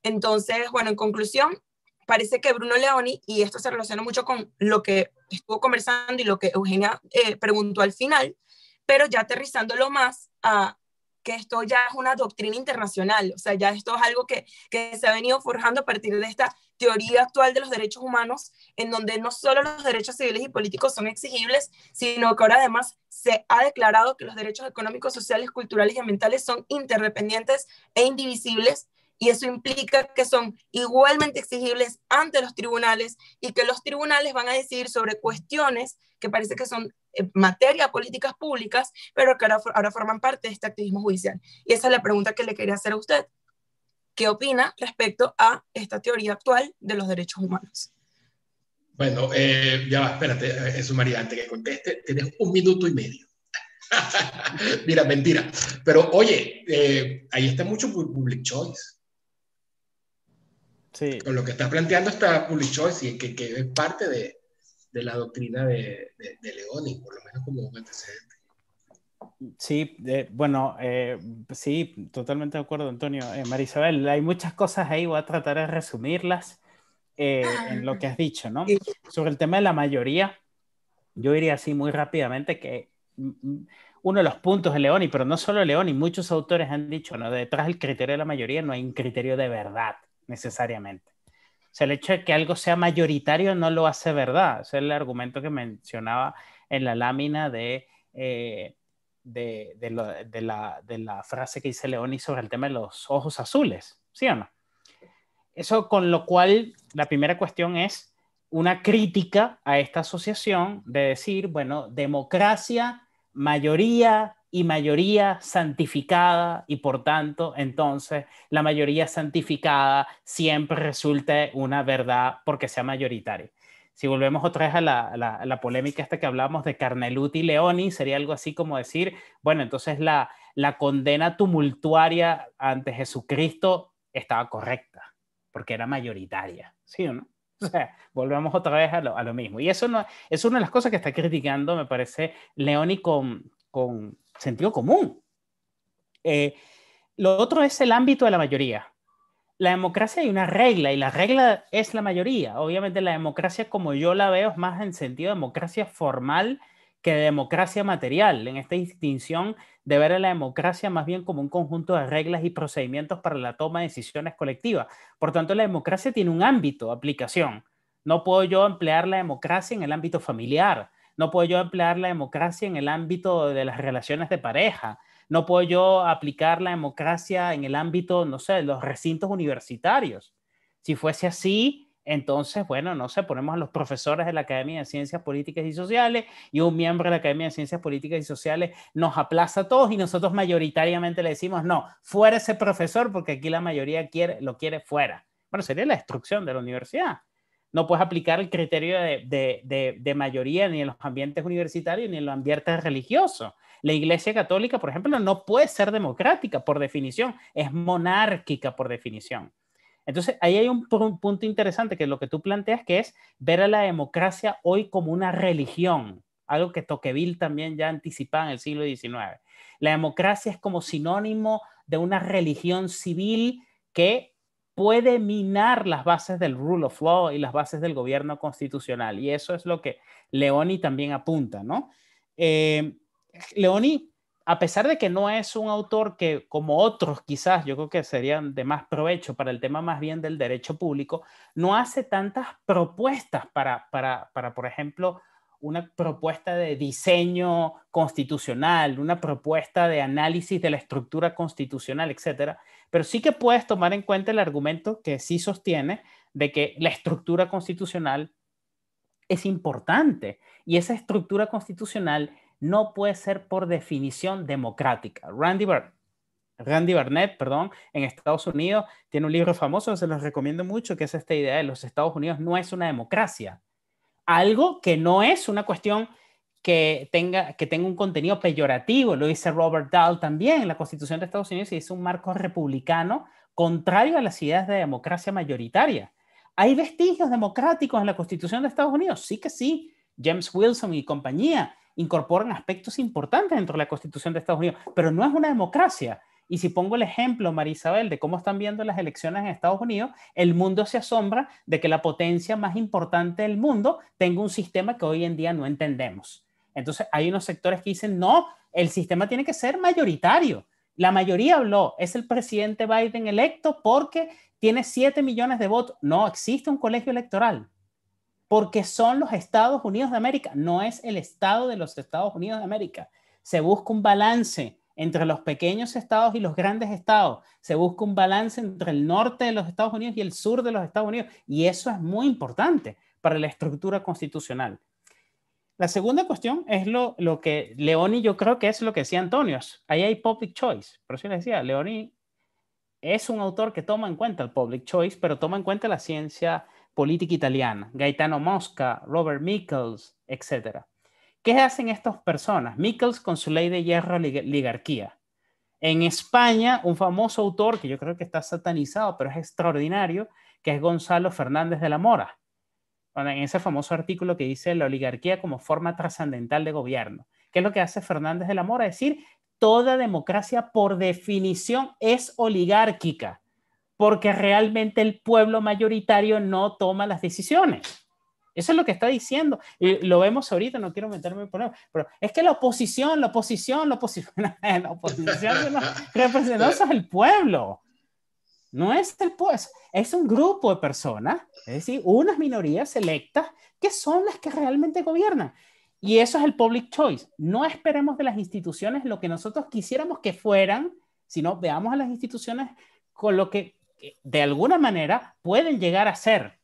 Entonces, bueno, en conclusión, parece que Bruno Leoni, y esto se relaciona mucho con lo que estuvo conversando y lo que Eugenia eh, preguntó al final, pero ya aterrizándolo más a que esto ya es una doctrina internacional, o sea, ya esto es algo que, que se ha venido forjando a partir de esta teoría actual de los derechos humanos, en donde no solo los derechos civiles y políticos son exigibles, sino que ahora además se ha declarado que los derechos económicos, sociales, culturales y ambientales son interdependientes e indivisibles y eso implica que son igualmente exigibles ante los tribunales y que los tribunales van a decidir sobre cuestiones que parece que son eh, materia de políticas públicas, pero que ahora, forman parte de este activismo judicial. Y esa es la pregunta que le quería hacer a usted. ¿Qué opina respecto a esta teoría actual de los derechos humanos? Bueno, eh, ya va, espérate, eh, eso María, antes que conteste, tienes un minuto y medio. Mira, mentira. Pero oye, ahí está mucho public choice. Con lo que está planteando está y que, que es parte de, de la doctrina de, de, de Leoni, por lo menos como antecedente. Sí, bueno, eh, sí, totalmente de acuerdo, Antonio. Eh, Marisabel, hay muchas cosas ahí, voy a tratar de resumirlas eh, ah, en lo que has dicho, ¿no? Sobre el tema de la mayoría, yo diría así muy rápidamente que mm, mm, uno de los puntos de Leoni, pero no solo Leoni, muchos autores han dicho, ¿no? Detrás del criterio de la mayoría no hay un criterio de verdad necesariamente. O sea, el hecho de que algo sea mayoritario no lo hace verdad. Ese es el argumento que mencionaba en la lámina eh, de, la, de, la, frase que dice Leoni sobre el tema de los ojos azules, ¿sí o no? Eso con lo cual la primera cuestión es una crítica a esta asociación de decir, bueno, democracia, mayoría, y mayoría santificada y por tanto entonces la mayoría santificada siempre resulte una verdad porque sea mayoritaria. Si volvemos otra vez a la, la, polémica esta que hablamos de Carneluti y Leoni, sería algo así como decir, bueno, entonces la, la condena tumultuaria ante Jesucristo estaba correcta porque era mayoritaria, ¿sí o no? O sea, volvemos otra vez a lo, a lo mismo. Y eso no, es una de las cosas que está criticando, me parece, Leoni con, con, sentido común. Eh, lo otro es el ámbito de la mayoría. La democracia hay una regla y la regla es la mayoría. Obviamente la democracia como yo la veo es más en sentido de democracia formal que de democracia material, en esta distinción de ver a la democracia más bien como un conjunto de reglas y procedimientos para la toma de decisiones colectivas. Por tanto, la democracia tiene un ámbito de aplicación. No puedo yo emplear la democracia en el ámbito familiar, no puedo yo emplear la democracia en el ámbito de las relaciones de pareja, no puedo yo aplicar la democracia en el ámbito, no sé, de los recintos universitarios. Si fuese así, entonces, bueno, no sé, ponemos a los profesores de la Academia de Ciencias Políticas y Sociales y un miembro de la Academia de Ciencias Políticas y Sociales nos aplaza a todos y nosotros mayoritariamente le decimos, no, fuera ese profesor porque aquí la mayoría quiere, lo quiere fuera. Bueno, sería la destrucción de la universidad no puedes aplicar el criterio de, mayoría ni en los ambientes universitarios ni en los ambientes religiosos. La Iglesia Católica, por ejemplo, no puede ser democrática por definición, es monárquica por definición. Entonces, ahí hay un, punto interesante que es lo que tú planteas, que es ver a la democracia hoy como una religión, algo que Toqueville también ya anticipaba en el siglo XIX. La democracia es como sinónimo de una religión civil que puede minar las bases del rule of law y las bases del gobierno constitucional. Y eso es lo que Leoni también apunta, ¿no? Eh, Leoni, a pesar de que no es un autor que, como otros quizás, yo creo que serían de más provecho para el tema más bien del derecho público, no hace tantas propuestas para, para por ejemplo, una propuesta de diseño constitucional, una propuesta de análisis de la estructura constitucional, etcétera, pero sí que puedes tomar en cuenta el argumento que sí sostiene de que la estructura constitucional es importante y esa estructura constitucional no puede ser por definición democrática. Randy, Barnett, perdón, en Estados Unidos tiene un libro famoso, se los recomiendo mucho, que es esta idea de los Estados Unidos no es una democracia. Algo que no es una cuestión que tenga, un contenido peyorativo, lo dice Robert Dahl también, la Constitución de Estados Unidos es un marco republicano contrario a las ideas de democracia mayoritaria. ¿Hay vestigios democráticos en la Constitución de Estados Unidos? Sí que sí. James Wilson y compañía incorporan aspectos importantes dentro de la Constitución de Estados Unidos, pero no es una democracia. Y si pongo el ejemplo, Isabel, de cómo están viendo las elecciones en Estados Unidos, el mundo se asombra de que la potencia más importante del mundo tenga un sistema que hoy en día no entendemos. Entonces hay unos sectores que dicen, no, el sistema tiene que ser mayoritario. La mayoría habló, es el presidente Biden electo porque tiene 7 millones de votos. No existe un colegio electoral, porque son los Estados Unidos de América, no es el Estado de los Estados Unidos de América. Se busca un balance entre los pequeños estados y los grandes estados. Se busca un balance entre el norte de los Estados Unidos y el sur de los Estados Unidos. Y eso es muy importante para la estructura constitucional. La segunda cuestión es lo, lo que Leoni, yo creo que es lo que decía Antonio. Ahí hay public choice. pero si le decía, Leoni es un autor que toma en cuenta el public choice, pero toma en cuenta la ciencia política italiana. Gaetano Mosca, Robert Michels, etc. ¿Qué hacen estas personas? Michels con su ley de hierro oligarquía. En España, un famoso autor que yo creo que está satanizado, pero es extraordinario, que es Gonzalo Fernández de la Mora en ese famoso artículo que dice la oligarquía como forma trascendental de gobierno. ¿Qué es lo que hace Fernández de la Mora? decir, toda democracia por definición es oligárquica, porque realmente el pueblo mayoritario no toma las decisiones. Eso es lo que está diciendo. Y lo vemos ahorita, no quiero meterme en problemas, pero es que la oposición, la oposición, la oposición, la oposición al pueblo. No es el pues es un grupo de personas, es decir, unas minorías selectas que son las que realmente gobiernan. Y eso es el public choice. No esperemos de las instituciones lo que nosotros quisiéramos que fueran, sino veamos a las instituciones con lo que de alguna manera pueden llegar a ser.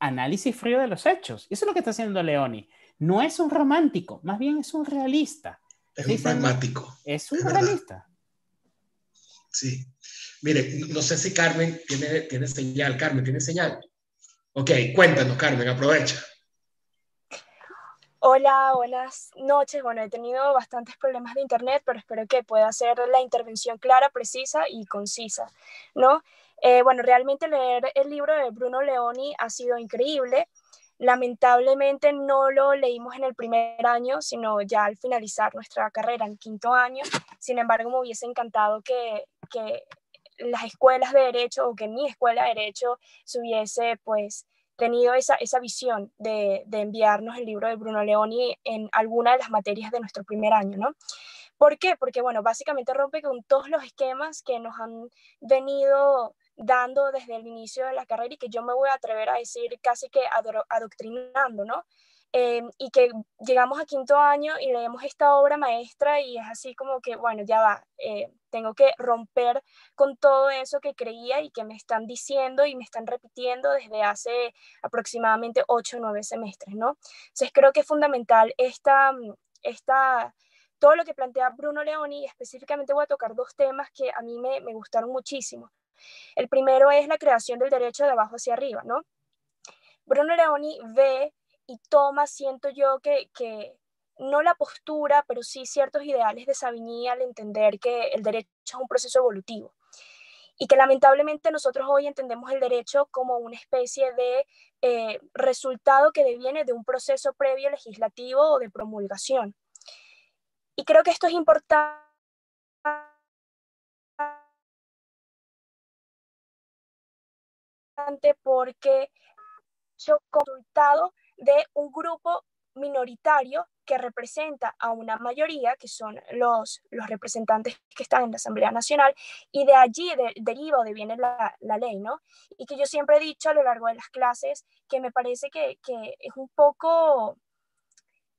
Análisis frío de los hechos. Eso es lo que está haciendo Leoni. No es un romántico, más bien es un realista. Es un pragmático. Es un realista. Sí. Mire, no sé si Carmen tiene, señal. Carmen, ¿tiene señal? Ok, cuéntanos, Carmen, aprovecha. Hola, buenas noches. Bueno, he tenido bastantes problemas de internet, pero espero que pueda hacer la intervención clara, precisa y concisa, ¿no? Eh, bueno, realmente leer el libro de Bruno Leoni ha sido increíble. Lamentablemente no lo leímos en el primer año, sino ya al finalizar nuestra carrera en quinto año. Sin embargo, me hubiese encantado que las escuelas de derecho o que mi escuela de derecho se hubiese pues tenido esa, esa visión de, de, enviarnos el libro de Bruno Leoni en alguna de las materias de nuestro primer año, ¿no? ¿Por qué? Porque, bueno, básicamente rompe con todos los esquemas que nos han venido dando desde el inicio de la carrera y que yo me voy a atrever a decir casi que adoctrinando, ¿no? Em, y que llegamos a quinto año y leemos esta obra maestra y es así como que, bueno, ya va, eh, tengo que romper con todo eso que creía y que me están diciendo y me están repitiendo desde hace aproximadamente ocho o nueve semestres, ¿no? Entonces creo que es fundamental esta, mm, esta, todo lo que plantea Bruno Leoni, específicamente voy a tocar dos temas que a mí me, me gustaron muchísimo. El primero es la creación del derecho de abajo hacia arriba, ¿no? Bruno Leoni ve y toma, siento yo, que, que no la postura, pero sí ciertos ideales de Savigny al entender que el derecho es un proceso evolutivo y que lamentablemente nosotros hoy entendemos el derecho como una especie de eh, resultado que deviene de un proceso previo legislativo o de promulgación. Y creo que esto es importante porque yo consultado de un grupo minoritario que representa a una mayoría, que son los, los representantes que están en la Asamblea Nacional, y de allí deriva o viene la, la, ley, ¿no? Y que yo siempre he dicho a lo largo de las clases que me parece que, es un poco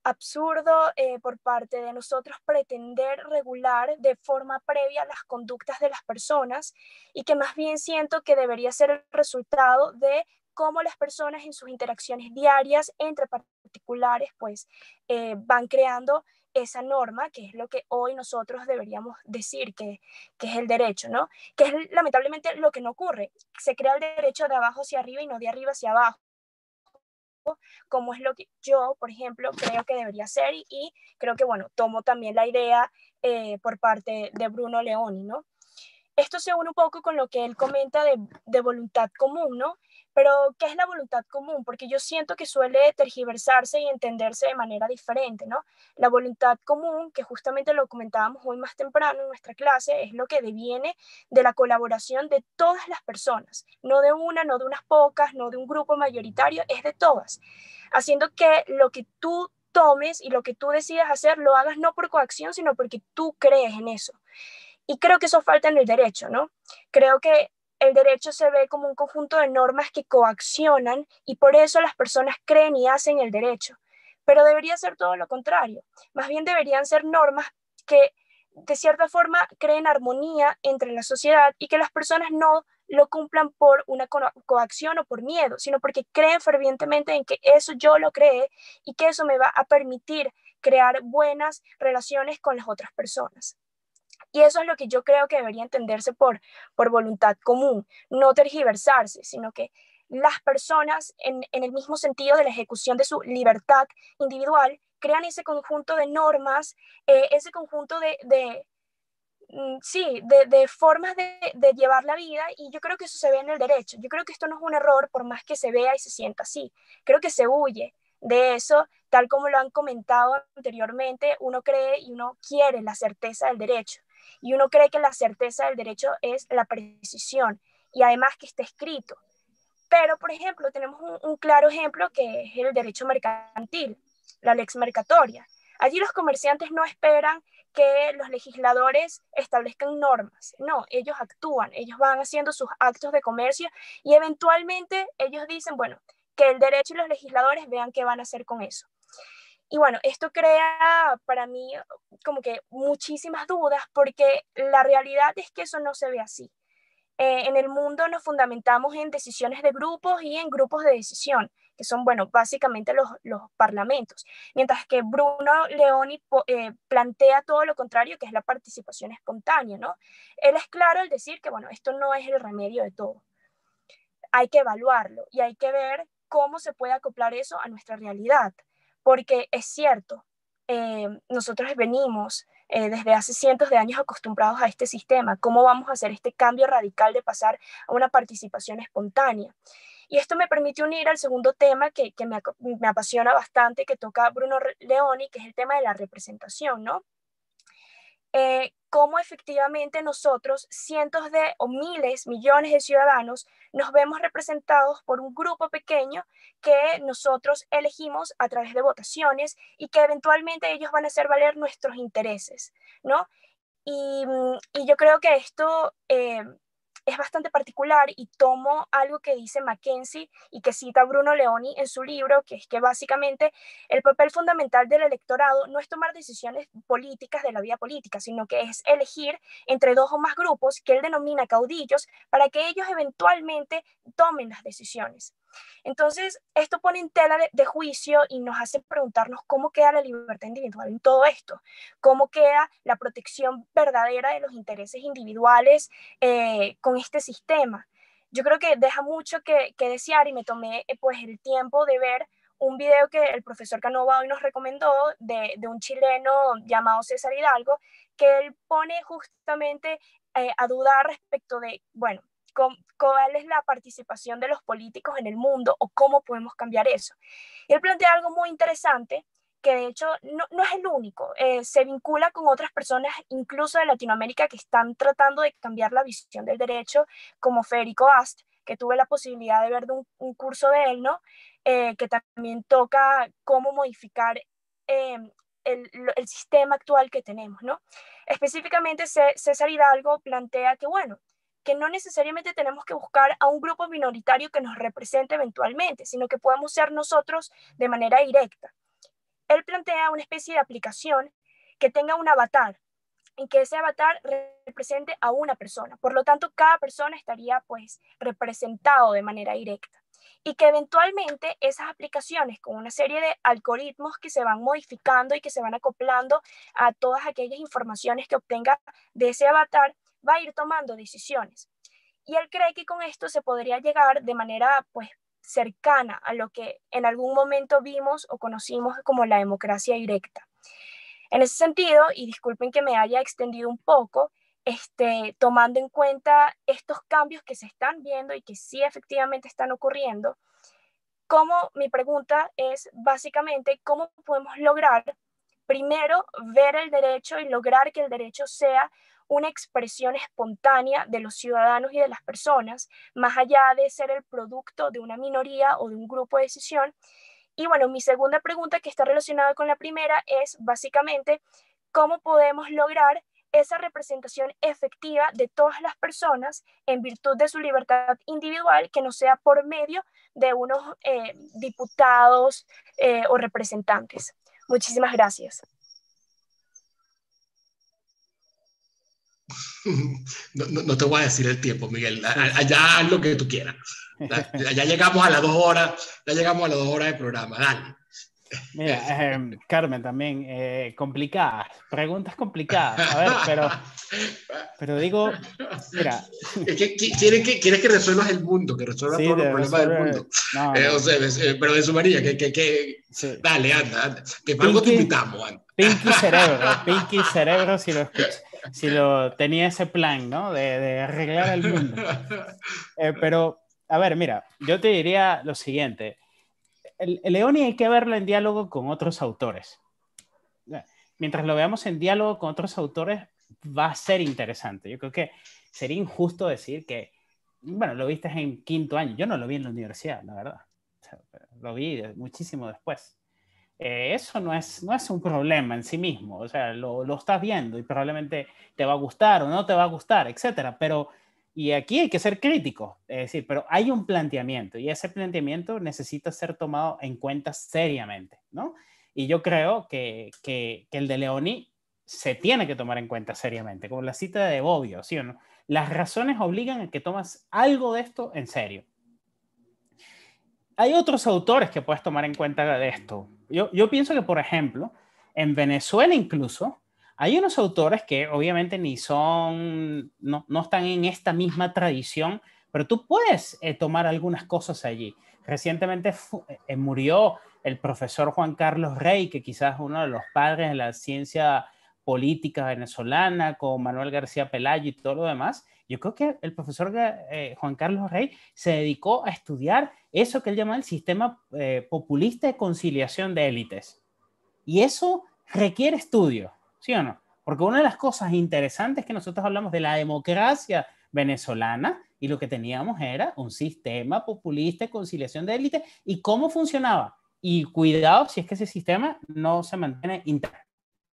absurdo eh, por parte de nosotros pretender regular de forma previa las conductas de las personas y que más bien siento que debería ser el resultado de cómo las personas en sus interacciones diarias entre particulares pues eh, van creando esa norma, que es lo que hoy nosotros deberíamos decir que, que, es el derecho, ¿no? Que es lamentablemente lo que no ocurre. Se crea el derecho de abajo hacia arriba y no de arriba hacia abajo, como es lo que yo, por ejemplo, creo que debería ser y, creo que, bueno, tomo también la idea eh, por parte de Bruno Leoni, ¿no? Esto se une un poco con lo que él comenta de, de voluntad común, ¿no? Pero, ¿qué es la voluntad común? Porque yo siento que suele tergiversarse y entenderse de manera diferente, ¿no? La voluntad común, que justamente lo comentábamos hoy más temprano en nuestra clase, es lo que deviene de la colaboración de todas las personas, no de una, no de unas pocas, no de un grupo mayoritario, es de todas, haciendo que lo que tú tomes y lo que tú decidas hacer lo hagas no por coacción, sino porque tú crees en eso. Y creo que eso falta en el derecho, ¿no? Creo que el derecho se ve como un conjunto de normas que coaccionan y por eso las personas creen y hacen el derecho. Pero debería ser todo lo contrario. Más bien deberían ser normas que de cierta forma creen armonía entre la sociedad y que las personas no lo cumplan por una coacción o por miedo, sino porque creen fervientemente en que eso yo lo creé y que eso me va a permitir crear buenas relaciones con las otras personas. Y eso es lo que yo creo que debería entenderse por, por voluntad común, no tergiversarse, sino que las personas, en, el mismo sentido de la ejecución de su libertad individual, crean ese conjunto de normas, eh, ese conjunto de, mm, sí, de, formas de, de, llevar la vida y yo creo que eso se ve en el derecho. Yo creo que esto no es un error por más que se vea y se sienta así. Creo que se huye de eso, tal como lo han comentado anteriormente, uno cree y uno quiere la certeza del derecho. Y uno cree que la certeza del derecho es la precisión y además que esté escrito. Pero, por ejemplo, tenemos un, un claro ejemplo que es el derecho mercantil, la lex mercatoria. Allí los comerciantes no esperan que los legisladores establezcan normas. No, ellos actúan, ellos van haciendo sus actos de comercio y eventualmente ellos dicen, bueno, que el derecho y los legisladores vean qué van a hacer con eso. Y bueno, esto crea para mí como que muchísimas dudas porque la realidad es que eso no se ve así. Eh, en el mundo nos fundamentamos en decisiones de grupos y en grupos de decisión, que son, bueno, básicamente los, los parlamentos, mientras que Bruno Leoni eh, plantea todo lo contrario, que es la participación espontánea, ¿no? Él es claro al decir que, bueno, esto no es el remedio de todo. Hay que evaluarlo y hay que ver cómo se puede acoplar eso a nuestra realidad porque es cierto, eh, nosotros venimos eh, desde hace cientos de años acostumbrados a este sistema, cómo vamos a hacer este cambio radical de pasar a una participación espontánea. Y esto me permite unir al segundo tema que, me, me, apasiona bastante, que toca Bruno Leoni, que es el tema de la representación, ¿no? Eh, cómo efectivamente nosotros, cientos de o miles, millones de ciudadanos, nos vemos representados por un grupo pequeño que nosotros elegimos a través de votaciones y que eventualmente ellos van a hacer valer nuestros intereses, ¿no? Y, mm, yo creo que esto eh, es bastante particular y tomo algo que dice Mackenzie y que cita Bruno Leoni en su libro, que es que básicamente el papel fundamental del electorado no es tomar decisiones políticas de la vida política, sino que es elegir entre dos o más grupos que él denomina caudillos para que ellos eventualmente tomen las decisiones. Entonces, esto pone en tela de, juicio y nos hace preguntarnos cómo queda la libertad individual en todo esto, cómo queda la protección verdadera de los intereses individuales eh, con este sistema. Yo creo que deja mucho que, desear y me tomé eh, pues el tiempo de ver un video que el profesor Canova hoy nos recomendó de, un chileno llamado César Hidalgo, que él pone justamente eh, a dudar respecto de, bueno, cuál es la participación de los políticos en el mundo o cómo podemos cambiar eso. él plantea algo muy interesante, que de hecho no, es el único, eh, se vincula con otras personas incluso de Latinoamérica que están tratando de cambiar la visión del derecho, como Federico Ast, que tuve la posibilidad de ver un, curso de él, ¿no? Eh, que también toca cómo modificar em, el, sistema actual que tenemos, ¿no? Específicamente César Hidalgo plantea que, bueno, que no necesariamente tenemos que buscar a un grupo minoritario que nos represente eventualmente, sino que podemos ser nosotros de manera directa. Él plantea una especie de aplicación que tenga un avatar en que ese avatar represente a una persona. Por lo tanto, cada persona estaría pues representado de manera directa y que eventualmente esas aplicaciones con una serie de algoritmos que se van modificando y que se van acoplando a todas aquellas informaciones que obtenga de ese avatar va a ir tomando decisiones. Y él cree que con esto se podría llegar de manera pues cercana a lo que en algún momento vimos o conocimos como la democracia directa. En ese sentido, y disculpen que me haya extendido un poco, este, tomando en cuenta estos cambios que se están viendo y que sí efectivamente están ocurriendo, como mi pregunta es básicamente cómo podemos lograr primero ver el derecho y lograr que el derecho sea una expresión espontánea de los ciudadanos y de las personas, más allá de ser el producto de una minoría o de un grupo de decisión. Y bueno, mi segunda pregunta que está relacionada con la primera es básicamente cómo podemos lograr esa representación efectiva de todas las personas en virtud de su libertad individual, que no sea por medio de unos eh, diputados eh, o representantes. Muchísimas gracias. No, no, te voy a decir el tiempo, Miguel. Allá haz lo que tú quieras. Ya llegamos a las dos horas, ya llegamos a las dos horas de programa. Dale. Mira, eh, Carmen, también, eh, complicadas, preguntas complicadas. A ver, pero, pero digo, mira. ¿Quieres que, quieres que resuelvas el mundo, que resuelvas todos los problemas del mundo? Eh, o sea, eh, pero de su María, que, que, que... dale, anda, anda. Que para algo te invitamos, anda. Pinky Cerebro, Pinky Cerebro, si lo escuchas si lo tenía ese plan, ¿no? De, arreglar el mundo. Eh, pero, a ver, mira, yo te diría lo siguiente. El, Leoni hay que verlo en diálogo con otros autores. Mientras lo veamos en diálogo con otros autores, va a ser interesante. Yo creo que sería injusto decir que, bueno, lo viste en quinto año. Yo no lo vi en la universidad, la verdad. lo vi muchísimo después. Eh, eso no es, no es un problema en sí mismo, o sea, lo, lo, estás viendo y probablemente te va a gustar o no te va a gustar, etcétera, pero, y aquí hay que ser crítico, es decir, pero hay un planteamiento y ese planteamiento necesita ser tomado en cuenta seriamente, ¿no? Y yo creo que, el de Leoni se tiene que tomar en cuenta seriamente, como la cita de Bobbio, ¿sí o no? Las razones obligan a que tomas algo de esto en serio. Hay otros autores que puedes tomar en cuenta de esto. Yo, pienso que, por ejemplo, en Venezuela incluso, hay unos autores que obviamente ni son, no, están en esta misma tradición, pero tú puedes eh, tomar algunas cosas allí. Recientemente eh, eh, murió el profesor Juan Carlos Rey, que quizás es uno de los padres de la ciencia política venezolana, con Manuel García Pelayo y todo lo demás, yo creo que el profesor eh, Juan Carlos Rey se dedicó a estudiar eso que él llama el sistema eh, populista de conciliación de élites. Y eso requiere estudio, ¿sí o no? Porque una de las cosas interesantes que nosotros hablamos de la democracia venezolana y lo que teníamos era un sistema populista de conciliación de élites. y cómo funcionaba. Y cuidado si es que ese sistema no se mantiene intacto.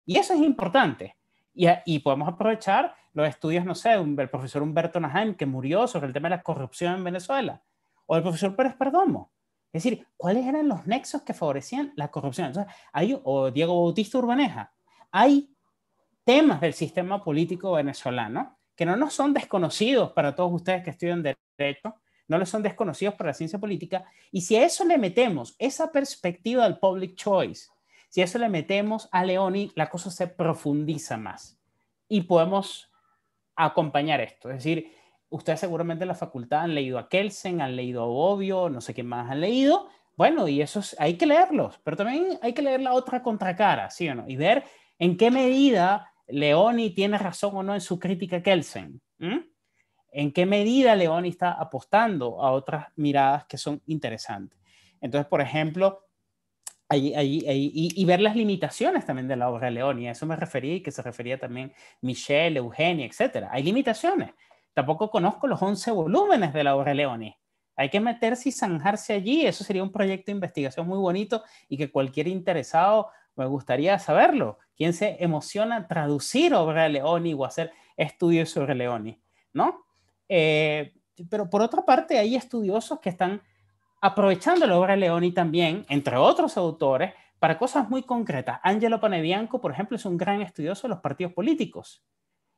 Y eso es importante, y, podemos aprovechar los estudios, no sé, del profesor Humberto Naheim, que murió sobre el tema de la corrupción en Venezuela, o el profesor Pérez Perdomo. Es decir, ¿cuáles eran los nexos que favorecían la corrupción? hay, o Diego Bautista Urbaneja, hay temas del sistema político venezolano que no nos son desconocidos para todos ustedes que estudian Derecho, no les son desconocidos para la ciencia política, y si a eso le metemos esa perspectiva del public choice, si eso le metemos a Leoni, la cosa se profundiza más y podemos acompañar esto. Es decir, ustedes seguramente en la facultad han leído a Kelsen, han leído a Bobbio, no sé qué más han leído. Bueno, y eso hay que leerlos, pero también hay que leer la otra contracara, ¿sí o no? Y ver en qué medida Leoni tiene razón o no en su crítica a Kelsen. En qué medida Leoni está apostando a otras miradas que son interesantes. Entonces, por ejemplo, y, ver las limitaciones también de la obra de León, y a eso me referí, que se refería también Michelle, Eugenia, etcétera. Hay limitaciones. Tampoco conozco los 11 volúmenes de la obra de Leoni. Hay que meterse y zanjarse allí. Eso sería un proyecto de investigación muy bonito y que cualquier interesado me gustaría saberlo. ¿Quién se emociona traducir obra de Leoni o hacer estudios sobre León? ¿No? Eh, pero por otra parte, hay estudiosos que están aprovechando la obra de Leoni también, entre otros autores, para cosas muy concretas. Angelo Panebianco, por ejemplo, es un gran estudioso de los partidos políticos.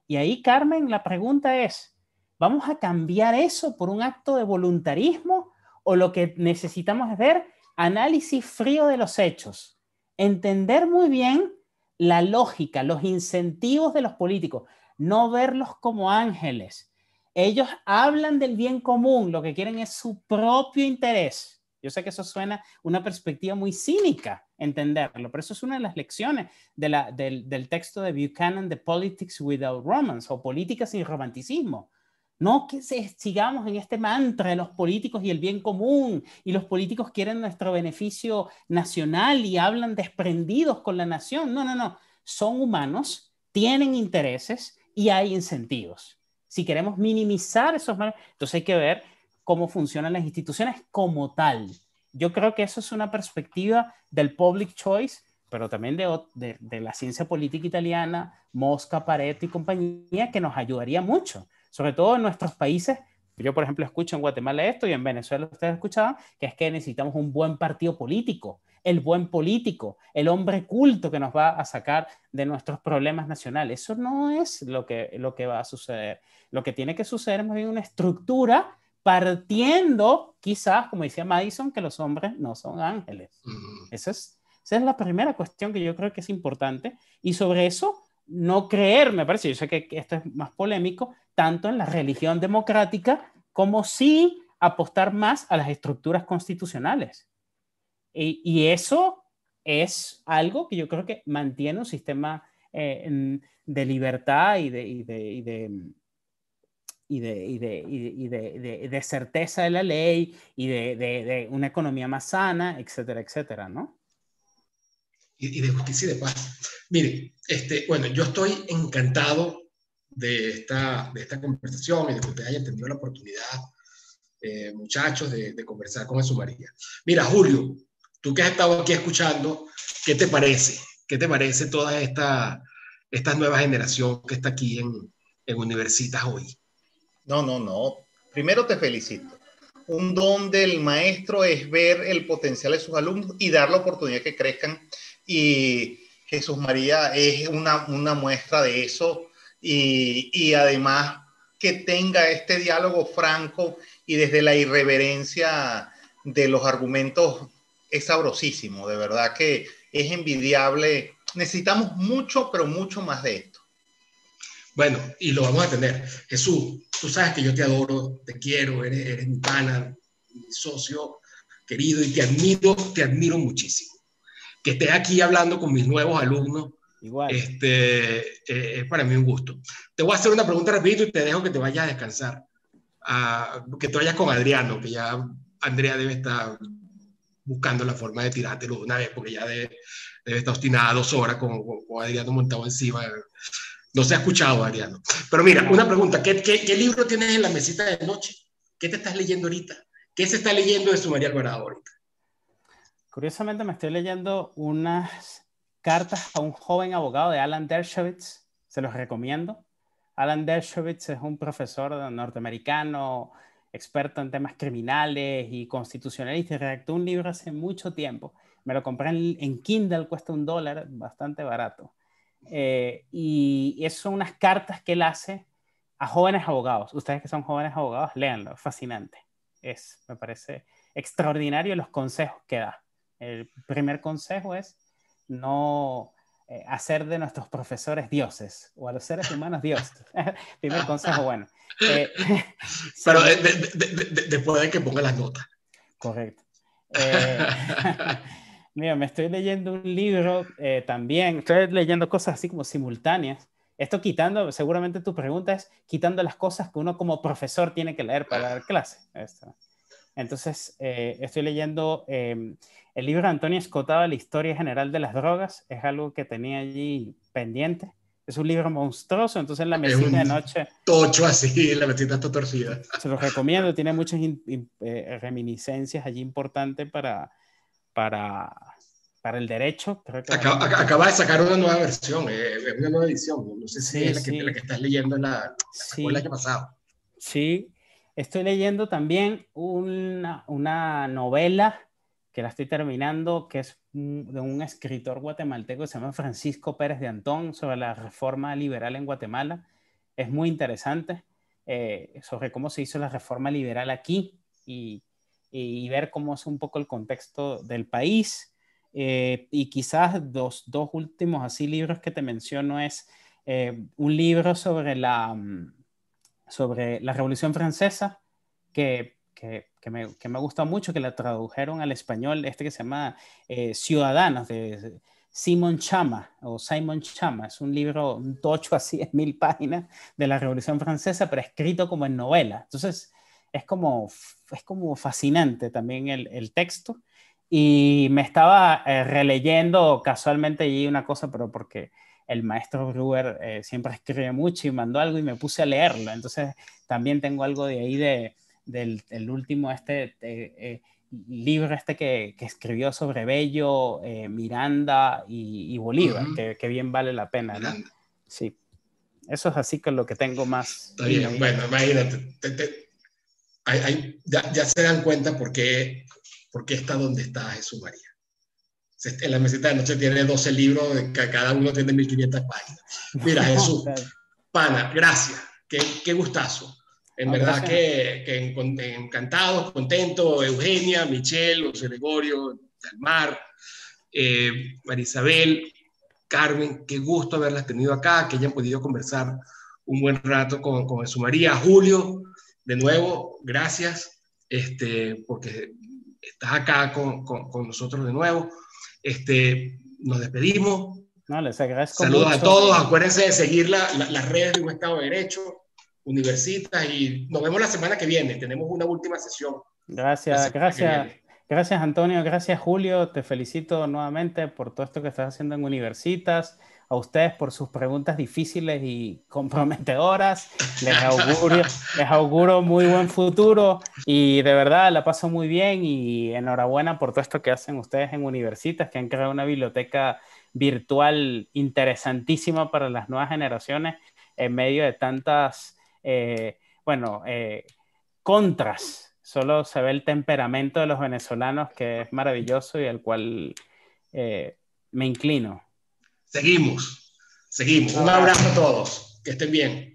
Y ahí, Carmen, la pregunta es, ¿vamos a cambiar eso por un acto de voluntarismo o lo que necesitamos es ver análisis frío de los hechos? Entender muy bien la lógica, los incentivos de los políticos, no verlos como ángeles, ellos hablan del bien común, lo que quieren es su propio interés. Yo sé que eso suena una perspectiva muy cínica, entenderlo, pero eso es una de las lecciones del, texto de Buchanan, The Politics Without Romance, o Política sin Romanticismo. No que sigamos en este mantra de los políticos y el bien común, y los políticos quieren nuestro beneficio nacional y hablan desprendidos con la nación. No, no, no. Son humanos, tienen intereses y hay incentivos si queremos minimizar esos males, entonces hay que ver cómo funcionan las instituciones como tal. Yo creo que eso es una perspectiva del public choice, pero también de, de la ciencia política italiana, Mosca, Pareto y compañía, que nos ayudaría mucho, sobre todo en nuestros países yo, por ejemplo, escucho en Guatemala esto y en Venezuela ustedes escuchaban, que es que necesitamos un buen partido político, el buen político, el hombre culto que nos va a sacar de nuestros problemas nacionales. Eso no es lo que, lo que va a suceder. Lo que tiene que suceder es una estructura partiendo, quizás, como decía Madison, que los hombres no son ángeles. esa es la primera cuestión que yo creo que es importante. Y sobre eso no creer, me parece, yo sé que esto es más polémico, tanto en la religión democrática como sí apostar más a las estructuras constitucionales. Y, eso es algo que yo creo que mantiene un sistema eh, de libertad y de certeza de la ley y de, de una economía más sana, etcétera, etcétera, ¿no? y, de justicia y de paz. Mire, este, bueno, yo estoy encantado de esta, de esta conversación y de que usted haya tenido la oportunidad, eh, muchachos, de, conversar con Jesús María. Mira, Julio, tú que has estado aquí escuchando, ¿qué te parece? ¿Qué te parece toda esta, esta nueva generación que está aquí en, en Universitas hoy? No, no, no. Primero te felicito. Un don del maestro es ver el potencial de sus alumnos y dar la oportunidad que crezcan y Jesús María es una, muestra de eso y, además que tenga este diálogo franco y desde la irreverencia de los argumentos es sabrosísimo, de verdad que es envidiable. Necesitamos mucho, pero mucho más de esto. Bueno, y lo vamos a tener. Jesús, tú sabes que yo te adoro, te quiero, eres, eres mi pana, mi socio querido y te admiro, te admiro muchísimo que esté aquí hablando con mis nuevos alumnos. Igual. Este, eh, es para mí un gusto. Te voy a hacer una pregunta rapidito y te dejo que te vayas a descansar. que te vayas con Adriano, que ya Andrea debe estar buscando la forma de tirártelo una vez, porque ya debe, debe estar ostinada dos horas con, con, Adriano montado encima. No se ha escuchado, Adriano. Pero mira, una pregunta, ¿qué, libro tienes en la mesita de noche? ¿Qué te estás leyendo ahorita? ¿Qué se está leyendo de su María Alvarado ahorita? Curiosamente me estoy leyendo unas cartas a un joven abogado de Alan Dershowitz, se los recomiendo. Alan Dershowitz es un profesor norteamericano, experto en temas criminales y constitucionalista, y redactó un libro hace mucho tiempo. Me lo compré en, Kindle, cuesta un dólar, bastante barato. Eh, y, son unas cartas que él hace a jóvenes abogados. Ustedes que son jóvenes abogados, léanlo, fascinante. Es, me parece extraordinario los consejos que da. El primer consejo es no eh, hacer de nuestros profesores dioses o a los seres humanos dioses. primer consejo, bueno. Eh, Pero eh, después de que ponga las notas. Correcto. mira, me estoy leyendo un libro también, estoy leyendo cosas así como simultáneas. Esto quitando, seguramente tu pregunta es quitando las cosas que uno como profesor tiene que leer para dar clase. Entonces, estoy leyendo em, el libro de Antonio Escotado, La historia general de las drogas, es algo que tenía allí pendiente. Es un libro monstruoso, entonces en la mesita de noche... Tocho así, en la mesita está torcida. Se lo recomiendo, tiene muchas eh, reminiscencias allí importantes para, para, para el derecho. Creo acaba, de sacar una nueva versión, eh, una nueva edición. No sé si es la que, estás leyendo en la, la el año pasado. Sí, estoy leyendo también una, una novela que la estoy terminando, que es de un escritor guatemalteco que se llama Francisco Pérez de Antón sobre la reforma liberal en Guatemala. Es muy interesante eh, sobre cómo se hizo la reforma liberal aquí y, ver cómo es un poco el contexto del país. Eh, y quizás los dos últimos así libros que te menciono es eh, un libro sobre la, mm, sobre la Revolución Francesa, que que, me, que, me, gusta mucho, que la tradujeron al español, este que se llama eh, Ciudadanos, de Simon Chama, o Simon Chama, es un libro, de tocho así, es mil páginas, de la Revolución Francesa, pero escrito como en novela. Entonces, es como, es como fascinante también el, texto. Y me estaba eh, releyendo casualmente allí una cosa, pero porque el maestro Gruber eh, siempre escribe mucho y mandó algo y me puse a leerlo. Entonces, también tengo algo de ahí de del, último, este eh, eh, libro este que, escribió sobre Bello, eh, Miranda y, Bolívar, que, bien vale la pena, ¿no? Sí. Eso es así con lo que tengo más. Está bien, bueno, imagínate. ya, se dan cuenta por qué, por está donde está Jesús María. En la mesita de noche tiene 12 libros, cada uno tiene 1500 páginas. Mira, Jesús, pana, gracias. Qué, qué gustazo. En verdad que, que, encantados, contentos, Eugenia, Michelle, José Gregorio, Dalmar, eh, Marisabel, Carmen, qué gusto haberlas tenido acá, que hayan podido conversar un buen rato con, con su María. Julio, de nuevo, gracias, este, porque estás acá con, nosotros de nuevo. Este, nos despedimos. No, les agradezco Saludos a todos, acuérdense de seguir las redes de un Estado de Derecho universitas y nos vemos la semana que viene. Tenemos una última sesión. Gracias, gracias. Gracias Antonio, gracias Julio, te felicito nuevamente por todo esto que estás haciendo en Universitas, a ustedes por sus preguntas difíciles y comprometedoras, les auguro, les auguro muy buen futuro y de verdad la paso muy bien y enhorabuena por todo esto que hacen ustedes en Universitas, que han creado una biblioteca virtual interesantísima para las nuevas generaciones en medio de tantas eh, bueno, eh, contras. Solo se ve el temperamento de los venezolanos que es maravilloso y al cual eh, me inclino. Seguimos, seguimos. Un abrazo a todos. Que estén bien.